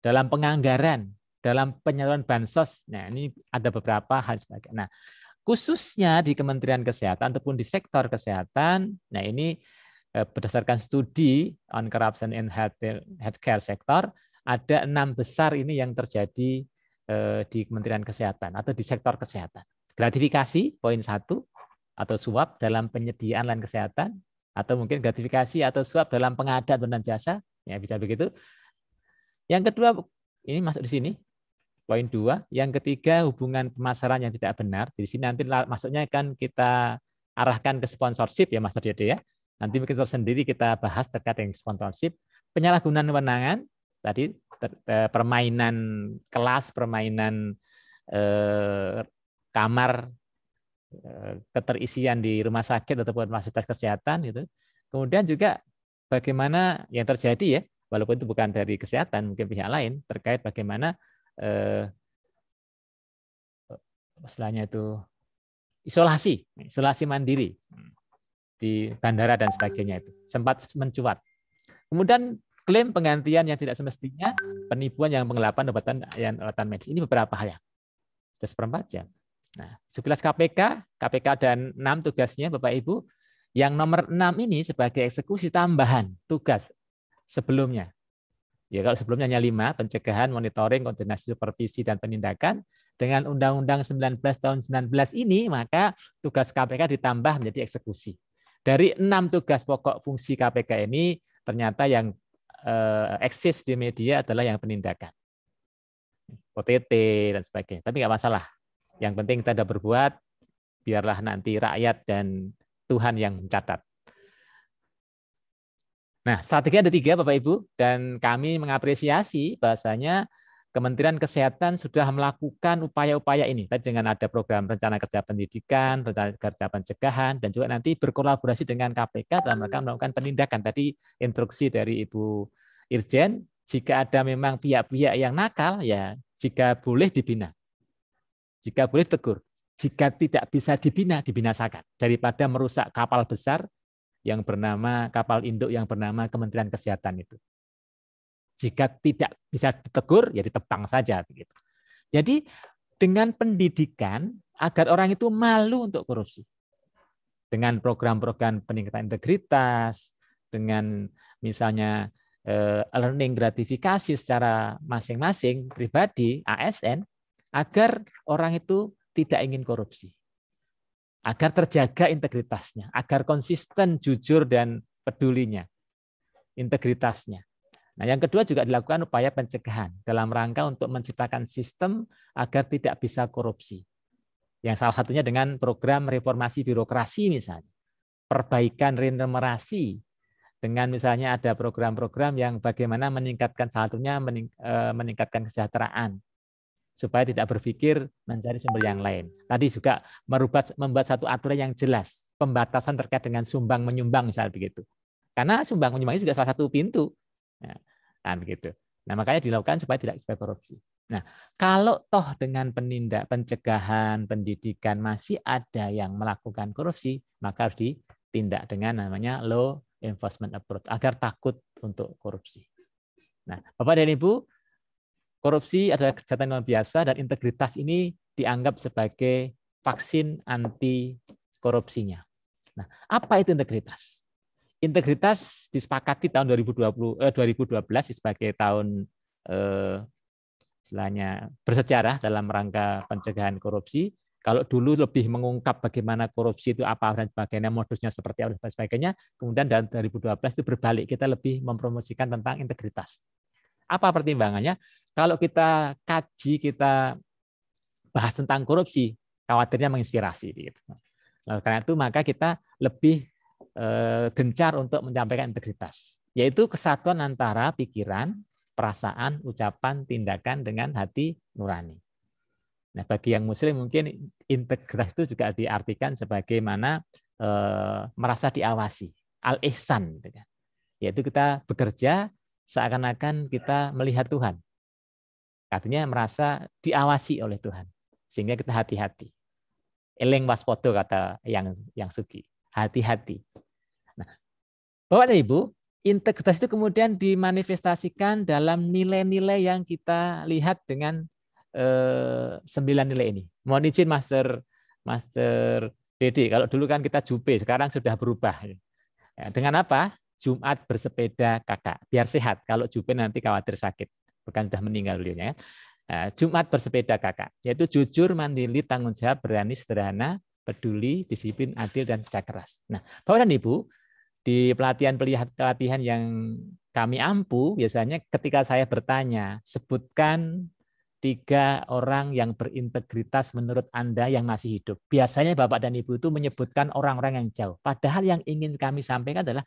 dalam penganggaran, dalam penyaluran bansos. Nah, ini ada beberapa hal sebagainya. Nah, khususnya di Kementerian Kesehatan ataupun di sektor kesehatan, nah ini Eh, berdasarkan studi on corruption in healthcare sector, ada enam besar ini yang terjadi eh, di Kementerian Kesehatan atau di sektor kesehatan. Gratifikasi, poin satu, atau suap dalam penyediaan lain kesehatan, atau mungkin gratifikasi atau suap dalam pengadaan dan jasa, ya bisa begitu. Yang kedua, ini masuk di sini, poin dua. Yang ketiga, hubungan pemasaran yang tidak benar. Di sini nanti masuknya kan kita arahkan ke sponsorship ya Mas Dede ya Nanti mungkin tersendiri kita bahas terkait dengan sponsorship, penyalahgunaan kewenangan, tadi ter, ter, eh, permainan kelas, permainan eh, kamar, eh, keterisian di rumah sakit ataupun fasilitas kesehatan gitu. Kemudian juga bagaimana yang terjadi ya, walaupun itu bukan dari kesehatan, mungkin pihak lain terkait bagaimana eh, istilahnya itu isolasi, isolasi mandiri. Hmm di bandara dan sebagainya itu sempat mencuat. Kemudian klaim penggantian yang tidak semestinya, penipuan yang pengelapan obatan yang alatan medis. Ini beberapa hal ya. Sudah seperempat jam. Nah, sekilas KPK, KPK dan enam tugasnya Bapak Ibu, yang nomor enam ini sebagai eksekusi tambahan tugas sebelumnya. Ya kalau sebelumnya hanya lima, pencegahan, monitoring, koordinasi, supervisi, dan penindakan. Dengan Undang-Undang 19 tahun 19 ini, maka tugas KPK ditambah menjadi eksekusi. Dari enam tugas pokok fungsi KPK ini, ternyata yang eh, eksis di media adalah yang penindakan. OTT dan sebagainya. Tapi nggak masalah. Yang penting kita ada berbuat, biarlah nanti rakyat dan Tuhan yang mencatat. Nah, strategi ada tiga Bapak Ibu, dan kami mengapresiasi bahasanya Kementerian Kesehatan sudah melakukan upaya-upaya ini tadi dengan ada program rencana kerja pendidikan, rencana kerja pencegahan, dan juga nanti berkolaborasi dengan KPK dalam rangka melakukan penindakan. Tadi instruksi dari Ibu Irjen, jika ada memang pihak-pihak yang nakal, ya jika boleh dibina, jika boleh tegur, jika tidak bisa dibina, dibinasakan daripada merusak kapal besar yang bernama kapal induk yang bernama Kementerian Kesehatan itu. Jika tidak bisa ditegur, ya ditebang saja. Begitu. Jadi dengan pendidikan agar orang itu malu untuk korupsi. Dengan program-program peningkatan integritas, dengan misalnya eh, learning gratifikasi secara masing-masing pribadi ASN agar orang itu tidak ingin korupsi. Agar terjaga integritasnya, agar konsisten, jujur dan pedulinya integritasnya. Nah, yang kedua juga dilakukan upaya pencegahan dalam rangka untuk menciptakan sistem agar tidak bisa korupsi. Yang salah satunya dengan program reformasi birokrasi misalnya, perbaikan remunerasi dengan misalnya ada program-program yang bagaimana meningkatkan salah satunya eh, meningkatkan kesejahteraan supaya tidak berpikir mencari sumber yang lain. Tadi juga merubah membuat satu aturan yang jelas, pembatasan terkait dengan sumbang menyumbang misalnya begitu. Karena sumbang menyumbang itu juga salah satu pintu Nah, kan begitu. Nah, makanya dilakukan supaya tidak supaya korupsi. Nah, kalau toh dengan penindak pencegahan pendidikan masih ada yang melakukan korupsi, maka harus ditindak dengan namanya law enforcement approach agar takut untuk korupsi. Nah, Bapak dan Ibu, korupsi adalah kejahatan luar biasa dan integritas ini dianggap sebagai vaksin anti korupsinya. Nah, apa itu integritas? integritas disepakati tahun 2020 eh, 2012 ya sebagai tahun eh, istilahnya bersejarah dalam rangka pencegahan korupsi. Kalau dulu lebih mengungkap bagaimana korupsi itu apa dan sebagainya, modusnya seperti apa dan sebagainya, kemudian dari 2012 itu berbalik, kita lebih mempromosikan tentang integritas. Apa pertimbangannya? Kalau kita kaji, kita bahas tentang korupsi, khawatirnya menginspirasi. Gitu. Nah, karena itu maka kita lebih Eh, gencar untuk menyampaikan integritas, yaitu kesatuan antara pikiran, perasaan, ucapan, tindakan dengan hati nurani. Nah, bagi yang muslim mungkin integritas itu juga diartikan sebagaimana eh, merasa diawasi, al-ihsan gitu kan. Yaitu kita bekerja seakan-akan kita melihat Tuhan. Artinya merasa diawasi oleh Tuhan sehingga kita hati-hati. Eleng waspodo kata yang yang sugi hati-hati. Nah, Bapak dan Ibu, integritas itu kemudian dimanifestasikan dalam nilai-nilai yang kita lihat dengan eh, sembilan nilai ini. Mohon izin Master Master Dedi, kalau dulu kan kita jupe, sekarang sudah berubah. Ya, dengan apa? Jumat bersepeda kakak, biar sehat. Kalau jupe nanti khawatir sakit, bukan sudah meninggal dulu Ya. Nah, Jumat bersepeda kakak, yaitu jujur, mandiri, tanggung jawab, berani, sederhana, peduli, disiplin, adil, dan kerja keras. Nah, Bapak dan Ibu, di pelatihan pelatihan yang kami ampu, biasanya ketika saya bertanya, sebutkan tiga orang yang berintegritas menurut Anda yang masih hidup. Biasanya Bapak dan Ibu itu menyebutkan orang-orang yang jauh. Padahal yang ingin kami sampaikan adalah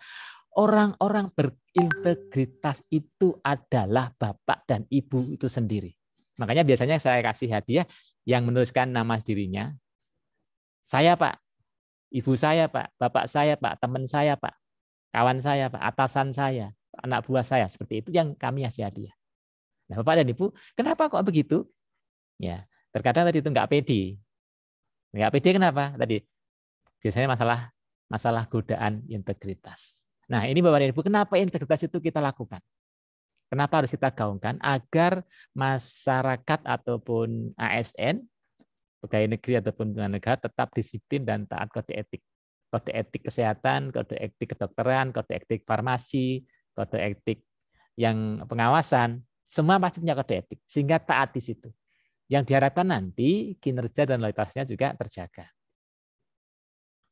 orang-orang berintegritas itu adalah Bapak dan Ibu itu sendiri. Makanya biasanya saya kasih hadiah yang menuliskan nama dirinya, saya, Pak. Ibu saya, Pak. Bapak saya, Pak. Teman saya, Pak. Kawan saya, Pak. Atasan saya. Anak buah saya. Seperti itu yang kami kasih hadiah. Nah, Bapak dan Ibu, kenapa kok begitu? Ya, terkadang tadi itu nggak pede. Nggak pede kenapa? Tadi biasanya masalah masalah godaan integritas. Nah, ini Bapak dan Ibu, kenapa integritas itu kita lakukan? Kenapa harus kita gaungkan agar masyarakat ataupun ASN pegawai negeri ataupun pegawai negara tetap disiplin dan taat kode etik. Kode etik kesehatan, kode etik kedokteran, kode etik farmasi, kode etik yang pengawasan, semua pasti punya kode etik, sehingga taat di situ. Yang diharapkan nanti kinerja dan loyalitasnya juga terjaga.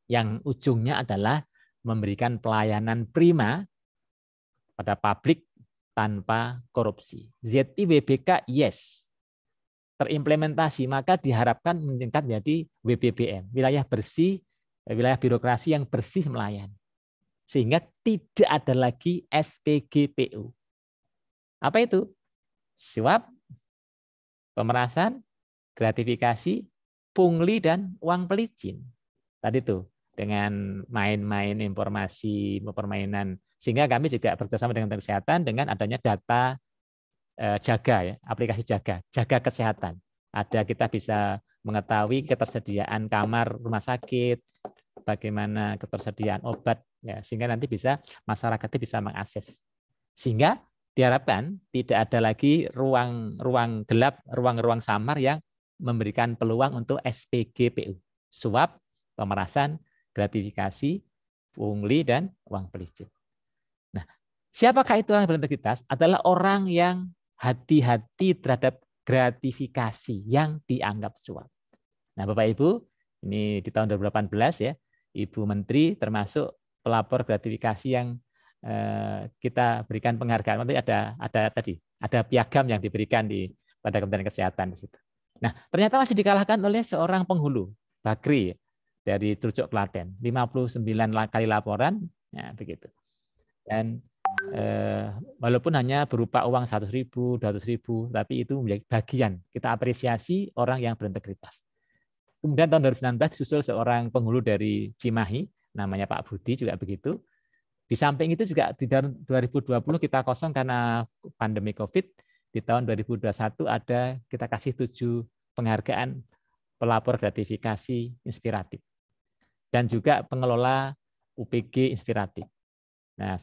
Yang ujungnya adalah memberikan pelayanan prima pada publik tanpa korupsi. ZIWBK yes, terimplementasi, maka diharapkan meningkat menjadi WBBM, wilayah bersih, eh, wilayah birokrasi yang bersih melayani. Sehingga tidak ada lagi SPGPU. Apa itu? Suap, pemerasan, gratifikasi, pungli, dan uang pelicin. Tadi tuh dengan main-main informasi, permainan. Sehingga kami juga bekerjasama dengan kesehatan dengan adanya data Eh, jaga ya, aplikasi jaga, jaga kesehatan. Ada kita bisa mengetahui ketersediaan kamar rumah sakit, bagaimana ketersediaan obat ya, sehingga nanti bisa masyarakat bisa mengakses. Sehingga diharapkan tidak ada lagi ruang-ruang gelap, ruang-ruang samar yang memberikan peluang untuk SPGPU, suap, pemerasan, gratifikasi, pungli dan uang pelicin. Nah, siapakah itu orang berintegritas? Adalah orang yang hati-hati terhadap gratifikasi yang dianggap suap. Nah, Bapak Ibu, ini di tahun 2018 ya, Ibu Menteri termasuk pelapor gratifikasi yang eh, kita berikan penghargaan. Nanti ada ada tadi, ada piagam yang diberikan di pada Kementerian Kesehatan di situ. Nah, ternyata masih dikalahkan oleh seorang penghulu, Bakri dari Trucuk Klaten. 59 kali laporan, ya begitu. Dan Eh, walaupun hanya berupa uang 100 ribu, 200 ribu, tapi itu menjadi bagian. Kita apresiasi orang yang berintegritas. Kemudian tahun 2019 disusul seorang penghulu dari Cimahi, namanya Pak Budi juga begitu. Di samping itu juga di tahun 2020 kita kosong karena pandemi COVID. Di tahun 2021 ada kita kasih tujuh penghargaan pelapor gratifikasi inspiratif dan juga pengelola UPG inspiratif. Nah,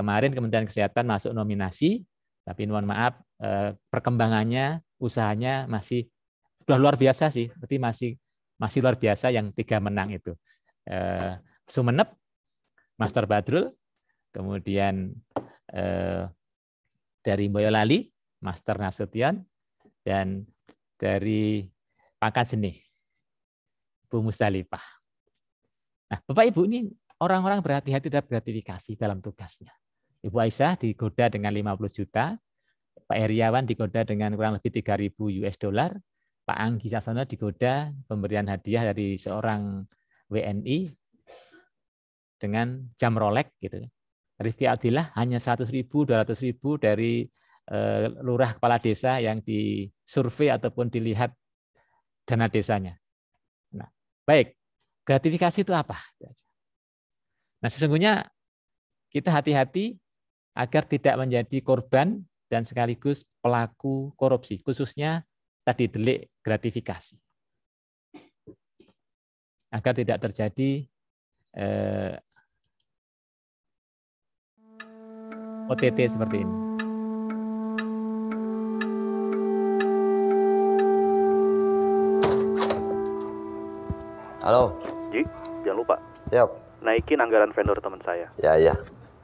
Kemarin Kementerian Kesehatan masuk nominasi, tapi mohon maaf eh, perkembangannya, usahanya masih sudah luar biasa sih, berarti masih masih luar biasa yang tiga menang itu. Eh, Sumenep, Master Badrul, kemudian eh, dari Boyolali, Master Nasution, dan dari Pangkat Seni, Bu Mustalipah. Nah, Bapak Ibu ini orang-orang berhati-hati dalam gratifikasi dalam tugasnya. Ibu Aisyah digoda dengan 50 juta, Pak Heriawan digoda dengan kurang lebih 3.000 US dollar, Pak Anggi Sasono digoda pemberian hadiah dari seorang WNI dengan jam Rolex gitu. Rifki Abdillah hanya 100.000 ribu, dari eh, lurah kepala desa yang disurvei ataupun dilihat dana desanya. Nah, baik, gratifikasi itu apa? Nah, sesungguhnya kita hati-hati agar tidak menjadi korban dan sekaligus pelaku korupsi, khususnya tadi delik gratifikasi. Agar tidak terjadi eh, OTT seperti ini. Halo. ji jangan lupa. Yap. Naikin anggaran vendor teman saya. Ya, ya.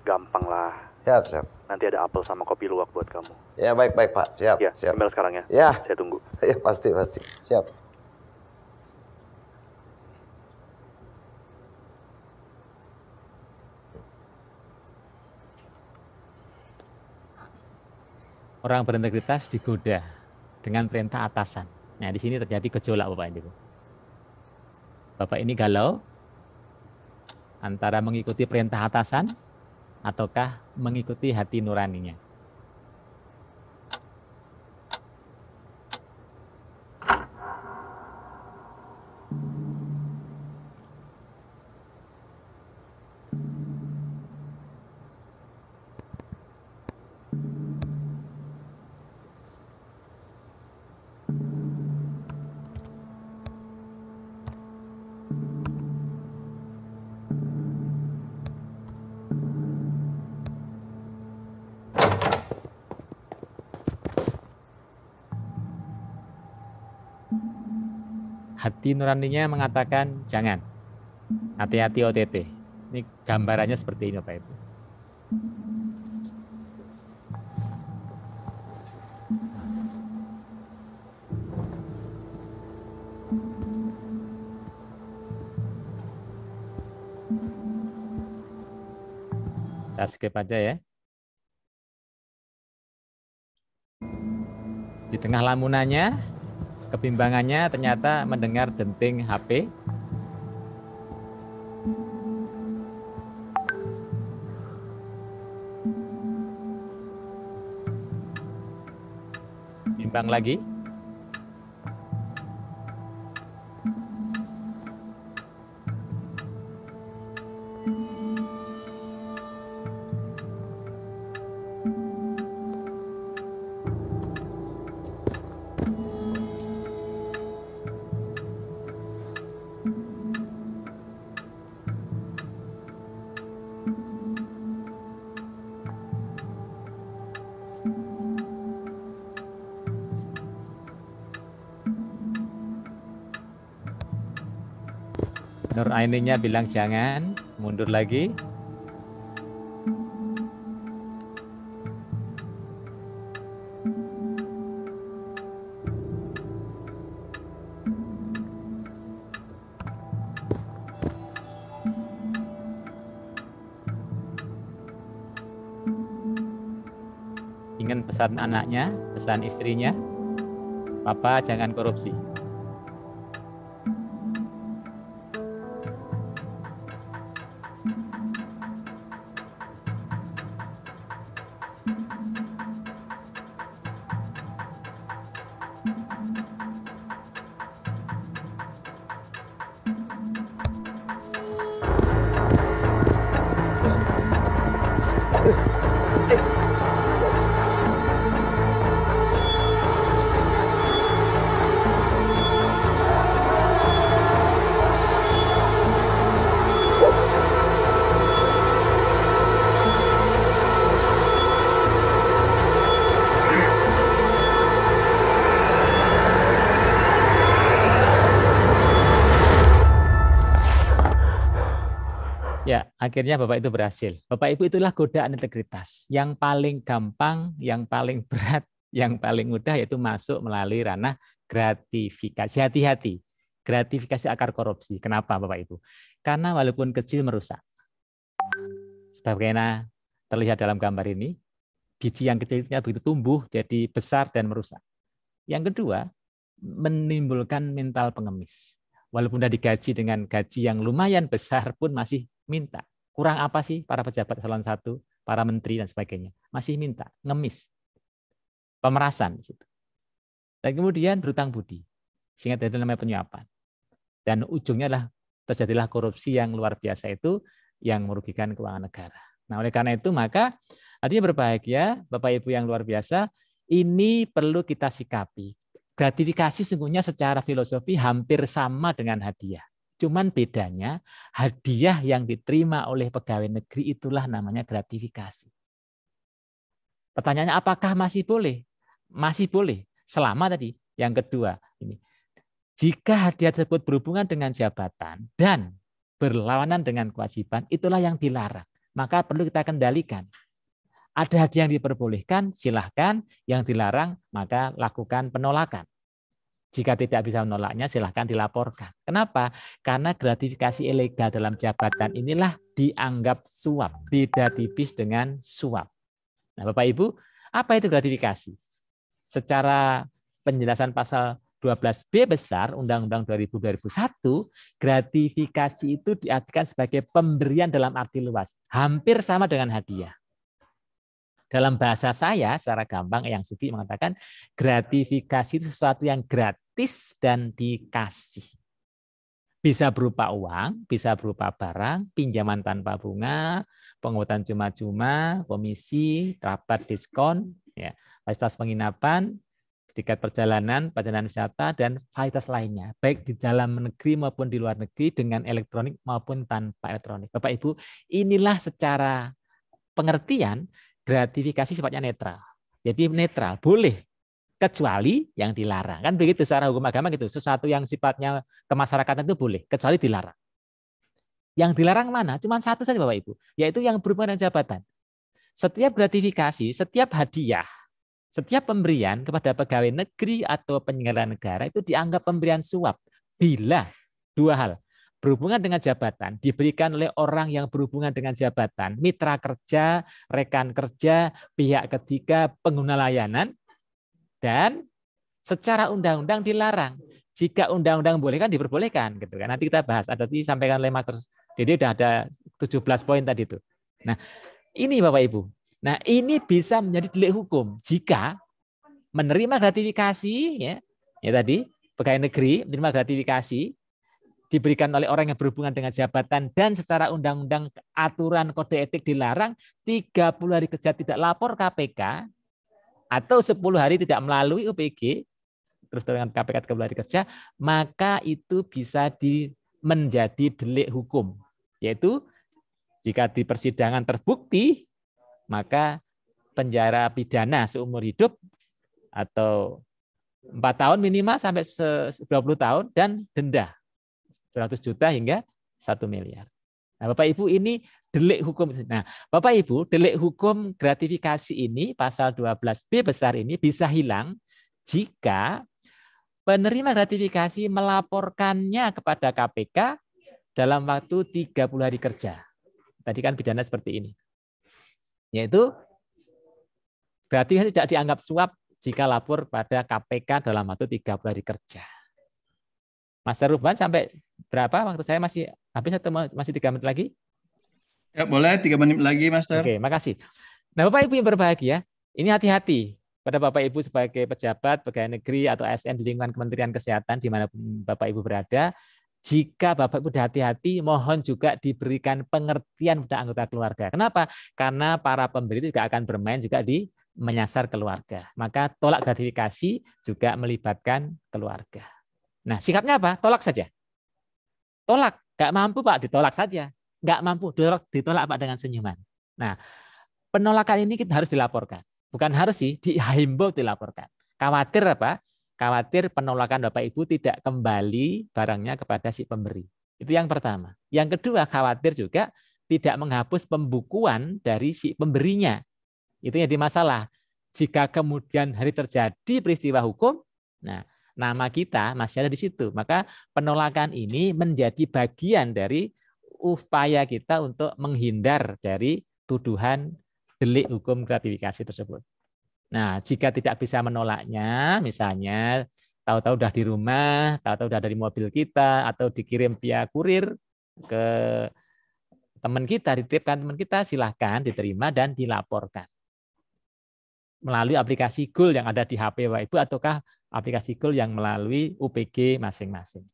Gampang lah Siap, siap. Nanti ada apel sama kopi luwak buat kamu. Ya, baik, baik, Pak. Siap, ya, siap. Email sekarang ya. Ya. Saya tunggu. [LAUGHS] Ya, pasti, pasti. Siap. Orang berintegritas digoda dengan perintah atasan. Nah, di sini terjadi gejolak Bapak ini Bapak ini galau antara mengikuti perintah atasan ataukah mengikuti hati nuraninya hati nuraninya mengatakan jangan. Hati-hati OTT. Ini gambarannya seperti ini Pak Ibu. Saya skip aja ya. Di tengah lamunannya, Kebimbangannya ternyata mendengar denting HP. Bimbang lagi. ininya bilang jangan mundur lagi Ingin pesan anaknya, pesan istrinya, papa jangan korupsi. akhirnya Bapak itu berhasil. Bapak Ibu itulah godaan integritas. Yang paling gampang, yang paling berat, [LAUGHS] yang paling mudah yaitu masuk melalui ranah gratifikasi. Hati-hati. Gratifikasi akar korupsi. Kenapa Bapak Ibu? Karena walaupun kecil merusak. Sebagaimana terlihat dalam gambar ini, biji yang kecilnya begitu tumbuh jadi besar dan merusak. Yang kedua, menimbulkan mental pengemis. Walaupun sudah digaji dengan gaji yang lumayan besar pun masih minta. Kurang apa sih para pejabat salon satu, para menteri dan sebagainya? Masih minta, ngemis, pemerasan. Gitu. Dan kemudian berutang budi, sehingga dari namanya penyuapan. Dan ujungnya adalah terjadilah korupsi yang luar biasa itu yang merugikan keuangan negara. Nah oleh karena itu maka artinya berbahagia Bapak Ibu yang luar biasa ini perlu kita sikapi. Gratifikasi sungguhnya secara filosofi hampir sama dengan hadiah. Cuman bedanya hadiah yang diterima oleh pegawai negeri itulah namanya gratifikasi. Pertanyaannya apakah masih boleh? Masih boleh selama tadi yang kedua ini. Jika hadiah tersebut berhubungan dengan jabatan dan berlawanan dengan kewajiban, itulah yang dilarang. Maka perlu kita kendalikan. Ada hadiah yang diperbolehkan, silahkan. Yang dilarang, maka lakukan penolakan. Jika tidak bisa menolaknya, silahkan dilaporkan. Kenapa? Karena gratifikasi ilegal dalam jabatan inilah dianggap suap. Beda tipis dengan suap. Nah, Bapak Ibu, apa itu gratifikasi? Secara penjelasan pasal 12B besar Undang-Undang 2000 2001, gratifikasi itu diartikan sebagai pemberian dalam arti luas, hampir sama dengan hadiah. Dalam bahasa saya, secara gampang yang Sugi mengatakan gratifikasi itu sesuatu yang gratis dan dikasih. Bisa berupa uang, bisa berupa barang, pinjaman tanpa bunga, penghutan cuma-cuma, komisi, rapat diskon, ya, fasilitas penginapan, tiket perjalanan, perjalanan wisata, dan fasilitas lainnya, baik di dalam negeri maupun di luar negeri dengan elektronik maupun tanpa elektronik. Bapak Ibu, inilah secara pengertian gratifikasi sifatnya netral. Jadi netral, boleh kecuali yang dilarang. Kan begitu secara hukum agama gitu. Sesuatu yang sifatnya kemasyarakatan itu boleh, kecuali dilarang. Yang dilarang mana? Cuma satu saja Bapak Ibu, yaitu yang berhubungan dengan jabatan. Setiap gratifikasi, setiap hadiah, setiap pemberian kepada pegawai negeri atau penyelenggara negara itu dianggap pemberian suap bila dua hal berhubungan dengan jabatan diberikan oleh orang yang berhubungan dengan jabatan, mitra kerja, rekan kerja, pihak ketiga, pengguna layanan, dan secara undang-undang dilarang. Jika undang-undang boleh kan diperbolehkan gitu kan. Nanti kita bahas. Ada disampaikan oleh Mas jadi sudah ada 17 poin tadi itu. Nah, ini Bapak Ibu. Nah, ini bisa menjadi delik hukum jika menerima gratifikasi ya, ya tadi pegawai negeri menerima gratifikasi diberikan oleh orang yang berhubungan dengan jabatan dan secara undang-undang aturan kode etik dilarang 30 hari kerja tidak lapor KPK atau 10 hari tidak melalui UPG terus dengan KPK 30 hari kerja maka itu bisa di menjadi delik hukum yaitu jika di persidangan terbukti maka penjara pidana seumur hidup atau 4 tahun minimal sampai 20 tahun dan denda 200 juta hingga 1 miliar. Nah, Bapak Ibu ini delik hukum. Nah, Bapak Ibu, delik hukum gratifikasi ini pasal 12B besar ini bisa hilang jika penerima gratifikasi melaporkannya kepada KPK dalam waktu 30 hari kerja. Tadi kan pidana seperti ini. Yaitu gratifikasi tidak dianggap suap jika lapor pada KPK dalam waktu 30 hari kerja. Master Rufman sampai berapa? Waktu saya masih habis atau masih tiga menit lagi? Ya, boleh tiga menit lagi, Master. Oke, makasih. Nah, Bapak Ibu yang berbahagia, ini hati-hati pada Bapak Ibu sebagai pejabat, pegawai negeri atau ASN di lingkungan Kementerian Kesehatan di mana Bapak Ibu berada, jika Bapak Ibu hati-hati, mohon juga diberikan pengertian pada anggota keluarga. Kenapa? Karena para pemberi itu juga akan bermain juga di menyasar keluarga. Maka tolak gratifikasi juga melibatkan keluarga. Nah, sikapnya apa? Tolak saja. Tolak. Gak mampu, Pak, ditolak saja. Gak mampu, ditolak, ditolak Pak, dengan senyuman. Nah, penolakan ini kita harus dilaporkan. Bukan harus sih, dihimbau [LAUGHS] dilaporkan. Khawatir apa? Khawatir penolakan Bapak Ibu tidak kembali barangnya kepada si pemberi. Itu yang pertama. Yang kedua, khawatir juga tidak menghapus pembukuan dari si pemberinya. Itu yang jadi Jika kemudian hari terjadi peristiwa hukum, nah nama kita masih ada di situ. Maka penolakan ini menjadi bagian dari upaya kita untuk menghindar dari tuduhan delik hukum gratifikasi tersebut. Nah, jika tidak bisa menolaknya, misalnya tahu-tahu sudah di rumah, tahu-tahu sudah dari mobil kita, atau dikirim via kurir ke teman kita, dititipkan teman kita, silahkan diterima dan dilaporkan melalui aplikasi Google yang ada di HP Bapak Ibu ataukah aplikasi Google yang melalui UPG masing-masing.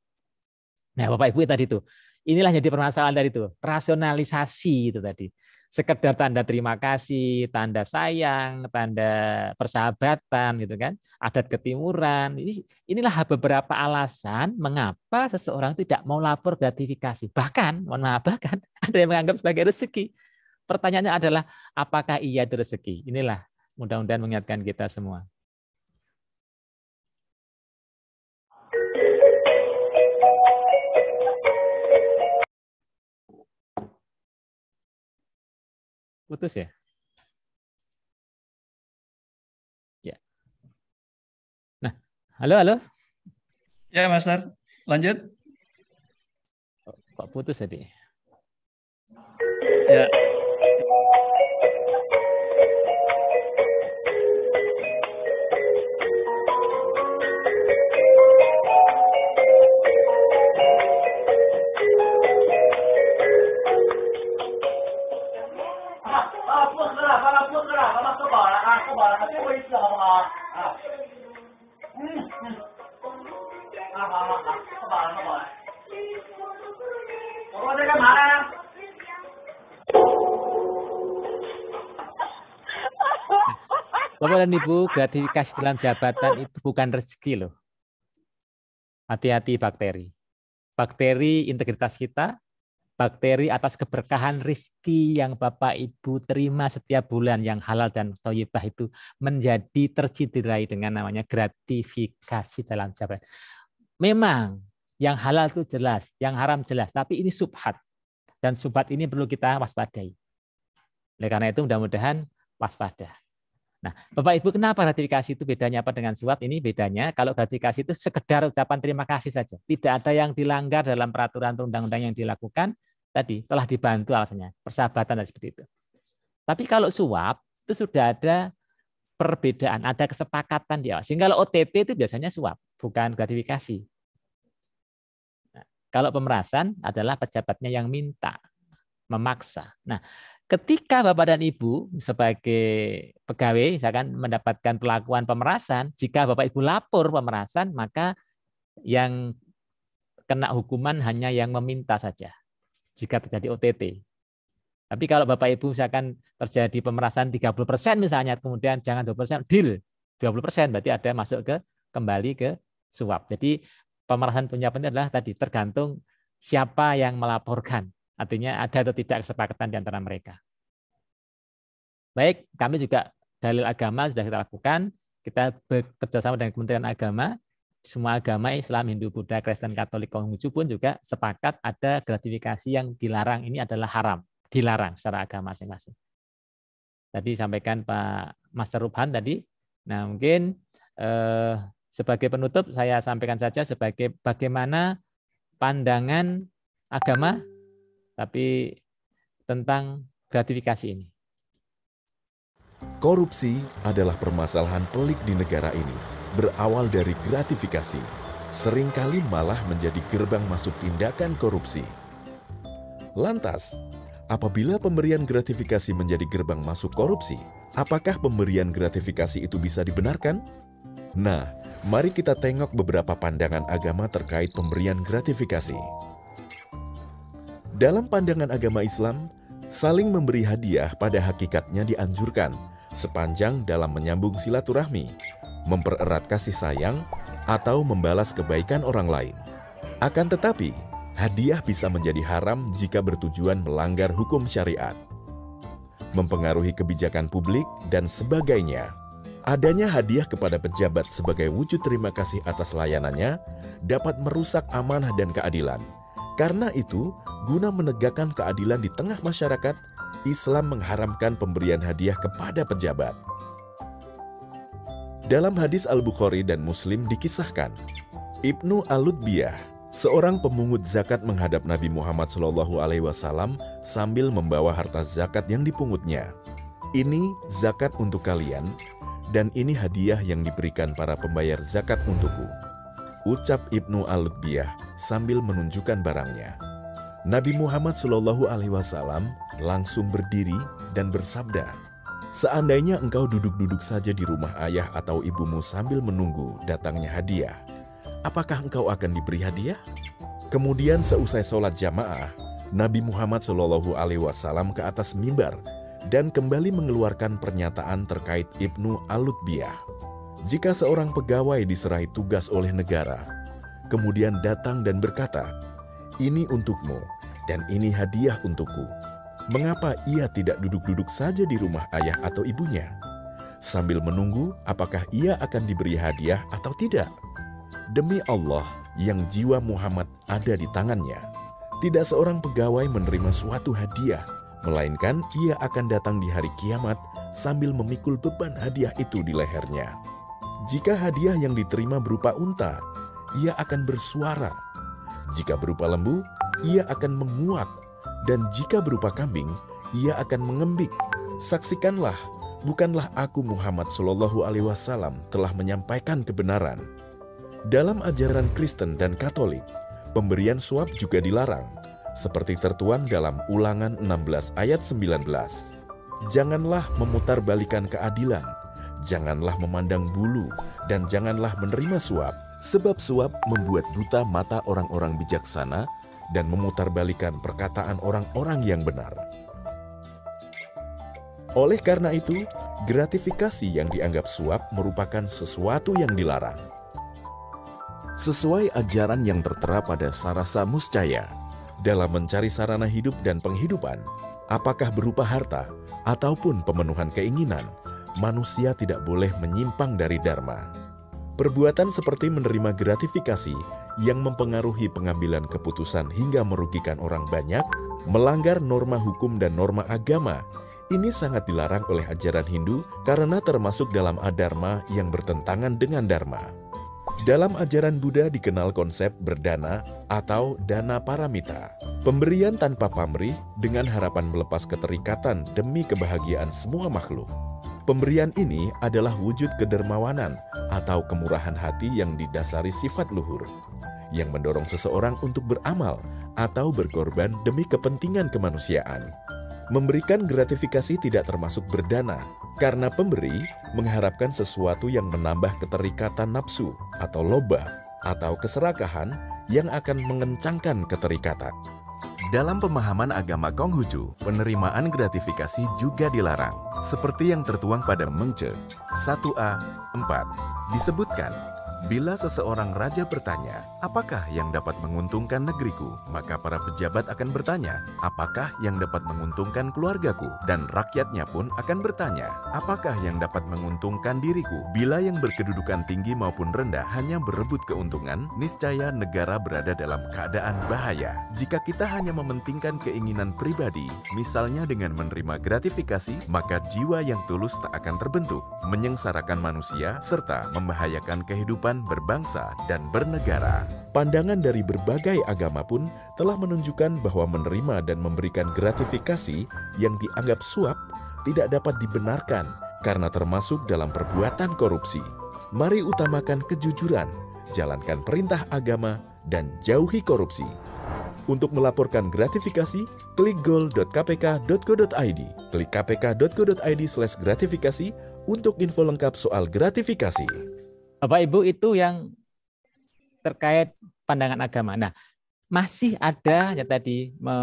Nah, Bapak Ibu tadi itu. Inilah jadi permasalahan dari itu, rasionalisasi itu tadi. Sekedar tanda terima kasih, tanda sayang, tanda persahabatan gitu kan, adat ketimuran. Ini inilah beberapa alasan mengapa seseorang tidak mau lapor gratifikasi. Bahkan, mohon maaf, bahkan [LAUGHS] ada yang menganggap sebagai rezeki. Pertanyaannya adalah apakah ia itu rezeki? Inilah mudah-mudahan mengingatkan kita semua. Putus ya? Ya. Nah, halo, halo. Ya, Master. Lanjut. Kok putus tadi? Ya. Bapak dan Ibu, gratifikasi dalam jabatan itu bukan rezeki loh. Hati-hati bakteri. Bakteri integritas kita, bakteri atas keberkahan rizki yang Bapak Ibu terima setiap bulan yang halal dan toyibah itu menjadi terciderai dengan namanya gratifikasi dalam jabatan. Memang yang halal itu jelas, yang haram jelas, tapi ini subhat. Dan subhat ini perlu kita waspadai. Oleh karena itu mudah-mudahan waspada. Nah, Bapak Ibu kenapa gratifikasi itu bedanya apa dengan suap? Ini bedanya kalau gratifikasi itu sekedar ucapan terima kasih saja. Tidak ada yang dilanggar dalam peraturan undang-undang yang dilakukan tadi telah dibantu alasannya, persahabatan dan seperti itu. Tapi kalau suap itu sudah ada perbedaan, ada kesepakatan di awal. Sehingga kalau OTT itu biasanya suap, bukan gratifikasi. Nah, kalau pemerasan adalah pejabatnya yang minta, memaksa. Nah, ketika Bapak dan Ibu sebagai pegawai misalkan mendapatkan perlakuan pemerasan, jika Bapak Ibu lapor pemerasan, maka yang kena hukuman hanya yang meminta saja jika terjadi OTT. Tapi kalau Bapak Ibu misalkan terjadi pemerasan 30% misalnya, kemudian jangan 20%, deal 20% berarti ada masuk ke kembali ke suap. Jadi pemerasan punya penilaian adalah tadi tergantung siapa yang melaporkan Artinya ada atau tidak kesepakatan di antara mereka. Baik, kami juga dalil agama sudah kita lakukan. Kita bekerja sama dengan Kementerian Agama. Semua agama Islam, Hindu, Buddha, Kristen, Katolik, Konghucu pun juga sepakat ada gratifikasi yang dilarang ini adalah haram. Dilarang secara agama masing-masing. Tadi sampaikan Pak Master Rubhan tadi. Nah mungkin eh, sebagai penutup saya sampaikan saja sebagai bagaimana pandangan agama tapi tentang gratifikasi ini. Korupsi adalah permasalahan pelik di negara ini, berawal dari gratifikasi. Seringkali malah menjadi gerbang masuk tindakan korupsi. Lantas, apabila pemberian gratifikasi menjadi gerbang masuk korupsi, apakah pemberian gratifikasi itu bisa dibenarkan? Nah, mari kita tengok beberapa pandangan agama terkait pemberian gratifikasi. Dalam pandangan agama Islam, saling memberi hadiah pada hakikatnya dianjurkan sepanjang dalam menyambung silaturahmi, mempererat kasih sayang, atau membalas kebaikan orang lain. Akan tetapi, hadiah bisa menjadi haram jika bertujuan melanggar hukum syariat, mempengaruhi kebijakan publik, dan sebagainya. Adanya hadiah kepada pejabat sebagai wujud terima kasih atas layanannya dapat merusak amanah dan keadilan, karena itu, guna menegakkan keadilan di tengah masyarakat, Islam mengharamkan pemberian hadiah kepada pejabat. Dalam hadis Al-Bukhari dan Muslim dikisahkan, Ibnu al Al-Ludbiyah, seorang pemungut zakat menghadap Nabi Muhammad SAW sambil membawa harta zakat yang dipungutnya. Ini zakat untuk kalian, dan ini hadiah yang diberikan para pembayar zakat untukku ucap Ibnu al sambil menunjukkan barangnya. Nabi Muhammad Shallallahu Alaihi Wasallam langsung berdiri dan bersabda, Seandainya engkau duduk-duduk saja di rumah ayah atau ibumu sambil menunggu datangnya hadiah, apakah engkau akan diberi hadiah? Kemudian seusai sholat jamaah, Nabi Muhammad Shallallahu Alaihi Wasallam ke atas mimbar dan kembali mengeluarkan pernyataan terkait Ibnu Alutbiyah. Jika seorang pegawai diserahi tugas oleh negara, kemudian datang dan berkata, "Ini untukmu, dan ini hadiah untukku." Mengapa ia tidak duduk-duduk saja di rumah ayah atau ibunya sambil menunggu apakah ia akan diberi hadiah atau tidak? Demi Allah yang jiwa Muhammad ada di tangannya, tidak seorang pegawai menerima suatu hadiah, melainkan ia akan datang di hari kiamat sambil memikul beban hadiah itu di lehernya. Jika hadiah yang diterima berupa unta, ia akan bersuara. Jika berupa lembu, ia akan menguak. Dan jika berupa kambing, ia akan mengembik. Saksikanlah, bukanlah aku Muhammad Shallallahu Alaihi Wasallam telah menyampaikan kebenaran. Dalam ajaran Kristen dan Katolik, pemberian suap juga dilarang, seperti tertuan dalam Ulangan 16 ayat 19. Janganlah memutarbalikan keadilan, Janganlah memandang bulu dan janganlah menerima suap, sebab suap membuat buta mata orang-orang bijaksana dan memutarbalikan perkataan orang-orang yang benar. Oleh karena itu, gratifikasi yang dianggap suap merupakan sesuatu yang dilarang. Sesuai ajaran yang tertera pada Sarasa Muscaya, dalam mencari sarana hidup dan penghidupan, apakah berupa harta ataupun pemenuhan keinginan, manusia tidak boleh menyimpang dari Dharma. Perbuatan seperti menerima gratifikasi yang mempengaruhi pengambilan keputusan hingga merugikan orang banyak, melanggar norma hukum dan norma agama, ini sangat dilarang oleh ajaran Hindu karena termasuk dalam adharma yang bertentangan dengan dharma. Dalam ajaran Buddha dikenal konsep berdana atau dana paramita, pemberian tanpa pamrih dengan harapan melepas keterikatan demi kebahagiaan semua makhluk. Pemberian ini adalah wujud kedermawanan atau kemurahan hati yang didasari sifat luhur, yang mendorong seseorang untuk beramal atau berkorban demi kepentingan kemanusiaan. Memberikan gratifikasi tidak termasuk berdana, karena pemberi mengharapkan sesuatu yang menambah keterikatan nafsu atau loba atau keserakahan yang akan mengencangkan keterikatan. Dalam pemahaman agama Konghucu, penerimaan gratifikasi juga dilarang. Seperti yang tertuang pada Mengce 1A 4, disebutkan, bila seseorang raja bertanya, Apakah yang dapat menguntungkan negeriku? Maka para pejabat akan bertanya, apakah yang dapat menguntungkan keluargaku? Dan rakyatnya pun akan bertanya, apakah yang dapat menguntungkan diriku? Bila yang berkedudukan tinggi maupun rendah hanya berebut keuntungan, niscaya negara berada dalam keadaan bahaya. Jika kita hanya mementingkan keinginan pribadi, misalnya dengan menerima gratifikasi, maka jiwa yang tulus tak akan terbentuk, menyengsarakan manusia, serta membahayakan kehidupan berbangsa dan bernegara. Pandangan dari berbagai agama pun telah menunjukkan bahwa menerima dan memberikan gratifikasi yang dianggap suap tidak dapat dibenarkan karena termasuk dalam perbuatan korupsi. Mari utamakan kejujuran, jalankan perintah agama, dan jauhi korupsi. Untuk melaporkan gratifikasi, klik gol.kpk.go.id. Klik kpkgoid slash gratifikasi untuk info lengkap soal gratifikasi. Bapak Ibu itu yang terkait pandangan agama. Nah, masih ada ya tadi me,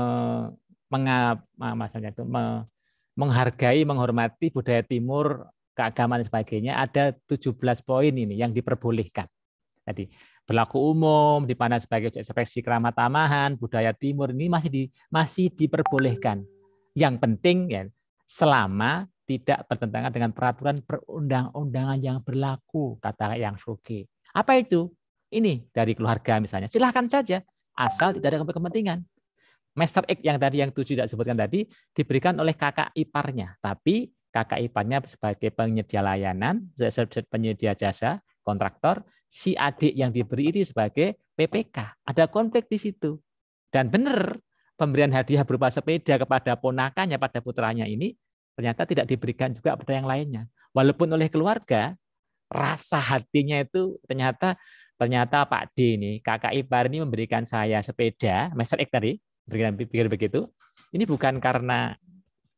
mengap, maksudnya itu me, menghargai, menghormati budaya Timur, keagamaan dan sebagainya. Ada 17 poin ini yang diperbolehkan. Tadi berlaku umum dipandang sebagai ekspresi keramat tamahan, budaya Timur ini masih di, masih diperbolehkan. Yang penting ya selama tidak bertentangan dengan peraturan perundang-undangan yang berlaku, kata Yang Suki. Apa itu? ini dari keluarga misalnya. Silahkan saja, asal tidak ada kepentingan. Master X yang tadi yang tujuh tidak disebutkan tadi diberikan oleh kakak iparnya, tapi kakak iparnya sebagai penyedia layanan, penyedia jasa, kontraktor, si adik yang diberi ini sebagai PPK. Ada konflik di situ. Dan benar pemberian hadiah berupa sepeda kepada ponakannya, pada putranya ini ternyata tidak diberikan juga kepada yang lainnya. Walaupun oleh keluarga, rasa hatinya itu ternyata ternyata Pak D ini, kakak ipar ini memberikan saya sepeda, Master X tadi, pikir begitu, ini bukan karena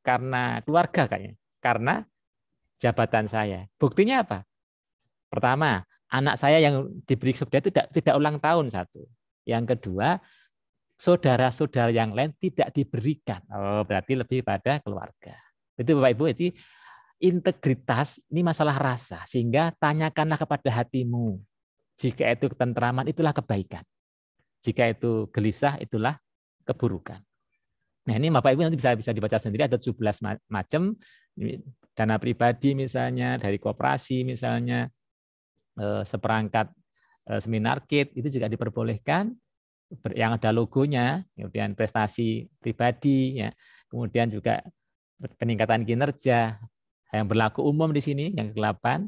karena keluarga kayaknya, karena jabatan saya. Buktinya apa? Pertama, anak saya yang diberi sepeda tidak tidak ulang tahun satu. Yang kedua, saudara-saudara yang lain tidak diberikan. Oh, berarti lebih pada keluarga. Itu Bapak Ibu, jadi integritas ini masalah rasa sehingga tanyakanlah kepada hatimu jika itu ketentraman, itulah kebaikan. Jika itu gelisah, itulah keburukan. Nah ini Bapak Ibu nanti bisa bisa dibaca sendiri ada 17 macam dana pribadi misalnya dari koperasi misalnya eh, seperangkat eh, seminar kit itu juga diperbolehkan yang ada logonya kemudian prestasi pribadi ya kemudian juga peningkatan kinerja yang berlaku umum di sini yang ke-8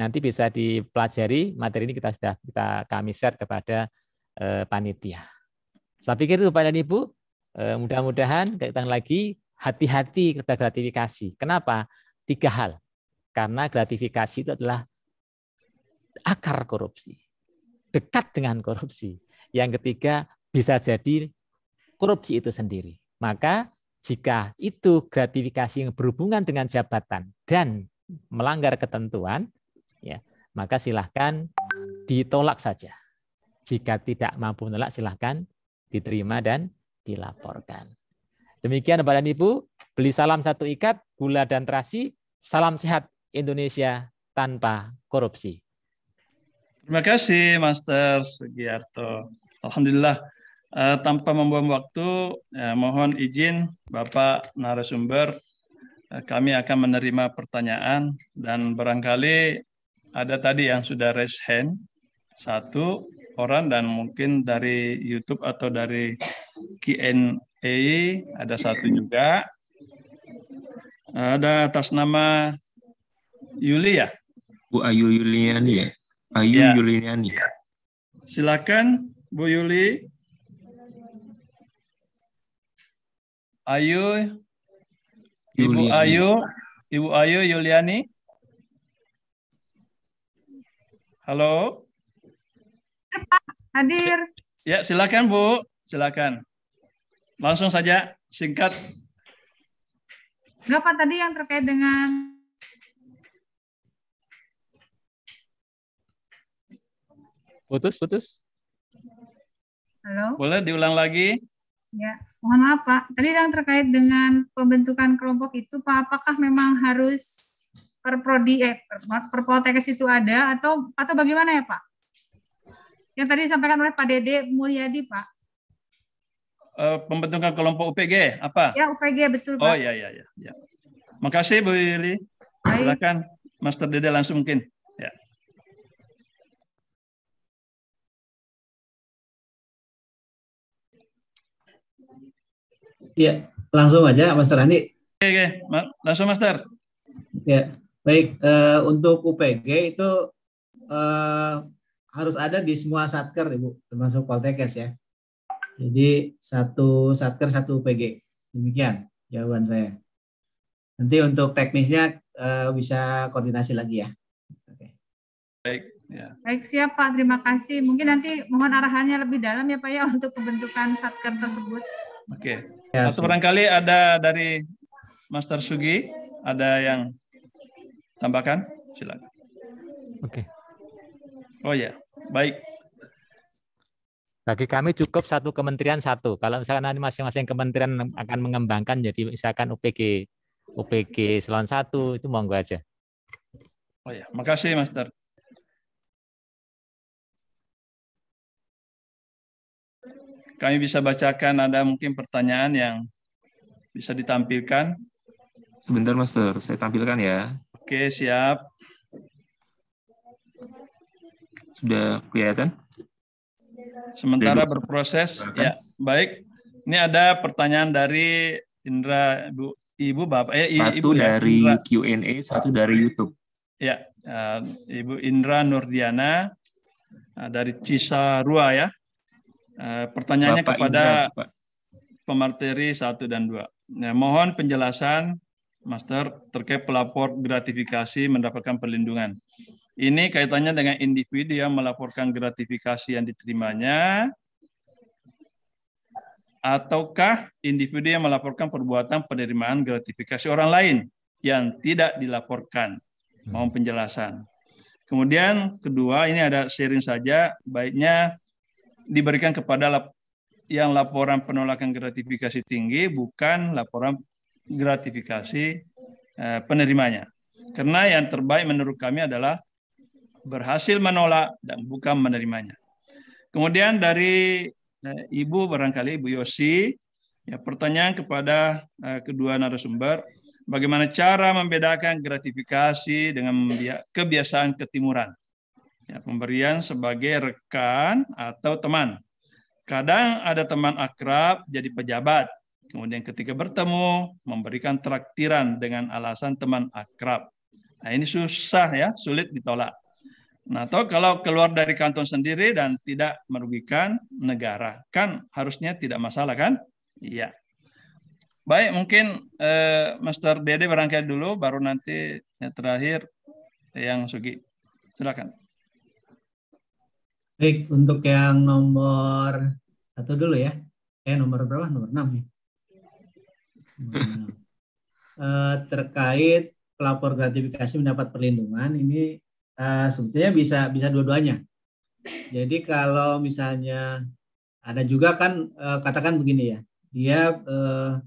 nanti bisa dipelajari materi ini kita sudah kita kami share kepada eh, panitia. Saya pikir itu Bapak Ibu, eh, mudah-mudahan kita lagi hati-hati kepada gratifikasi. Kenapa? Tiga hal. Karena gratifikasi itu adalah akar korupsi, dekat dengan korupsi. Yang ketiga bisa jadi korupsi itu sendiri. Maka jika itu gratifikasi yang berhubungan dengan jabatan dan melanggar ketentuan, ya maka silahkan ditolak saja. Jika tidak mampu menolak silahkan diterima dan dilaporkan. Demikian Bapak Ibu, beli salam satu ikat, gula dan terasi, salam sehat Indonesia tanpa korupsi. Terima kasih Master Sugiarto. Alhamdulillah Uh, tanpa membuang waktu, uh, mohon izin Bapak narasumber uh, kami akan menerima pertanyaan dan barangkali ada tadi yang sudah raise hand satu orang dan mungkin dari YouTube atau dari Q&A ada satu juga ada atas nama Yuli ya Bu Ayu Yuliani ya Ayu ya. Yuliani silakan Bu Yuli Ayu Ibu Ayu Ibu Ayu Yuliani Halo. Hadir. Ya, silakan Bu. Silakan. Langsung saja singkat. Enggak Pak, tadi yang terkait dengan Putus, putus. Halo. Boleh diulang lagi? Ya, mohon maaf Pak. Tadi yang terkait dengan pembentukan kelompok itu Pak, apakah memang harus per prodi eh per, poltekes itu ada atau atau bagaimana ya Pak? Yang tadi disampaikan oleh Pak Dede Mulyadi Pak. Uh, pembentukan kelompok UPG apa? Ya UPG betul Pak. Oh ya ya ya. ya. Makasih Bu Yuli. Silakan Master Dede langsung mungkin. Ya. Ya, langsung aja Master Andi. Oke, oke. Langsung Master. Ya. Baik, uh, untuk UPG itu uh, harus ada di semua satker, Ibu, termasuk Poltekes ya. Jadi satu satker satu UPG. Demikian jawaban saya. Nanti untuk teknisnya uh, bisa koordinasi lagi ya. Okay. Baik. Ya. Baik siap Pak, terima kasih. Mungkin nanti mohon arahannya lebih dalam ya Pak ya untuk pembentukan satker tersebut. Oke. Okay. Ya, Atau barangkali ada dari Master Sugi ada yang Tambahkan, silakan. Oke. Okay. Oh ya, baik. Bagi kami cukup satu kementerian satu. Kalau misalkan nanti masing-masing kementerian akan mengembangkan jadi misalkan UPG UPG selon satu itu monggo aja. Oh ya, makasih master Kami bisa bacakan ada mungkin pertanyaan yang bisa ditampilkan. Sebentar master saya tampilkan ya. Oke, siap. Sudah kelihatan? Sementara berproses. Ya, baik. Ini ada pertanyaan dari Indra Bu Ibu Bapak eh satu Ibu, ya, dari ya, Q&A, satu dari YouTube. Ya, eh, Ibu Indra Nurdiana eh, dari Cisarua ya. Eh, pertanyaannya Bapak kepada Indra, pemateri satu dan dua. Nah, mohon penjelasan Master terkait pelapor gratifikasi mendapatkan perlindungan. Ini kaitannya dengan individu yang melaporkan gratifikasi yang diterimanya ataukah individu yang melaporkan perbuatan penerimaan gratifikasi orang lain yang tidak dilaporkan. Mau hmm. penjelasan. Kemudian kedua, ini ada sharing saja, baiknya diberikan kepada yang laporan penolakan gratifikasi tinggi bukan laporan gratifikasi eh, penerimanya. Karena yang terbaik menurut kami adalah berhasil menolak dan bukan menerimanya. Kemudian dari eh, Ibu barangkali Ibu Yosi, ya pertanyaan kepada eh, kedua narasumber, bagaimana cara membedakan gratifikasi dengan kebiasaan ketimuran? Ya, pemberian sebagai rekan atau teman. Kadang ada teman akrab jadi pejabat, Kemudian ketika bertemu, memberikan traktiran dengan alasan teman akrab. Nah ini susah ya, sulit ditolak. Nah, atau kalau keluar dari kanton sendiri dan tidak merugikan negara, kan harusnya tidak masalah kan? Iya. Baik, mungkin eh, Master Dede berangkat dulu, baru nanti yang terakhir yang Sugi. Silakan. Baik, untuk yang nomor satu dulu ya. Eh, nomor berapa? Nomor enam ya. Uh, terkait pelapor gratifikasi mendapat perlindungan ini uh, sebetulnya bisa bisa dua-duanya. Jadi kalau misalnya ada juga kan uh, katakan begini ya, dia uh,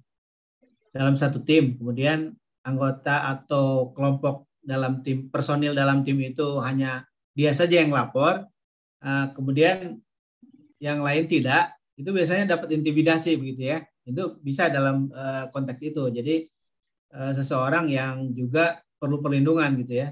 dalam satu tim, kemudian anggota atau kelompok dalam tim personil dalam tim itu hanya dia saja yang lapor, uh, kemudian yang lain tidak, itu biasanya dapat intimidasi begitu ya. Itu bisa dalam uh, konteks itu. Jadi uh, seseorang yang juga perlu perlindungan gitu ya.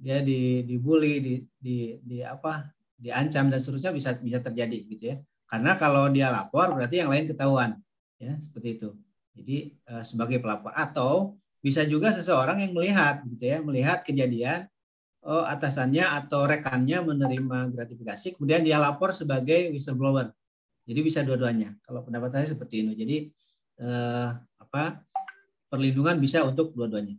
Dia di dibully, di di di apa? diancam dan seterusnya bisa bisa terjadi gitu ya. Karena kalau dia lapor berarti yang lain ketahuan. Ya, seperti itu. Jadi uh, sebagai pelapor atau bisa juga seseorang yang melihat gitu ya, melihat kejadian oh atasannya atau rekannya menerima gratifikasi kemudian dia lapor sebagai whistleblower jadi bisa dua-duanya. Kalau pendapat saya seperti ini. Jadi eh, apa perlindungan bisa untuk dua-duanya.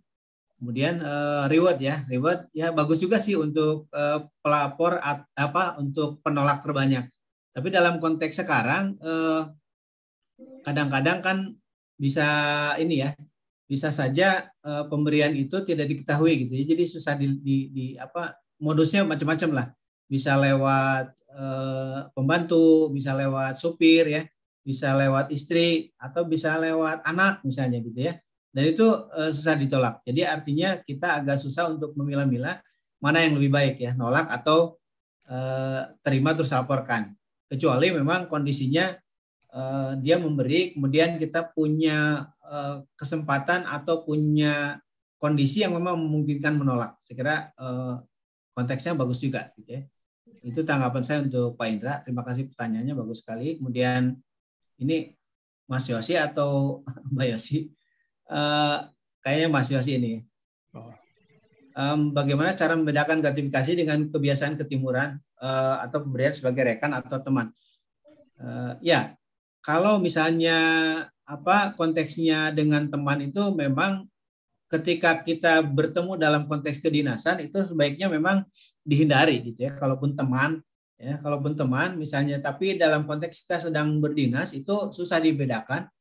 Kemudian eh, reward ya, reward ya bagus juga sih untuk eh, pelapor at, apa untuk penolak terbanyak. Tapi dalam konteks sekarang kadang eh, kadang-kadang kan bisa ini ya bisa saja eh, pemberian itu tidak diketahui gitu jadi susah di, di, di apa modusnya macam-macam lah bisa lewat Eh, pembantu, bisa lewat supir ya, bisa lewat istri atau bisa lewat anak misalnya gitu ya. Dan itu eh, susah ditolak. Jadi artinya kita agak susah untuk memilah-milah mana yang lebih baik ya, nolak atau eh, terima terus laporkan. Kecuali memang kondisinya dia memberi, kemudian kita punya kesempatan atau punya kondisi yang memang memungkinkan menolak. Saya kira konteksnya bagus juga gitu ya. Itu tanggapan saya untuk Pak Indra. Terima kasih pertanyaannya bagus sekali. Kemudian ini Mas Yosi atau [LAUGHS] Mbak Yosi? Uh, kayaknya Mas Yosi ini. Um, bagaimana cara membedakan gratifikasi dengan kebiasaan ketimuran uh, atau pemberian sebagai rekan atau teman? Uh, ya, kalau misalnya apa konteksnya dengan teman itu memang ketika kita bertemu dalam konteks kedinasan itu sebaiknya memang dihindari gitu ya. Kalaupun teman ya, kalaupun teman misalnya tapi dalam konteks kita sedang berdinas itu susah dibedakan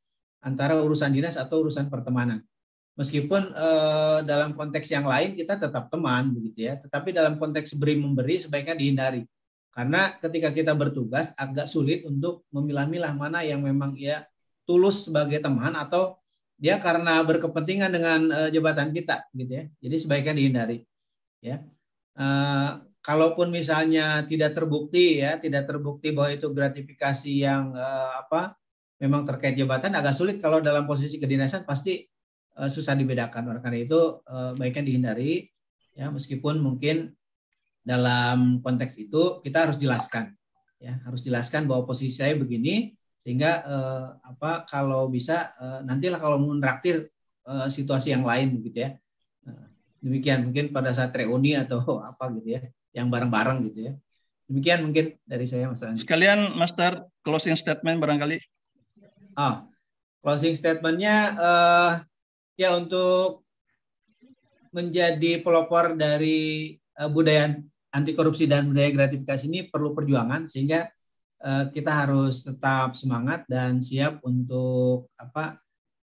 antara urusan dinas atau urusan pertemanan. Meskipun eh, dalam konteks yang lain kita tetap teman begitu ya, tetapi dalam konteks beri memberi sebaiknya dihindari. Karena ketika kita bertugas agak sulit untuk memilah-milah mana yang memang ya tulus sebagai teman atau dia karena berkepentingan dengan uh, jabatan kita gitu ya. Jadi sebaiknya dihindari ya. Uh, kalaupun misalnya tidak terbukti ya, tidak terbukti bahwa itu gratifikasi yang uh, apa memang terkait jabatan agak sulit kalau dalam posisi kedinasan pasti uh, susah dibedakan. Oleh karena itu uh, baiknya dihindari ya meskipun mungkin dalam konteks itu kita harus jelaskan ya, harus jelaskan bahwa posisi saya begini sehingga eh, apa kalau bisa eh, nantilah kalau nraktir eh, situasi yang lain gitu ya eh, demikian mungkin pada saat reuni atau [LAUGHS] apa gitu ya yang bareng-bareng gitu ya demikian mungkin dari saya Mas Andi. sekalian Master closing statement barangkali ah closing statementnya eh, ya untuk menjadi pelopor dari eh, budaya anti korupsi dan budaya gratifikasi ini perlu perjuangan sehingga Eh, kita harus tetap semangat dan siap untuk apa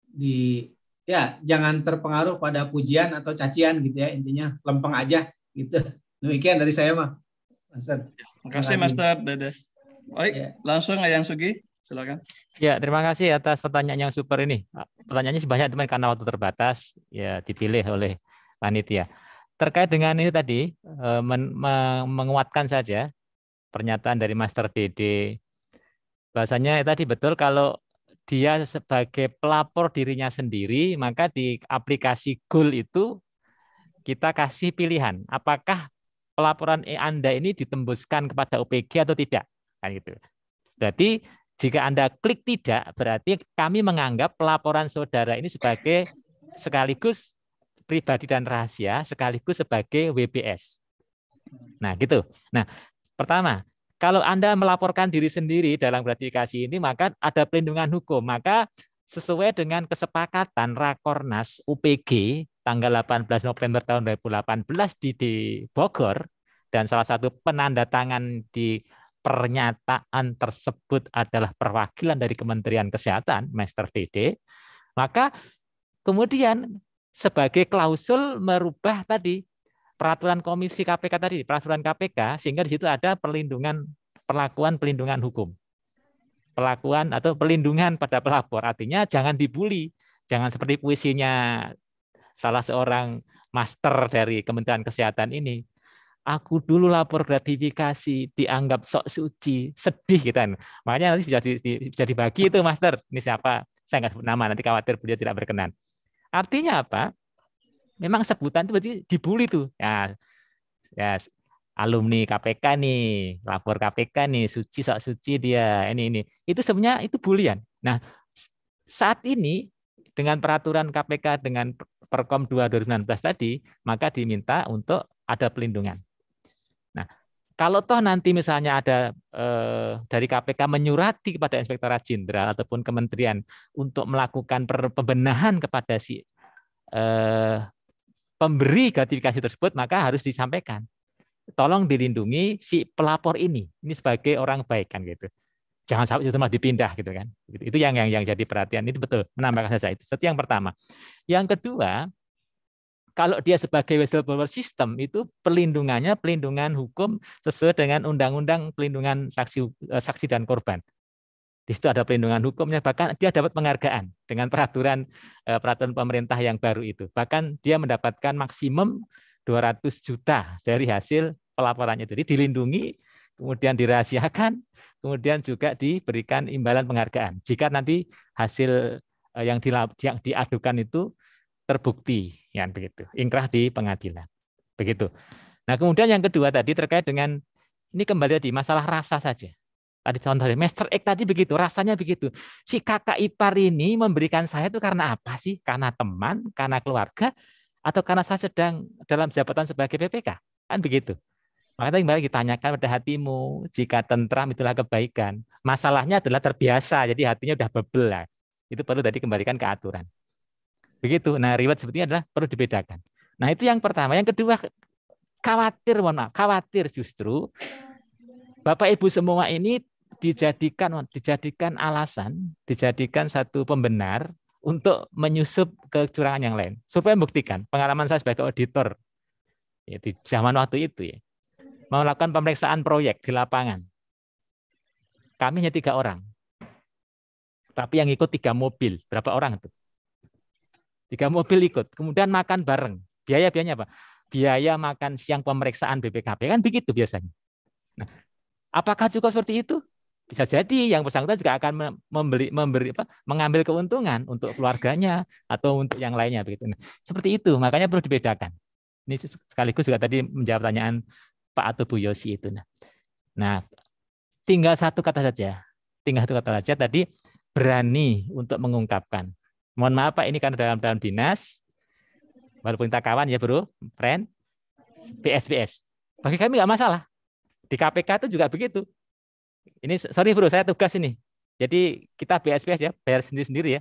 di ya jangan terpengaruh pada pujian atau cacian gitu ya intinya lempeng aja gitu demikian dari saya mah Master. Terima kasih Master Dede. Baik, ya. langsung Ayang Sugi, silakan. Ya, terima kasih atas pertanyaan yang super ini. Pertanyaannya sebanyak teman karena waktu terbatas ya dipilih oleh panitia. Terkait dengan ini tadi eh, men menguatkan saja pernyataan dari Master DD, Bahasanya ya tadi betul kalau dia sebagai pelapor dirinya sendiri, maka di aplikasi Goal itu kita kasih pilihan apakah pelaporan e Anda ini ditembuskan kepada OPG atau tidak. Kan gitu. Berarti jika Anda klik tidak, berarti kami menganggap pelaporan saudara ini sebagai sekaligus pribadi dan rahasia, sekaligus sebagai WPS. Nah, gitu. Nah, Pertama, kalau Anda melaporkan diri sendiri dalam gratifikasi ini, maka ada pelindungan hukum. Maka sesuai dengan kesepakatan Rakornas UPG tanggal 18 November tahun 2018 di, di Bogor, dan salah satu penanda tangan di pernyataan tersebut adalah perwakilan dari Kementerian Kesehatan, Master VD, maka kemudian sebagai klausul merubah tadi peraturan komisi KPK tadi, peraturan KPK, sehingga di situ ada perlindungan perlakuan perlindungan hukum. Perlakuan atau perlindungan pada pelapor, artinya jangan dibully, jangan seperti puisinya salah seorang master dari Kementerian Kesehatan ini. Aku dulu lapor gratifikasi dianggap sok suci, sedih gitu kan. Makanya nanti bisa, di, bisa dibagi itu master, ini siapa? Saya nggak sebut nama, nanti khawatir beliau tidak berkenan. Artinya apa? memang sebutan itu berarti dibully tuh. Ya, ya alumni KPK nih, lapor KPK nih, suci sok suci dia, ini ini. Itu sebenarnya itu bulian. Nah, saat ini dengan peraturan KPK dengan Perkom 2 2019 tadi, maka diminta untuk ada pelindungan. Nah, kalau toh nanti misalnya ada eh, dari KPK menyurati kepada Inspektorat Jenderal ataupun Kementerian untuk melakukan pembenahan kepada si eh, pemberi gratifikasi tersebut maka harus disampaikan. Tolong dilindungi si pelapor ini, ini sebagai orang baik kan gitu. Jangan sampai itu malah dipindah gitu kan. Gitu. Itu yang yang yang jadi perhatian itu betul menambahkan saja itu. Satu yang pertama. Yang kedua, kalau dia sebagai whistleblower system itu pelindungannya pelindungan hukum sesuai dengan undang-undang pelindungan saksi eh, saksi dan korban di situ ada pelindungan hukumnya, bahkan dia dapat penghargaan dengan peraturan eh, peraturan pemerintah yang baru itu. Bahkan dia mendapatkan maksimum 200 juta dari hasil pelaporannya. Jadi dilindungi, kemudian dirahasiakan, kemudian juga diberikan imbalan penghargaan. Jika nanti hasil eh, yang, diadukan itu terbukti, ya begitu, inkrah di pengadilan, begitu. Nah kemudian yang kedua tadi terkait dengan ini kembali di masalah rasa saja. Tadi contohnya, Master X tadi begitu, rasanya begitu. Si kakak ipar ini memberikan saya itu karena apa sih? Karena teman, karena keluarga, atau karena saya sedang dalam jabatan sebagai PPK? Kan begitu. Makanya kembali ditanyakan pada hatimu, jika tentram itulah kebaikan. Masalahnya adalah terbiasa, jadi hatinya udah bebel lah. Itu perlu tadi kembalikan ke aturan. Begitu. Nah, reward sebetulnya adalah perlu dibedakan. Nah, itu yang pertama. Yang kedua, khawatir, mohon maaf, khawatir justru Bapak Ibu semua ini dijadikan dijadikan alasan, dijadikan satu pembenar untuk menyusup kecurangan yang lain supaya membuktikan pengalaman saya sebagai auditor ya, di zaman waktu itu ya melakukan pemeriksaan proyek di lapangan kami hanya tiga orang tapi yang ikut tiga mobil berapa orang itu tiga mobil ikut kemudian makan bareng biaya biayanya apa biaya makan siang pemeriksaan BPKP kan begitu biasanya nah, apakah cukup seperti itu bisa jadi yang bersangkutan juga akan membeli memberi apa mengambil keuntungan untuk keluarganya atau untuk yang lainnya begitu. Nah, seperti itu, makanya perlu dibedakan. Ini sekaligus juga tadi menjawab pertanyaan Pak atau Bu Yosi itu. Nah, nah tinggal satu kata saja. Tinggal satu kata saja tadi berani untuk mengungkapkan. Mohon maaf Pak, ini karena dalam dalam dinas walaupun kita kawan ya Bro, friend, PSPS. Bagi kami nggak masalah. Di KPK itu juga begitu ini sorry bro, saya tugas ini. Jadi kita BSPS ya, bayar sendiri-sendiri ya.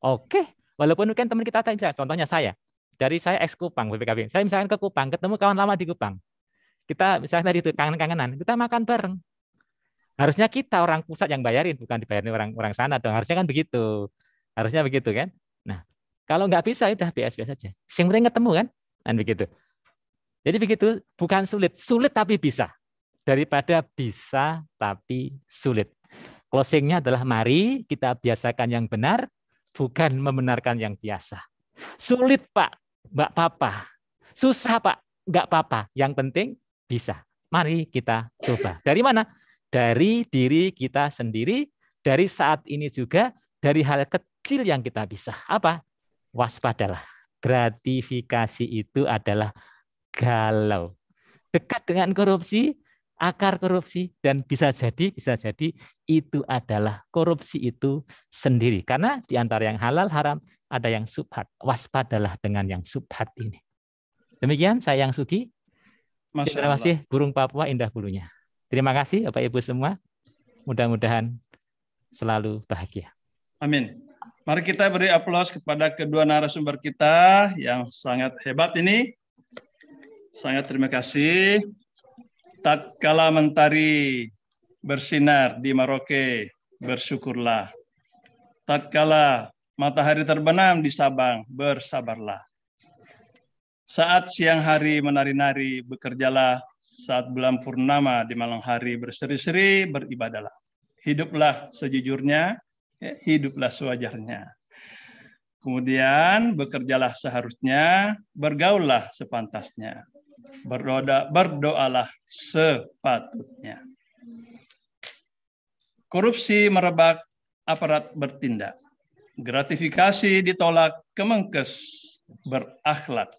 Oke, walaupun kan teman kita tanya, Contohnya saya, dari saya ex Kupang BPKB. Saya misalkan ke Kupang, ketemu kawan lama di Kupang. Kita misalkan tadi itu kangen-kangenan, kita makan bareng. Harusnya kita orang pusat yang bayarin, bukan dibayarin orang orang sana dong. Harusnya kan begitu. Harusnya begitu kan? Nah, kalau nggak bisa ya udah BSPS saja. Yang penting ketemu kan? Kan begitu. Jadi begitu, bukan sulit, sulit tapi bisa daripada bisa tapi sulit. Closingnya adalah mari kita biasakan yang benar, bukan membenarkan yang biasa. Sulit Pak, Mbak Papa. Susah Pak, nggak apa-apa. Yang penting bisa. Mari kita coba. Dari mana? Dari diri kita sendiri, dari saat ini juga, dari hal kecil yang kita bisa. Apa? Waspadalah. Gratifikasi itu adalah galau. Dekat dengan korupsi, akar korupsi dan bisa jadi bisa jadi itu adalah korupsi itu sendiri karena di antara yang halal haram ada yang subhat waspadalah dengan yang subhat ini demikian saya yang Sugi terima kasih burung Papua indah bulunya terima kasih Bapak Ibu semua mudah-mudahan selalu bahagia amin mari kita beri aplaus kepada kedua narasumber kita yang sangat hebat ini sangat terima kasih tatkala mentari bersinar di Maroke, bersyukurlah. Tatkala matahari terbenam di Sabang, bersabarlah. Saat siang hari menari-nari, bekerjalah. Saat bulan purnama di malam hari, berseri-seri, beribadalah. Hiduplah sejujurnya, ya, hiduplah sewajarnya. Kemudian bekerjalah seharusnya, bergaullah sepantasnya berdoa berdoalah sepatutnya. Korupsi merebak, aparat bertindak. Gratifikasi ditolak, kemengkes berakhlak.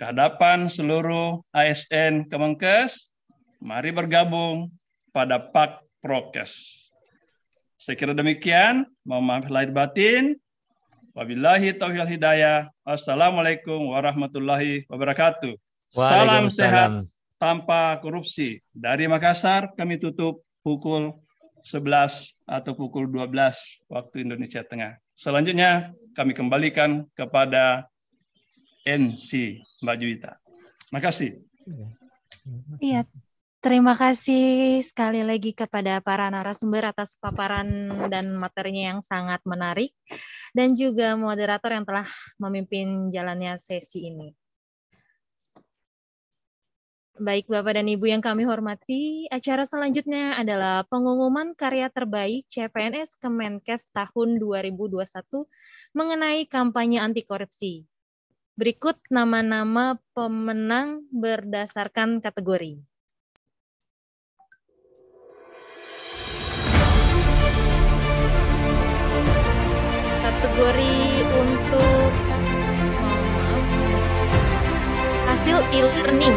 Kehadapan seluruh ASN kemengkes, mari bergabung pada Pak Prokes. Saya kira demikian, mohon maaf lahir batin. Wabillahi taufiq hidayah. Assalamualaikum warahmatullahi wabarakatuh. Salam sehat tanpa korupsi. Dari Makassar kami tutup pukul 11 atau pukul 12 waktu Indonesia Tengah. Selanjutnya kami kembalikan kepada NC Mbak Juwita. Makasih. Iya, terima kasih sekali lagi kepada para narasumber atas paparan dan materinya yang sangat menarik dan juga moderator yang telah memimpin jalannya sesi ini. Baik Bapak dan Ibu yang kami hormati, acara selanjutnya adalah pengumuman karya terbaik CPNS Kemenkes tahun 2021 mengenai kampanye anti korupsi. Berikut nama-nama pemenang berdasarkan kategori. Kategori untuk oh, hasil e-learning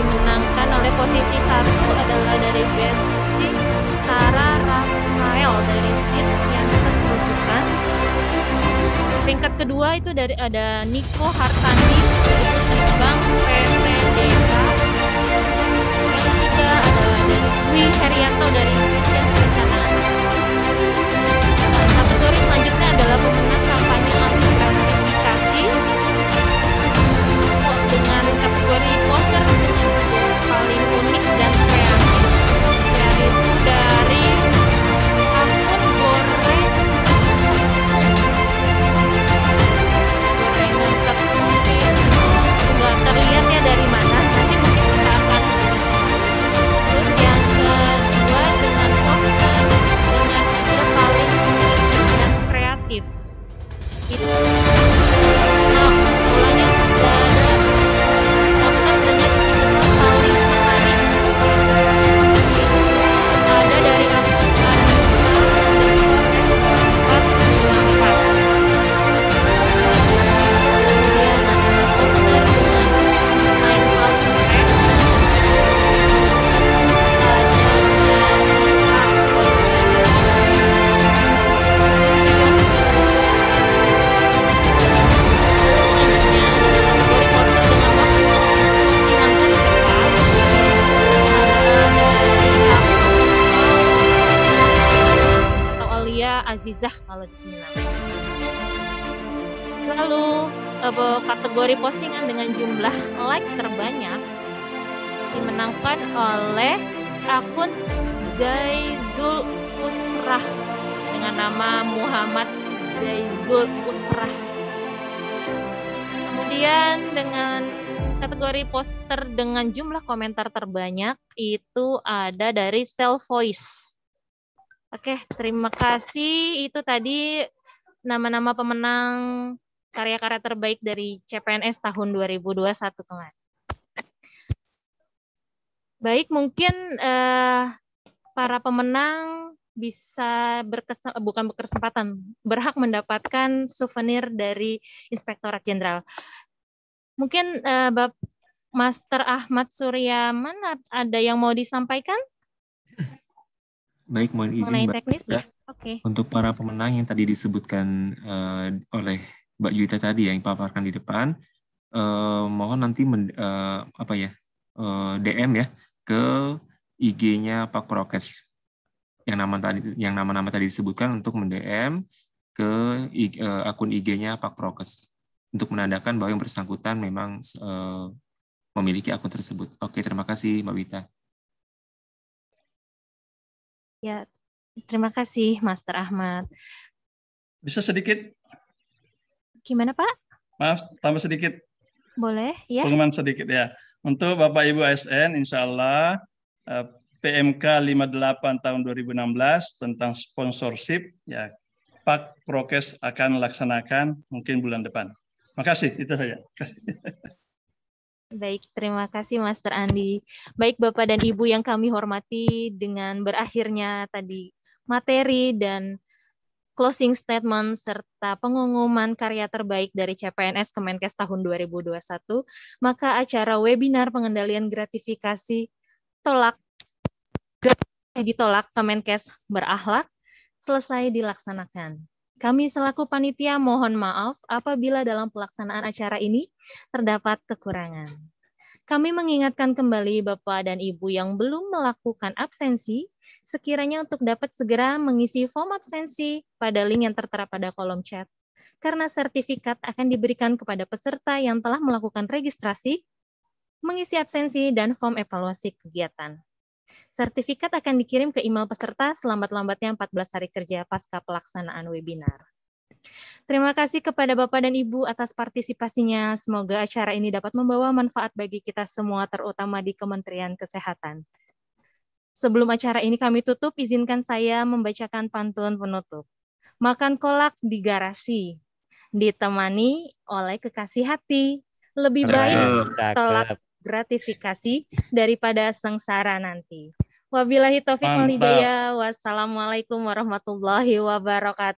dimenangkan oleh posisi satu adalah dari Betsy Tara Rafael dari Fit yang kesulitan. Peringkat kedua itu dari ada Niko Hartani Bank PTDK. Yang ketiga adalah dari Dwi Herianto dari Vision Perencanaan. Kategori selanjutnya adalah pemenang Hafizah kalau di sini Lalu eh, kategori postingan dengan jumlah like terbanyak dimenangkan oleh akun Jaizul Usrah dengan nama Muhammad Jaizul Usrah. Kemudian dengan kategori poster dengan jumlah komentar terbanyak itu ada dari Self Voice Oke, terima kasih. Itu tadi nama-nama pemenang karya-karya terbaik dari CPNS tahun 2021 kemarin. Baik, mungkin uh, para pemenang bisa berkesempatan, eh, bukan berkesempatan, berhak mendapatkan souvenir dari Inspektorat Jenderal. Mungkin uh, Master Ahmad Suryaman ada yang mau disampaikan? baik mohon izin Mbak teknis ya. Okay. Untuk para pemenang yang tadi disebutkan uh, oleh Mbak Juita tadi ya, yang paparkan di depan, uh, mohon nanti men, uh, apa ya uh, DM ya ke IG-nya Pak Prokes yang nama tadi yang nama-nama tadi disebutkan untuk mendm ke IG, uh, akun IG-nya Pak Prokes untuk menandakan bahwa yang bersangkutan memang uh, memiliki akun tersebut. Oke, terima kasih Mbak Wita. Ya, terima kasih Master Ahmad. Bisa sedikit? Gimana Pak? Maaf, tambah sedikit. Boleh, ya. Pengumuman sedikit ya. Untuk Bapak Ibu ASN, insya Allah eh, PMK 58 tahun 2016 tentang sponsorship, ya Pak Prokes akan laksanakan mungkin bulan depan. Makasih, itu saja. Makasih. [LAUGHS] Baik, terima kasih Master Andi. Baik Bapak dan Ibu yang kami hormati dengan berakhirnya tadi materi dan closing statement serta pengumuman karya terbaik dari CPNS Kemenkes tahun 2021, maka acara webinar pengendalian gratifikasi tolak ditolak Kemenkes berakhlak selesai dilaksanakan. Kami selaku panitia mohon maaf apabila dalam pelaksanaan acara ini terdapat kekurangan. Kami mengingatkan kembali Bapak dan Ibu yang belum melakukan absensi, sekiranya untuk dapat segera mengisi form absensi pada link yang tertera pada kolom chat. Karena sertifikat akan diberikan kepada peserta yang telah melakukan registrasi, mengisi absensi, dan form evaluasi kegiatan. Sertifikat akan dikirim ke email peserta selambat-lambatnya 14 hari kerja pasca pelaksanaan webinar. Terima kasih kepada Bapak dan Ibu atas partisipasinya. Semoga acara ini dapat membawa manfaat bagi kita semua, terutama di Kementerian Kesehatan. Sebelum acara ini kami tutup, izinkan saya membacakan pantun penutup. Makan kolak di garasi, ditemani oleh kekasih hati. Lebih baik tolak gratifikasi daripada sengsara nanti. Wabillahi taufiq wal hidayah. Wassalamualaikum warahmatullahi wabarakatuh.